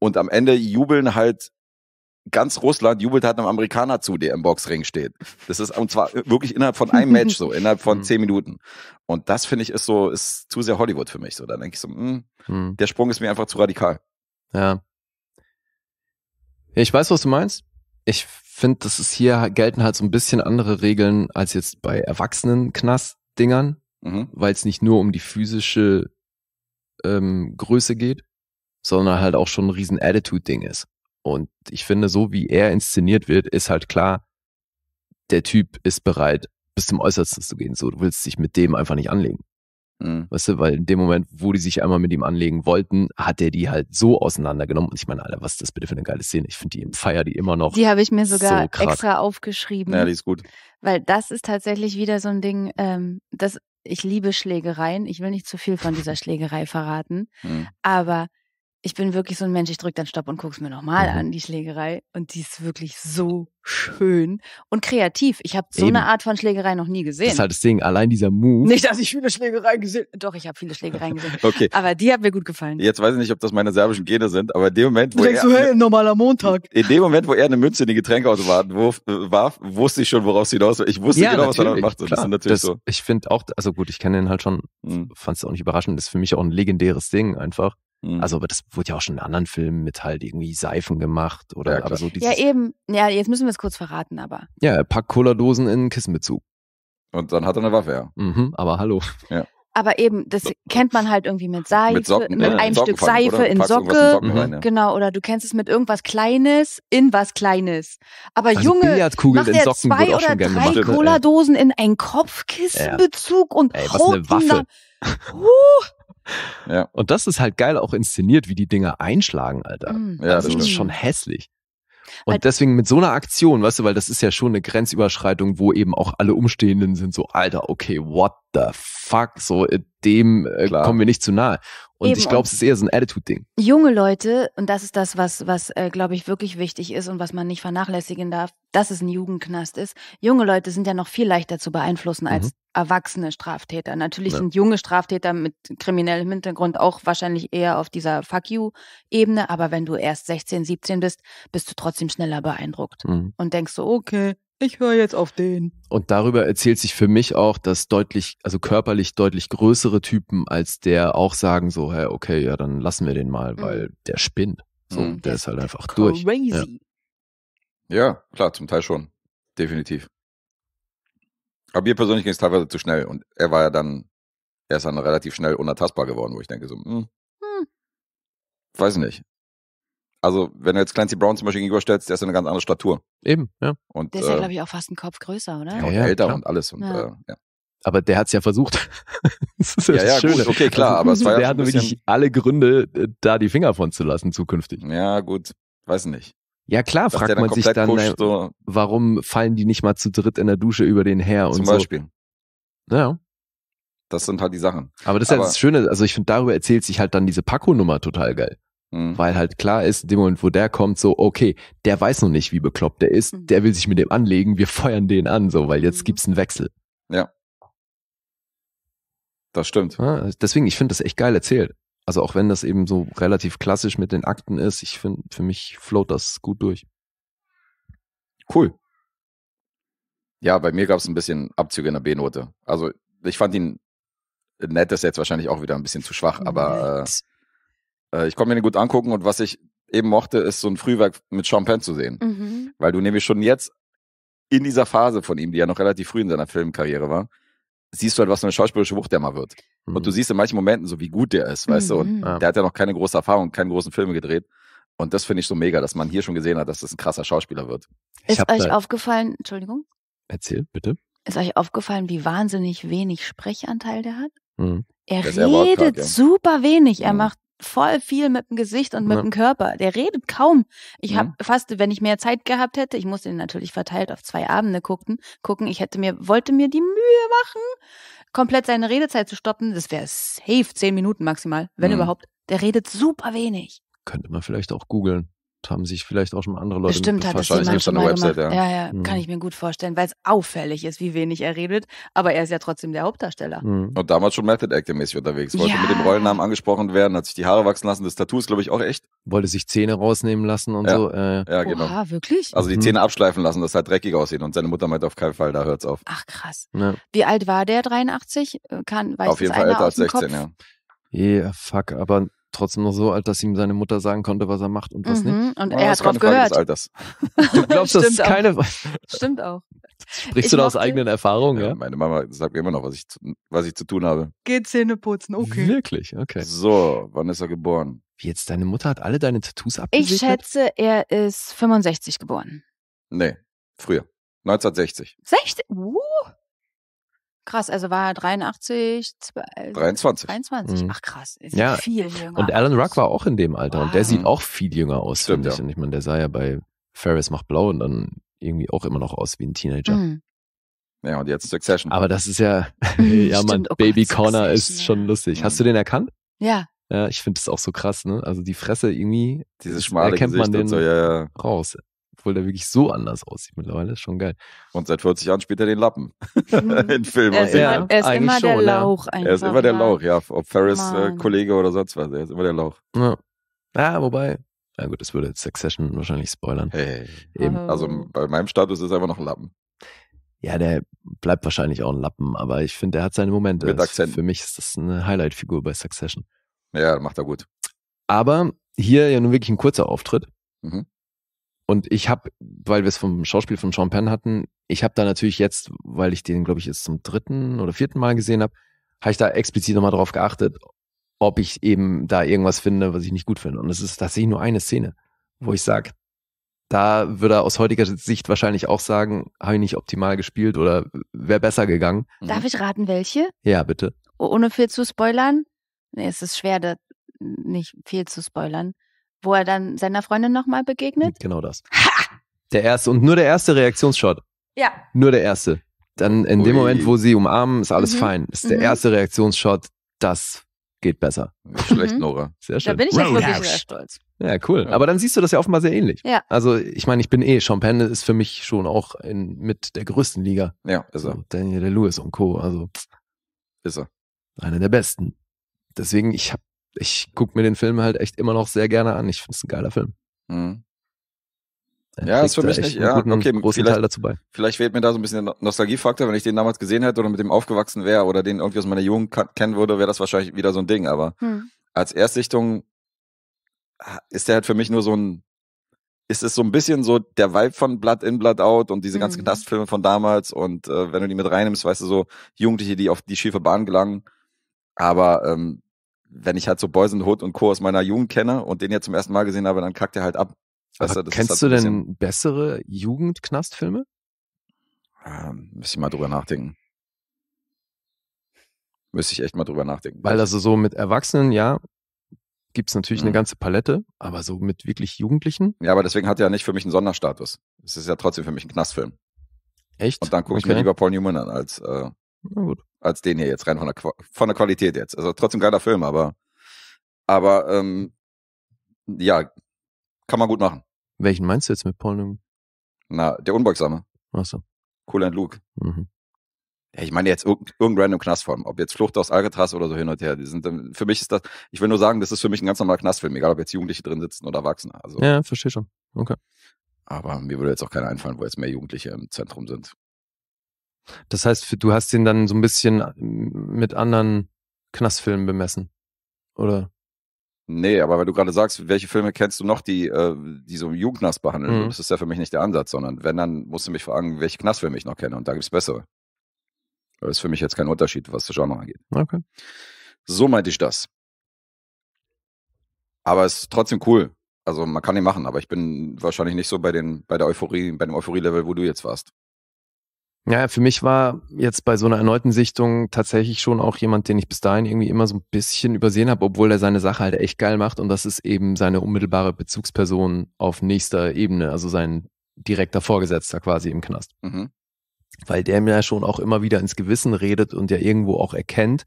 S2: und am Ende jubeln halt ganz Russland jubelt halt einem Amerikaner zu, der im Boxring steht. Das ist und zwar wirklich innerhalb von einem Match so, innerhalb [laughs] von mhm. zehn Minuten. Und das finde ich ist so, ist zu sehr Hollywood für mich so. Da denke ich so, hm, mh, der Sprung ist mir einfach zu radikal.
S3: Ja, ich weiß, was du meinst. Ich finde, dass es hier gelten halt so ein bisschen andere Regeln als jetzt bei erwachsenen Knastdingern, mhm. weil es nicht nur um die physische ähm, Größe geht, sondern halt auch schon ein riesen Attitude-Ding ist. Und ich finde, so wie er inszeniert wird, ist halt klar, der Typ ist bereit, bis zum Äußersten zu gehen. So, du willst dich mit dem einfach nicht anlegen. Mhm. Weißt du, weil in dem Moment, wo die sich einmal mit ihm anlegen wollten, hat er die halt so auseinandergenommen. Und ich meine, Alter, was ist das bitte für eine geile Szene? Ich finde die im Feier die immer noch. Die habe ich mir sogar so extra
S1: aufgeschrieben. Ja, die ist gut. Weil das ist tatsächlich wieder so ein Ding, ähm, das, ich liebe Schlägereien. Ich will nicht zu viel von dieser [laughs] Schlägerei verraten. Mhm. Aber ich bin wirklich so ein Mensch, ich drücke dann Stopp und gucke es mir nochmal mhm. an, die Schlägerei. Und die ist wirklich so schön und kreativ. Ich habe so Eben. eine Art von Schlägerei noch nie gesehen. Das ist halt
S3: das Ding, allein dieser Move. Nicht, dass
S1: ich viele Schlägereien gesehen Doch, ich habe viele Schlägereien gesehen. [laughs] okay. Aber die hat mir gut gefallen.
S2: Jetzt weiß ich nicht, ob das meine serbischen Gene sind, aber in dem Moment, wo du Denkst er...
S1: hey, normaler Montag.
S2: In dem Moment, wo er eine Münze in die Getränkeautomaten warf, wusste ich schon, worauf sie hinaus war. Ich wusste ja, genau, was er damit macht. Und das ist natürlich das, so. Ich finde auch, also gut, ich
S3: kenne ihn halt schon, mhm. fand es auch nicht überraschend, das ist für mich auch ein legendäres Ding einfach. Mhm. Also, aber das wurde ja auch schon in anderen Filmen mit halt irgendwie Seifen gemacht oder ja, aber so dieses. Ja,
S1: eben. Ja, jetzt müssen wir es kurz verraten, aber.
S3: Ja, er packt Cola-Dosen in Kissenbezug. Und dann hat er eine Waffe, ja. Mhm, aber hallo. Ja.
S1: Aber eben, das kennt man halt irgendwie mit Seife, mit, Socken, mit ja, einem Stück Seife in Socke. In Socken mhm. rein, ja. Genau, oder du kennst es mit irgendwas Kleines in was Kleines. Aber also Junge, macht er Socken zwei oder drei Cola-Dosen in einen Kopfkissenbezug ja. und Ey, was
S3: eine Waffe. [laughs] Ja. Und das ist halt geil auch inszeniert, wie die Dinger einschlagen, Alter. Mhm. Ja, also das, ist schon hässlich. Und halt deswegen mit so einer Aktion, weißt du, weil das ist ja schon eine Grenzüberschreitung, wo eben auch alle Umstehenden sind so, Alter, okay, what the fuck, so äh, dem äh, kommen wir nicht zu nahe. Und Eben ich glaube, es ist eher so ein Attitude-Ding.
S1: Junge Leute, und das ist das, was, was äh, glaube ich, wirklich wichtig ist und was man nicht vernachlässigen darf, dass es ein Jugendknast ist. Junge Leute sind ja noch viel leichter zu beeinflussen als mhm. erwachsene Straftäter. Natürlich ja. sind junge Straftäter mit kriminellem Hintergrund auch wahrscheinlich eher auf dieser Fuck you-Ebene, aber wenn du erst 16, 17 bist, bist du trotzdem schneller beeindruckt mhm. und denkst so, okay, ich höre jetzt auf den.
S3: Und darüber erzählt sich für mich auch, dass deutlich, also körperlich deutlich größere Typen als der auch sagen so, hey, okay, ja, dann lassen wir den mal, mhm. weil der spinnt. So, mhm. der ist halt einfach Crazy. durch. Ja.
S2: ja, klar, zum Teil schon. Definitiv. Aber mir persönlich ging es teilweise zu schnell und er war ja dann, er ist dann relativ schnell unertastbar geworden, wo ich denke so,
S3: hm, hm.
S2: weiß nicht also wenn du jetzt Clancy Brown zum Beispiel gegenüberstellst, der ist eine ganz andere Statur. Eben, ja. Und, der ist ja, äh, glaube
S1: ich, auch fast ein Kopf größer, oder? Ja, und ja, älter klar. und alles. Und, ja. Äh,
S2: ja.
S3: Aber der hat es ja versucht. [laughs] das ist ja, ja, ja Schöne. okay, klar. Also, aber es war ja der ja hat wirklich alle Gründe, äh, da die Finger von zu lassen zukünftig.
S2: Ja, gut, weiß nicht.
S3: Ja klar, Dass fragt man sich dann, pusht, so warum fallen die nicht mal zu dritt in der Dusche über den her und so. Zum Beispiel. Ja.
S2: Das sind halt die Sachen. Aber das ist aber, ja das
S3: Schöne, also ich finde, darüber erzählt sich halt dann diese Paco-Nummer total geil. Mhm. Weil halt klar ist, in dem Moment, wo der kommt, so, okay, der weiß noch nicht, wie bekloppt der ist, mhm. der will sich mit dem anlegen, wir feuern den an, so, weil jetzt mhm. gibt's einen Wechsel. Ja. Das stimmt. Ja, deswegen, ich finde das echt geil erzählt. Also auch wenn das eben so relativ klassisch mit den Akten ist, ich finde, für mich float das gut durch. Cool.
S2: Ja, bei mir gab's ein bisschen Abzüge in der B-Note. Also ich fand ihn nett, ist jetzt wahrscheinlich auch wieder ein bisschen zu schwach, aber. äh, äh, ich konnte mir den gut angucken und was ich eben mochte, ist so ein Frühwerk mit Sean Penn zu sehen. Mhm. Weil du nämlich schon jetzt in dieser Phase von ihm, die ja noch relativ früh in seiner Filmkarriere war, siehst du halt, was für eine schauspielerische Wucht der mal wird. Mhm. Und du siehst in manchen Momenten so, wie gut der ist, weißt mhm. du. Und mhm. ja. der hat ja noch keine große Erfahrung, keine großen Filme gedreht. Und das finde ich so mega, dass man hier schon gesehen hat, dass das ein krasser Schauspieler wird. Ist euch
S1: aufgefallen, Entschuldigung?
S2: Erzähl, bitte.
S1: Ist euch aufgefallen, wie wahnsinnig wenig Sprechanteil der hat?
S3: Mhm. Er das redet ja.
S1: super wenig. Er mhm. macht voll viel mit dem Gesicht und mit ja. dem Körper. Der redet kaum. Ich habe ja. Mhm. fast, wenn ich mehr Zeit gehabt hätte, ich musste ihn natürlich verteilt auf zwei Abende gucken, gucken. Ich hätte mir, wollte mir die Mühe machen, komplett seine Redezeit zu stoppen. Das wäre safe zehn Minuten maximal, wenn mhm. überhaupt. Der redet super wenig.
S3: Könnte man vielleicht auch googeln haben sich vielleicht auch schon andere Leute Bestimmt hat das jemand schon mal Website, gemacht. Ja, ja, ja mhm.
S1: kann hm. ich mir gut vorstellen, weil es auffällig ist, wie wenig er redet, aber er ist ja trotzdem der Hauptdarsteller.
S2: Mhm. Und damals schon Method Acting mäßig unterwegs, wollte ja. mit dem Rollennamen angesprochen werden, hat sich die Haare wachsen lassen, das Tattoo ist glaube ich auch echt. Wollte sich Zähne rausnehmen lassen und ja. so. Äh. Ja, genau. Oha, wirklich? Also die hm. Zähne abschleifen lassen, dass halt dreckig aussehen und seine Mutter meint auf keinen Fall, da hört's auf. Ach krass.
S1: Wie alt war der? 83? Äh, kann,
S3: weiß auf jeden Fall älter als 16, Kopf? ja. Yeah, fuck, aber trotzdem noch so alt, dass ihm seine Mutter sagen konnte, was er macht und was mhm. nicht. Und oh, er hat drauf gehört. [laughs] Du glaubst, das ist keine. Stimmt auch. Sprichst
S2: ich du da aus eigenen Erfahrungen? Ja, ja? Meine Mama sagt mir immer noch, was ich, was ich zu tun habe.
S1: Geh Zähne putzen, okay.
S2: Wirklich, okay. So, wann ist er geboren? Wie jetzt? Deine Mutter hat alle deine Tattoos abgesichert? Ich
S1: schätze, er ist 65 geboren.
S2: Nee, früher. 1960.
S1: 60? Uh. Krass, also war er 83, 23. 23. Mhm. Ach krass, ist ja viel jünger. Und
S3: Alan Ruck war auch in dem Alter wow. und der sieht auch viel jünger aus, finde ich. Ja. Und ich meine, der sah ja bei Ferris macht blau und dann irgendwie auch immer noch aus wie ein Teenager. Mhm. Ja, und jetzt Succession. Aber das ist ja, mhm. [laughs] ja man, oh Baby Gott, Corner ist schon lustig. Mhm. Hast du mhm. den erkannt? Ja. Ja, ich finde das auch so krass, ne? Also die Fresse irgendwie, dieses schmale erkennt Gesicht man den so, ja, raus obwohl der wirklich so anders aussieht mittlerweile. Ist
S2: schon geil. Und seit 40 Jahren spielt er den Lappen [laughs] mhm. in Filmen. Er, ja, er, ist immer schon, der Lauch. Einfach, er ist immer der Lauch, ja. Ob Ferris äh, Kollege oder sonst was, er ist immer der Lauch. Ja, ja wobei, na gut, das würde Succession wahrscheinlich spoilern. Hey, Eben. Also oh. bei meinem Status ist er immer noch ein Lappen.
S3: Ja, der bleibt wahrscheinlich auch ein Lappen, aber ich finde, er hat seine Momente. Mit Akzent. Für mich ist das eine Highlight-Figur bei Succession. Ja, macht er gut. Aber hier ja nun wirklich ein kurzer Auftritt. Mhm. Und ich habe, weil wir es vom Schauspiel von Sean Penn hatten, ich habe da natürlich jetzt, weil ich den, glaube ich, jetzt zum dritten oder vierten Mal gesehen habe, habe ich da explizit nochmal drauf geachtet, ob ich eben da irgendwas finde, was ich nicht gut finde. Und es ist tatsächlich nur eine Szene, wo ich sage, da würde er aus heutiger Sicht wahrscheinlich auch sagen, habe ich nicht optimal gespielt oder wäre besser gegangen. Mhm.
S1: Darf ich raten, welche? Ja, bitte. Ohne viel zu spoilern? Nee, es ist schwer, da nicht viel zu spoilern wo er dann seiner Freundin nochmal begegnet?
S3: Genau das. Ha! Der erste und nur der erste Reaktionsshot. Ja. Nur der erste. Dann in Ui. dem Moment, wo sie umarmen, ist alles mhm. fein. Ist der mhm. erste Reaktionsshot, das geht besser. Nicht schlecht, Nora. Mhm. Sehr schön. Da bin ich auch wirklich sehr stolz. Ja, cool. Aber dann siehst du das ja offenbar sehr ähnlich. Ja. Also ich meine, ich bin eh, Champagne ist für mich schon auch in, mit der größten Liga. Ja, ist er. Daniel Lewis und Co. Also ist er. Einer der besten. Deswegen, ich habe ich gucke mir den Film halt echt immer noch sehr gerne an. Ich finde es ein geiler Film.
S2: Mhm. Ja, ist für mich nicht. Ja, guten, okay, großen Teil dazu bei. Vielleicht fehlt mir da so ein bisschen der Nostalgiefaktor. Wenn ich den damals gesehen hätte oder mit dem aufgewachsen wäre oder den irgendwie aus meiner Jugend kennen würde, wäre das wahrscheinlich wieder so ein Ding. Aber hm. als Erstsichtung ah, ist der halt für mich nur so ein. Ist es so ein bisschen so der Vibe von Blood in, Blood out und diese ganzen mhm. Knastfilme von damals und äh, wenn du die mit reinnimmst, weißt du so Jugendliche, die auf die schiefe Bahn gelangen. Aber ähm, wenn ich halt so Boys and Hood und Co. aus meiner Jugend kenne und den jetzt zum ersten Mal gesehen habe, dann kackt er halt ab. Weißt du, kennst halt du denn
S3: bessere Jugendknastfilme?
S2: Ähm, müsste ich mal drüber nachdenken. Müsste ich echt mal drüber nachdenken.
S3: Weil also so mit Erwachsenen, ja, gibt es natürlich mhm. eine ganze Palette,
S2: aber so mit wirklich Jugendlichen. Ja, aber deswegen hat er ja nicht für mich einen Sonderstatus. Es ist ja trotzdem für mich ein Knastfilm. Echt? Und dann gucke okay. ich mir lieber Paul Newman an als äh, na gut. Als den hier jetzt, rein von der, von der Qualität jetzt. Also trotzdem geiler Film, aber, aber ähm, ja, kann man gut machen.
S3: Welchen meinst du jetzt mit Paul Newman?
S2: Na, der Unbeugsame. Achso. Cool and Luke. Mhm. Ja, ich meine jetzt ir irgendein random Knastform, ob jetzt Flucht aus Alcatraz oder so hin und her. Die sind, ähm, für mich ist das, ich will nur sagen, das ist für mich ein ganz normaler Knastfilm, egal ob jetzt Jugendliche drin sitzen oder Erwachsene. Also, ja, verstehe schon. Okay. Aber mir würde jetzt auch keiner einfallen, wo jetzt mehr Jugendliche im Zentrum sind.
S3: Das heißt, du hast ihn dann so ein bisschen äh, mit anderen Knastfilmen bemessen, oder?
S2: Nee, aber weil du gerade sagst, welche Filme kennst du noch, die, äh, die so Jugendnass behandeln, mhm. das ist ja für mich nicht der Ansatz, sondern wenn, dann musst du mich fragen, welche Knastfilme ich noch kenne und da gibt es bessere. Das ist für mich jetzt kein Unterschied, was das Genre angeht. Okay. So meinte ich das. Aber es ist trotzdem cool. Also man kann ihn machen, aber ich bin wahrscheinlich nicht so bei den, bei der Euphorie, bei dem Euphorie-Level, wo du jetzt warst.
S3: Ja, für mich war jetzt bei so einer erneuten Sichtung tatsächlich schon auch jemand, den ich bis dahin irgendwie immer so ein bisschen übersehen habe, obwohl er seine Sache halt echt geil macht und das ist eben seine unmittelbare Bezugsperson auf nächster Ebene, also sein direkter Vorgesetzter quasi im Knast. Mhm. Weil der mir ja schon auch immer wieder ins Gewissen redet und ja irgendwo auch erkennt,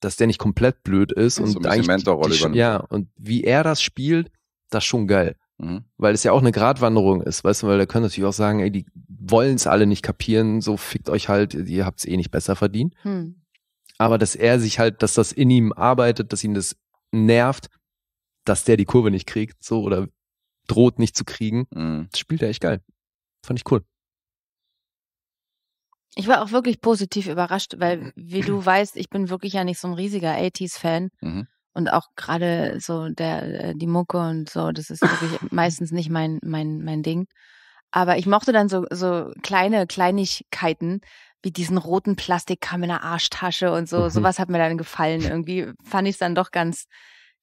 S3: dass der nicht komplett blöd ist, ist und so eigentlich die, die, ja und wie er das spielt, das schon geil. Mhm. Weil es ja auch eine Gratwanderung ist, weißt du, weil da können natürlich auch sagen, ey, die wollen es alle nicht kapieren, so fickt euch halt, ihr habt es eh nicht besser verdient. Mhm. Aber dass er sich halt, dass das in ihm arbeitet, dass ihn das nervt, dass der die Kurve nicht kriegt, so oder droht nicht zu kriegen, mhm. das spielt er echt geil. Fand ich cool.
S1: Ich war auch wirklich positiv überrascht, weil, wie du [clears throat] weißt, ich bin wirklich ja nicht so ein riesiger 80s-Fan. Mhm und auch gerade so der äh, die Mucke und so, das ist wirklich [laughs] meistens nicht mein mein mein Ding. Aber ich mochte dann so so kleine Kleinigkeiten wie diesen roten Plastikkamm in der Arschtasche und so. Mhm. Sowas hat mir dann gefallen. Irgendwie fand ich es dann doch ganz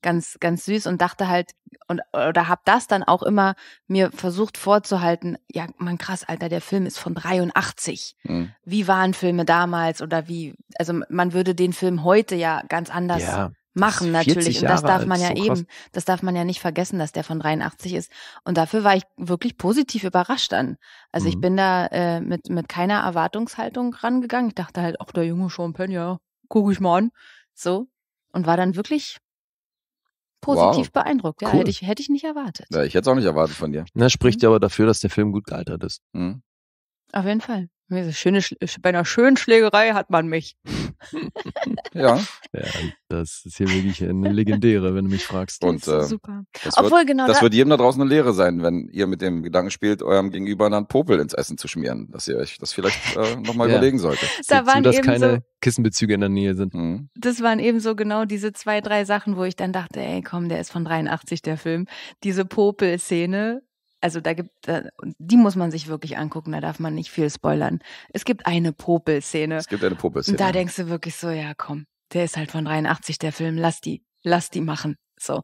S1: ganz ganz süß und dachte halt und oder habe das dann auch immer mir versucht vorzuhalten, ja, man krass, Alter, der Film ist von 83. Mhm. Wie waren Filme damals oder wie also man würde den Film heute ja ganz anders ja machen natürlich. Und das darf man ja so eben, das darf man ja nicht vergessen, dass der von 83 ist. Und dafür war ich wirklich positiv überrascht dann. Also mhm. ich bin da äh, mit, mit keiner Erwartungshaltung rangegangen. Ich dachte halt, ach, der junge Champagner ja, guck ich mal an. So. Und war dann wirklich positiv wow. beeindruckt. Ja, cool. hätte, ich, hätte ich nicht erwartet.
S2: Ja, ich hätte es auch nicht erwartet von dir.
S3: Na, spricht mhm. ja aber dafür, dass der Film gut gealtert ist. Mhm.
S1: Auf jeden Fall. Schöne, äh, bei einer schönen Schlägerei hat man mich. [laughs]
S3: ja.
S2: ja. Das
S3: ist hier wirklich eine legendäre, wenn du mich
S2: fragst. Und, äh, Super. Das, Obwohl, wird, genau das da wird jedem da draußen eine Lehre sein, wenn ihr mit dem Gedanken spielt, eurem Gegenüber dann Popel ins Essen zu schmieren, dass ihr euch das vielleicht äh, nochmal ja. überlegen solltet. Da waren zu, dass eben keine so, Kissenbezüge in der Nähe sind. Mhm.
S1: Das waren eben so genau diese zwei, drei Sachen, wo ich dann dachte, ey, komm, der ist von 83, der Film. Diese Popel-Szene also da gibt, die muss man sich wirklich angucken, da darf man nicht viel spoilern. Es gibt eine Popelszene. Es gibt eine
S2: Popelszene. Da denkst
S1: du wirklich so, ja komm, der ist halt von 83, der Film, lass die, lass die machen. So.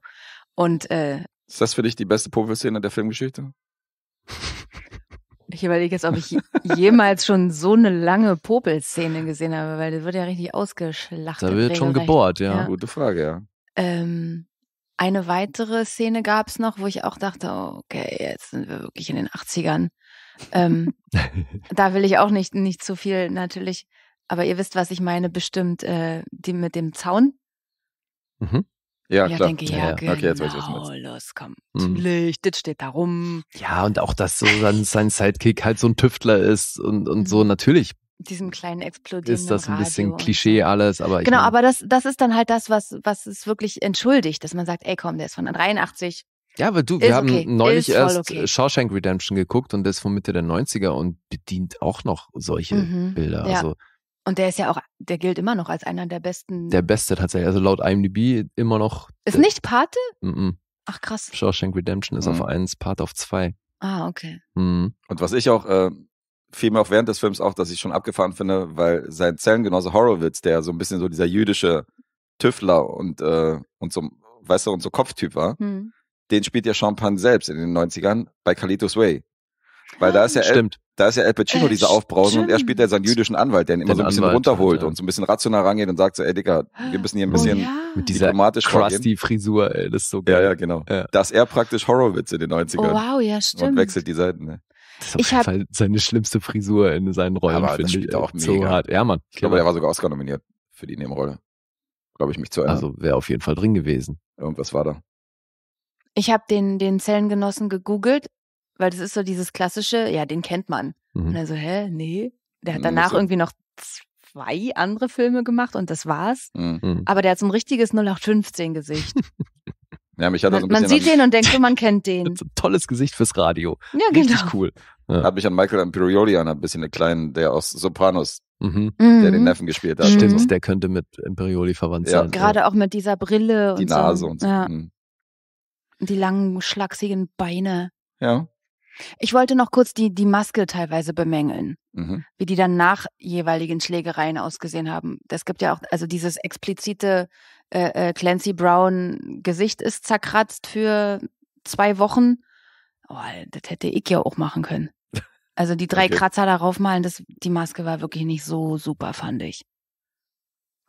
S1: Und äh,
S2: Ist das für dich die beste Popelszene der Filmgeschichte?
S1: Ich überlege jetzt, ob ich jemals schon so eine lange Popelszene gesehen habe, weil das wird ja richtig ausgeschlachtet. Da wird schon gebohrt, ja. ja. Gute Frage, ja. Ähm, eine weitere Szene gab es noch, wo ich auch dachte, oh, okay, jetzt sind wir wirklich in den 80ern. Ähm, [laughs] da will ich auch nicht, nicht zu viel natürlich, aber ihr wisst, was ich meine, bestimmt äh, die mit dem Zaun.
S3: Mhm. Ja, ich klar. Denke, ja, ja, genau, okay, jetzt weiß ich, was du genau,
S1: meinst. los, komm, mhm. Licht, steht da rum.
S3: Ja, und auch, dass so sein, sein Sidekick halt so ein Tüftler ist und, und mhm. so, natürlich
S1: diesem kleinen explodierenden Ist das ein Radio bisschen
S3: Klischee alles, aber Genau,
S1: meine, aber das das ist dann halt das, was was es wirklich entschuldigt, dass man sagt, ey, komm, der ist von 83.
S3: Ja, aber du, wir haben okay, neulich erst okay. Shawshank Redemption geguckt und der ist von Mitte der 90er und bedient auch noch solche mhm, Bilder, ja. also
S1: und der ist ja auch, der gilt immer noch als einer der besten. Der
S3: beste tatsächlich, also laut IMDb immer noch.
S1: Ist nicht Pate?
S3: Mhm. Ach krass. Shawshank Redemption ist mhm. auf eins, Pate auf zwei.
S1: Ah, okay.
S2: Mhm. Und was ich auch äh, fiel mir auch während des Films auf, dass ich schon abgefahren finde, weil sein Zellengenosse Horowitz, der so ein bisschen so dieser jüdische Tüftler und, äh, und so, weißt du, und so Kopftyp war, hm. den spielt ja Champagne selbst in den 90ern bei Carlitos Way. Weil da ist ja ah, Stimmt. El, da ist ja El Pacino, äh, dieser Aufbrausen, und er spielt ja seinen jüdischen Anwalt, der ihn immer Den so ein bisschen runterholt hat, ja. und so ein bisschen rational rangeht und sagt so, ey Digga, wir müssen hier ein oh, bisschen oh, ja. mit dieser crusty Frisur, ey, das ist so geil. Ja, ja, genau. Ja. Dass er praktisch Horowitz in den 90ern. Oh, wow, ja, stimmt. Und wechselt die Seiten. Ne? Das ist ich jeden Fall seine schlimmste Frisur in seinen Rollen, aber finde ich. Also auch so hart. Ja, Mann. Ich glaube, der war sogar Oscar nominiert für die Nebenrolle. Glaube ich, mich zu erinnern. Also wäre auf jeden Fall drin gewesen. Irgendwas war da.
S1: Ich habe den, den Zellengenossen gegoogelt, weil das ist so dieses klassische, ja, den kennt man. Mhm. Und er so, hä, nee. Der hat mhm, danach irgendwie noch zwei andere Filme gemacht und das war's. Mhm. mhm. Aber der hat so ein richtiges 0815-Gesicht. [laughs]
S2: Ja, mich hat man, so man sieht den
S1: und [laughs] denkt, man kennt den. ein
S2: tolles Gesicht fürs Radio. Ja, Richtig genau. cool. Ja. Habe ich an Michael Imperioli an, ein bisschen einen kleinen, der aus Sopranos, mhm. der mhm. den Neffen gespielt hat. Stimmt, so. Mhm. der könnte mit Imperioli verwandt ja. sein. Gerade
S1: ja. auch mit dieser Brille Die und Die Nase so. und so. Ja. Mhm. Die langen, schlachsigen Beine. Ja. Ich wollte noch kurz die, die Maske teilweise bemängeln, mhm. wie die dann nach jeweiligen Schlägereien ausgesehen haben. Das gibt ja auch, also dieses explizite äh, äh, Clancy Brown Gesicht ist zerkratzt für zwei Wochen. Oh, das hätte ich ja auch machen können. Also die drei okay. Kratzer darauf malen, das, die Maske war wirklich nicht so super, fand ich.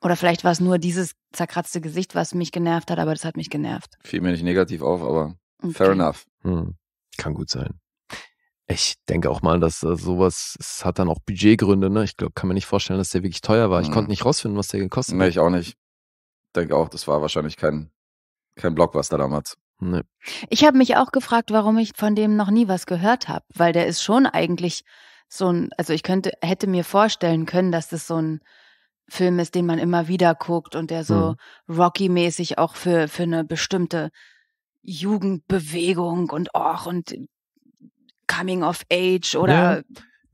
S1: Oder vielleicht war es nur dieses zerkratzte Gesicht, was mich genervt hat, aber das hat mich genervt.
S2: Fiel mir nicht negativ auf, aber okay. fair
S3: enough. Hm. Kann gut sein. Ich denke auch mal, dass äh, sowas, es hat dann auch Budgetgründe, ne? Ich glaube, kann mir nicht vorstellen, dass der wirklich teuer war. Ich hm. konnte nicht rausfinden, was der gekostet hat. Nee, ich auch nicht
S2: denke auch, das war wahrscheinlich kein, kein Blockbuster damals. Nee.
S1: Ich habe mich auch gefragt, warum ich von dem noch nie was gehört habe, weil der ist schon eigentlich so ein, also ich könnte, hätte mir vorstellen können, dass das so ein Film ist, den man immer wieder guckt und der so mhm. Rocky-mäßig auch für, für eine bestimmte Jugendbewegung und auch und Coming of Age oder ja.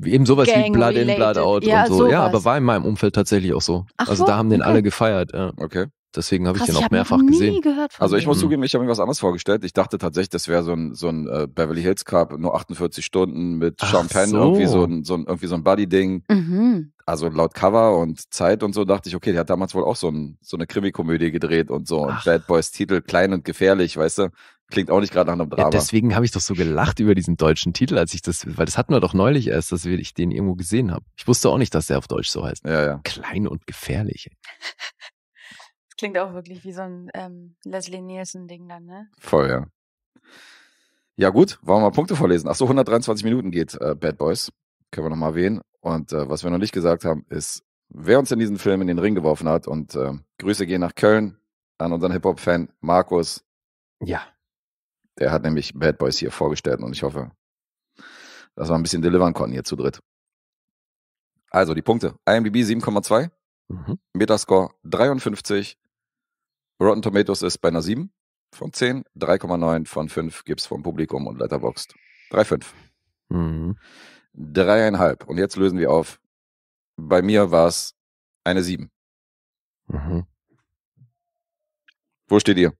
S3: Eben sowas Gang wie Blood related. in, Blood out ja, und so. Sowas. Ja, aber war in meinem Umfeld tatsächlich auch so. Ach also so? da haben den okay. alle gefeiert. Ja.
S2: Okay. Deswegen habe ich den auch ich mehrfach gesehen. also ich dem. muss mhm. zugeben, ich habe mir was anderes vorgestellt. Ich dachte tatsächlich, das wäre so ein, so ein äh, Beverly Hills Cup, nur 48 Stunden mit Champagne, so. irgendwie so ein, so ein, irgendwie so ein Buddy-Ding.
S4: Mhm.
S2: Also laut Cover und Zeit und so dachte ich, okay, der hat damals wohl auch so, ein, so eine Krimikomödie gedreht und so. Und Bad Boys Titel, klein und gefährlich, weißt du? Klingt auch nicht gerade nach einem Drama. Ja, deswegen
S3: habe ich doch so gelacht über diesen deutschen Titel, als ich das, weil das hatten wir doch neulich erst, dass ich den irgendwo gesehen habe. Ich wusste auch nicht, dass der auf Deutsch so heißt. Ja, ja. Klein und gefährlich.
S1: Klingt auch wirklich wie so ein ähm, Leslie Nielsen-Ding dann, ne?
S2: Voll, ja. Ja, gut, wollen wir mal Punkte vorlesen. Achso, 123 Minuten geht äh, Bad Boys. Können wir nochmal erwähnen. Und äh, was wir noch nicht gesagt haben, ist, wer uns in diesen Film in den Ring geworfen hat. Und äh, Grüße gehen nach Köln an unseren Hip-Hop-Fan Markus. Ja. Der hat nämlich Bad Boys hier vorgestellt und ich hoffe, dass wir ein bisschen delivern konnten hier zu dritt. Also die Punkte. IMDb 7,2, mhm. Metascore 53, Rotten Tomatoes ist bei einer 7 von 10, 3,9 von 5 gibt es vom Publikum und Letterboxd. 3,5. Mhm. 3,5. Und jetzt lösen wir auf. Bei mir war es eine 7. Mhm. Wo steht ihr?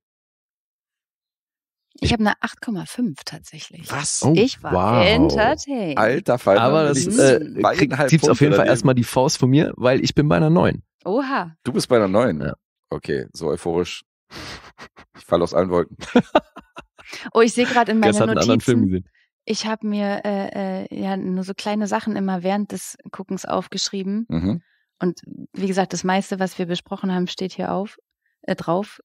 S1: Ich habe eine 8,5 tatsächlich. Was?
S2: Oh, ich war wow. entertained. Alter Fall. Aber das äh, kriegt, auf jeden Fall erstmal
S3: die Faust von mir, weil ich bin bei einer 9.
S1: Oha.
S2: Du bist bei einer 9. Ja. Okay, so euphorisch. Ich falle aus allen Wolken.
S1: oh, ich sehe gerade in [laughs] meinen Gestern Notizen. Einen Film gesehen. Ich habe mir äh, äh, ja nur so kleine Sachen immer während des Guckens aufgeschrieben. Mhm. Und wie gesagt, das meiste, was wir besprochen haben, steht hier auf äh, drauf.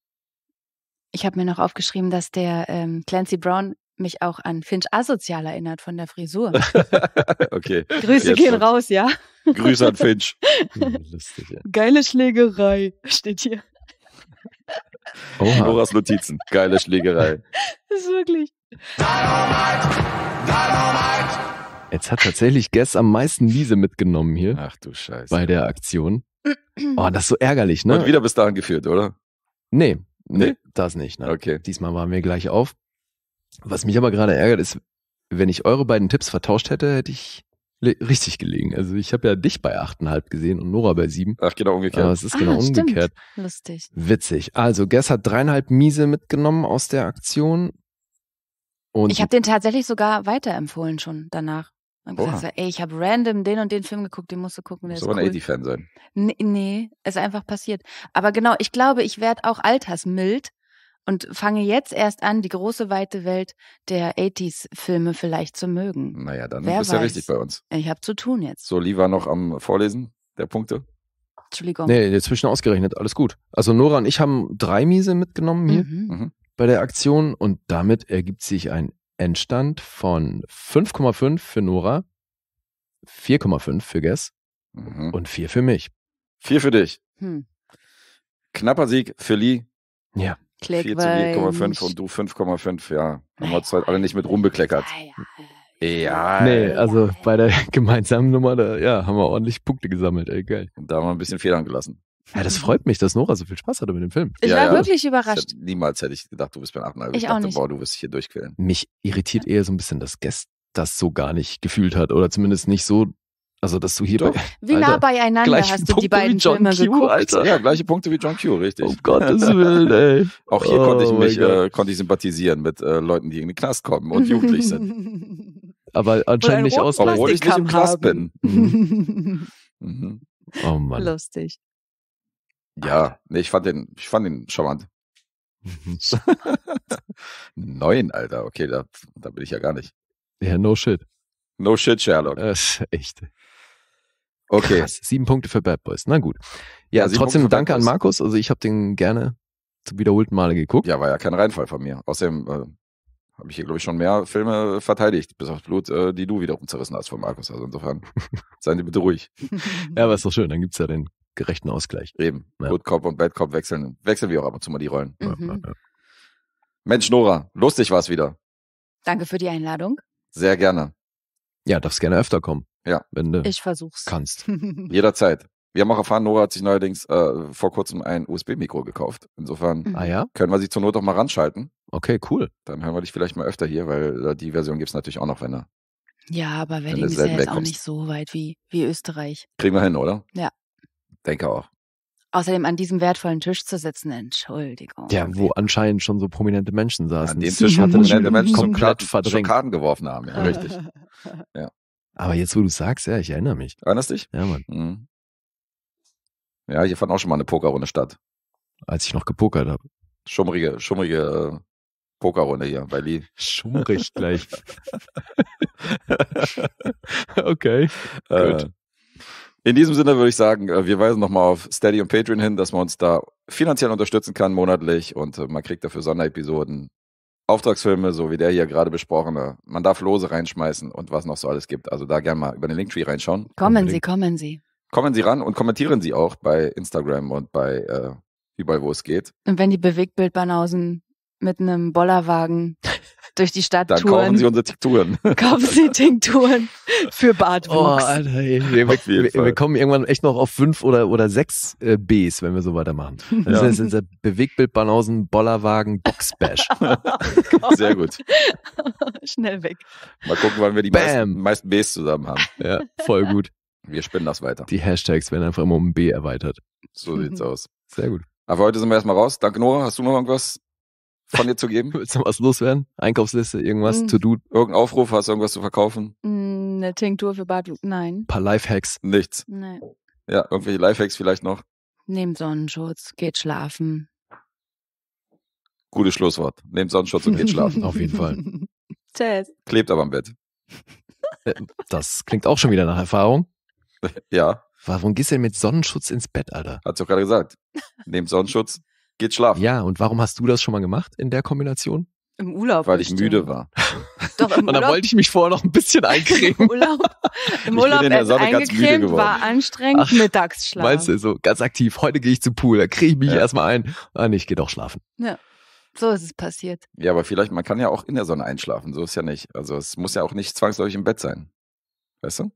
S1: Ich habe mir noch aufgeschrieben, dass der ähm, Clancy Brown mich auch an Finch asozial erinnert von der Frisur.
S2: [laughs] okay. Grüße Jetzt gehen
S1: raus, ja.
S4: Grüße an [laughs] Finch.
S2: Lustig, ja.
S1: Geile Schlägerei steht hier.
S2: Oha. Noras Notizen. Geile Schlägerei.
S4: Das ist wirklich.
S3: Jetzt hat tatsächlich Guess am meisten Wiese mitgenommen hier. Ach du Scheiße. Bei der Aktion. Oh, das ist so ärgerlich, ne? Und wieder bis dahin geführt, oder? Nee, nee, nee? das nicht. Ne? Okay. Diesmal waren wir gleich auf. Was mich aber gerade ärgert, ist, wenn ich eure beiden Tipps vertauscht hätte, hätte ich richtig gelegen. Also ich habe ja dich bei 8,5 gesehen und Nora bei 7. Ach, genau umgekehrt. Aber es ist genau ah, genau stimmt. umgekehrt. Lustig. Witzig. Also Guess hat dreieinhalb Miese mitgenommen aus der Aktion.
S2: Und ich habe den
S1: tatsächlich sogar weiterempfohlen schon danach. gesagt, ey, ich habe random den und den Film geguckt, den musst du gucken. Der Muss ist aber cool. 80-Fan sein. Nee, nee, ist einfach passiert. Aber genau, ich glaube, ich werde auch altersmild und fange jetzt erst an, die große weite Welt der 80s-Filme vielleicht zu mögen. Naja, dann Wer bist ja richtig bei uns. Ich habe zu tun jetzt.
S2: So, Lee war noch am Vorlesen der Punkte. Entschuldigung. Nee, inzwischen ausgerechnet, alles gut. Also
S3: Nora und ich haben drei Miese mitgenommen hier mhm. mhm. bei der Aktion und damit ergibt sich ein Endstand von 5,5 für Nora, 4,5 für Guess mhm. und 4 für mich.
S2: 4 für dich. Hm. Knapper Sieg für Lee. Ja. Klick, 4 4,5 und du 5,5, ja. Haben wir uns halt alle nicht mit rumbekleckert. Ah, ja. Nee,
S3: also bei der [laughs] gemeinsamen Nummer, da,
S2: ja, haben wir ordentlich Punkte gesammelt, ey, geil. Und da haben wir ein bisschen Federn gelassen. Ja, das freut mich,
S3: dass Nora so viel Spaß hatte mit dem Film.
S2: Ich ja, war ja. wirklich überrascht. Hätte, niemals hätte ich gedacht, du bist bei 8,5. Ich, ich dachte, auch nicht. boah, du wirst dich hier durchquälen.
S3: Mich irritiert eher so ein bisschen, dass Guest das so gar nicht gefühlt hat oder zumindest nicht so also,
S2: dass du hier Doch. bei, [laughs] Wie nah
S1: beieinander hast du Punkte die beiden John Filme Q, geguckt? Alter. Ja,
S2: gleiche Punkte wie John Q, richtig. Um Gottes [laughs] Willen, ey. Auch hier oh konnte ich oh mich, äh, konnte ich sympathisieren mit äh, Leuten, die in den Knast kommen und jugendlich sind. [laughs] Aber anscheinend nicht aus, obwohl ich nicht im Knast bin. Mhm. mhm. Oh Mann. Lustig. Ja, nee, ich fand den, ich fand den charmant. Neun, Alter. Okay, da, da bin ich ja gar nicht. Ja, yeah, no shit. No shit, Sherlock. Das ist echt.
S3: Okay. Krass, sieben Punkte für Bad Boys. Na gut. Ja, ja trotzdem danke an Markus. Also ich habe
S2: den gerne zum wiederholten Male geguckt. Ja, war ja kein Reinfall von mir. Außerdem äh, habe ich hier, glaube ich, schon mehr Filme äh, verteidigt, bis auf Blut, äh, die du wiederum zerrissen hast von Markus. Also insofern, [laughs] seien Sie bitte ruhig. ja, aber ist doch schön, dann gibt es ja den gerechten Ausgleich. Eben. Ja. Good Cop und Bad Cop wechseln. Wechseln wir auch ab und zu mal die Rollen. Mhm. Mensch, Nora, lustig war es wieder.
S1: Danke für die Einladung.
S2: Sehr gerne. Ja, darfst gerne öfter kommen. Ja. Wenn du ich
S1: versuch's. Kannst.
S4: [laughs]
S2: Jederzeit. Wir haben auch erfahren, Nora hat sich neuerdings äh, vor kurzem ein USB-Mikro gekauft. Insofern mhm. ah, ja? können wir sie zur Not auch mal ranschalten. Okay, cool. Dann hören wir dich vielleicht mal öfter hier, weil äh, die Version gibt's natürlich auch noch, wenn er.
S1: Ja, aber Wedding ist ja jetzt auch nicht so weit wie, wie Österreich.
S2: Kriegen wir hin, oder? Ja. Denke auch.
S1: Außerdem an diesem wertvollen Tisch zu sitzen, Entschuldigung.
S3: Ja, wo anscheinend schon so prominente Menschen saßen. An dem Tisch hatte [laughs] prominente Menschen komplett
S2: verdrängt. Karten geworfen haben, ja, richtig. [laughs] Ja. Aber jetzt, wo du sagst, ja, ich erinnere mich. Erinnerst dich? Ja, Mann. Mhm. Ja, hier fand auch schon mal eine Pokerrunde statt.
S3: Als ich noch gepokert habe.
S2: Schummrige, schummrige äh, Pokerrunde hier bei Lee. [laughs] Schummrig gleich. [laughs] okay. Äh, In diesem Sinne würde ich sagen, äh, wir weisen nochmal auf Steady und Patreon hin, dass man uns da finanziell unterstützen kann monatlich und äh, man kriegt dafür Sonderepisoden, Auftragsfilme, so wie der hier gerade besprochene. Man darf Lose reinschmeißen und was noch so alles gibt. Also da gerne mal über den Linktree reinschauen. Kommen unbedingt. Sie,
S1: kommen Sie.
S2: Kommen Sie ran und kommentieren Sie auch bei Instagram und bei äh, überall, wo es geht.
S1: Und wenn die Bewegtbildbanausen mit einem Bollerwagen durch die Stadt
S3: Dann touren. [laughs] Kaufen Sie
S2: unsere Tinkturen. Kaufen
S4: Sie Tinkturen
S2: für Bartwuchs. Oh, Alter, wir,
S3: wir, wir, kommen irgendwann echt noch auf fünf oder, oder sechs äh, Bs, wenn wir so weitermachen. Das ja. ist unser Bewegtbild, Banausen, Bollerwagen, Boxbash. [laughs] oh Sehr gut. Schnell weg. Mal gucken, wann wir die meisten, meisten, Bs zusammen haben. Ja, voll gut.
S2: Wir spinnen das weiter. Die
S3: Hashtags werden einfach immer um ein B erweitert. So
S2: sieht's mhm. aus. Sehr gut. Aber heute sind wir erstmal raus. Danke, Nora. Hast du noch irgendwas von dir zu geben? [laughs] Willst du was loswerden? Einkaufsliste, irgendwas, mhm. To-Do? Irgendein Aufruf, hast du irgendwas zu verkaufen?
S1: Mhm, eine Tinktur für Bartwuchs, nein. Ein
S2: paar Lifehacks? Nichts. Nein. Ja, irgendwelche Lifehacks vielleicht noch?
S1: Nehmt Sonnenschutz, geht schlafen.
S2: Gutes Schlusswort. Nehmt Sonnenschutz und geht schlafen. [laughs] Auf jeden Fall. [laughs] Tschüss. Klebt aber am Bett. Äh, das klingt auch schon wieder nach Erfahrung.
S3: Ja. Warum gehst du denn mit Sonnenschutz ins Bett, Alter? Hat's doch gerade gesagt. Nehmt Sonnenschutz, geht schlafen. Ja, und warum hast du das schon mal gemacht in der Kombination?
S1: Im Urlaub. Weil ich bestimmt. müde
S3: war. [laughs] Doch, im Und dann Urlaub? wollte ich mich vorher noch ein bisschen [laughs] eincremen. Im Urlaub, [laughs] im Urlaub ich bin in der eingecremt, war
S1: anstrengend, Ach, Mittagsschlaf. Meinst du,
S3: so ganz aktiv, heute gehe ich zum Pool, da kriege ich mich ja. erstmal ein. Ah nee, ich gehe doch schlafen.
S1: Ja. So ist es passiert.
S2: Ja, aber vielleicht, man kann ja auch in der Sonne einschlafen, so ist ja nicht. Also es muss ja auch nicht zwangsläufig im Bett sein. Weißt du?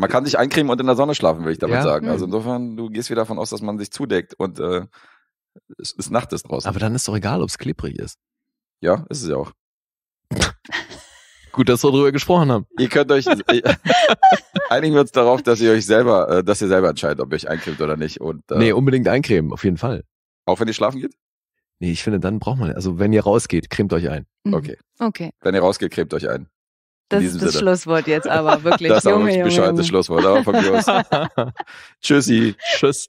S2: Man kann sich eincremen und in der Sonne schlafen, würde ich damit ja? sagen. Hm. Also insofern, du gehst wieder davon aus, dass man sich zudeckt und äh, es, ist Nacht ist draußen. Aber dann
S3: ist doch egal, ob es klebrig ist. Ja, ist es ja auch. [laughs] Gut, dass wir darüber gesprochen haben.
S2: Ihr könnt euch [laughs] [laughs] einigen wir uns darauf, dass ihr euch selber, äh, dass ihr selber entscheidet, ob ihr euch eincremt oder nicht. Und, äh, nee,
S3: unbedingt eincremen, auf jeden Fall.
S2: Auch wenn ihr schlafen geht?
S3: Nee, ich finde, dann braucht man, also wenn ihr rausgeht, cremt euch ein.
S2: Mhm. Okay. Okay. Wenn ihr rausgeht, cremt euch ein. Das ist das Sinne.
S1: Schlusswort jetzt aber, [laughs] wirklich. Das ist Junge, aber ein bescheuertes
S2: Schlusswort, aber von mir aus. [laughs] Tschüssi. Tschüss.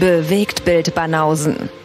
S1: Bewegt Bild Banausen.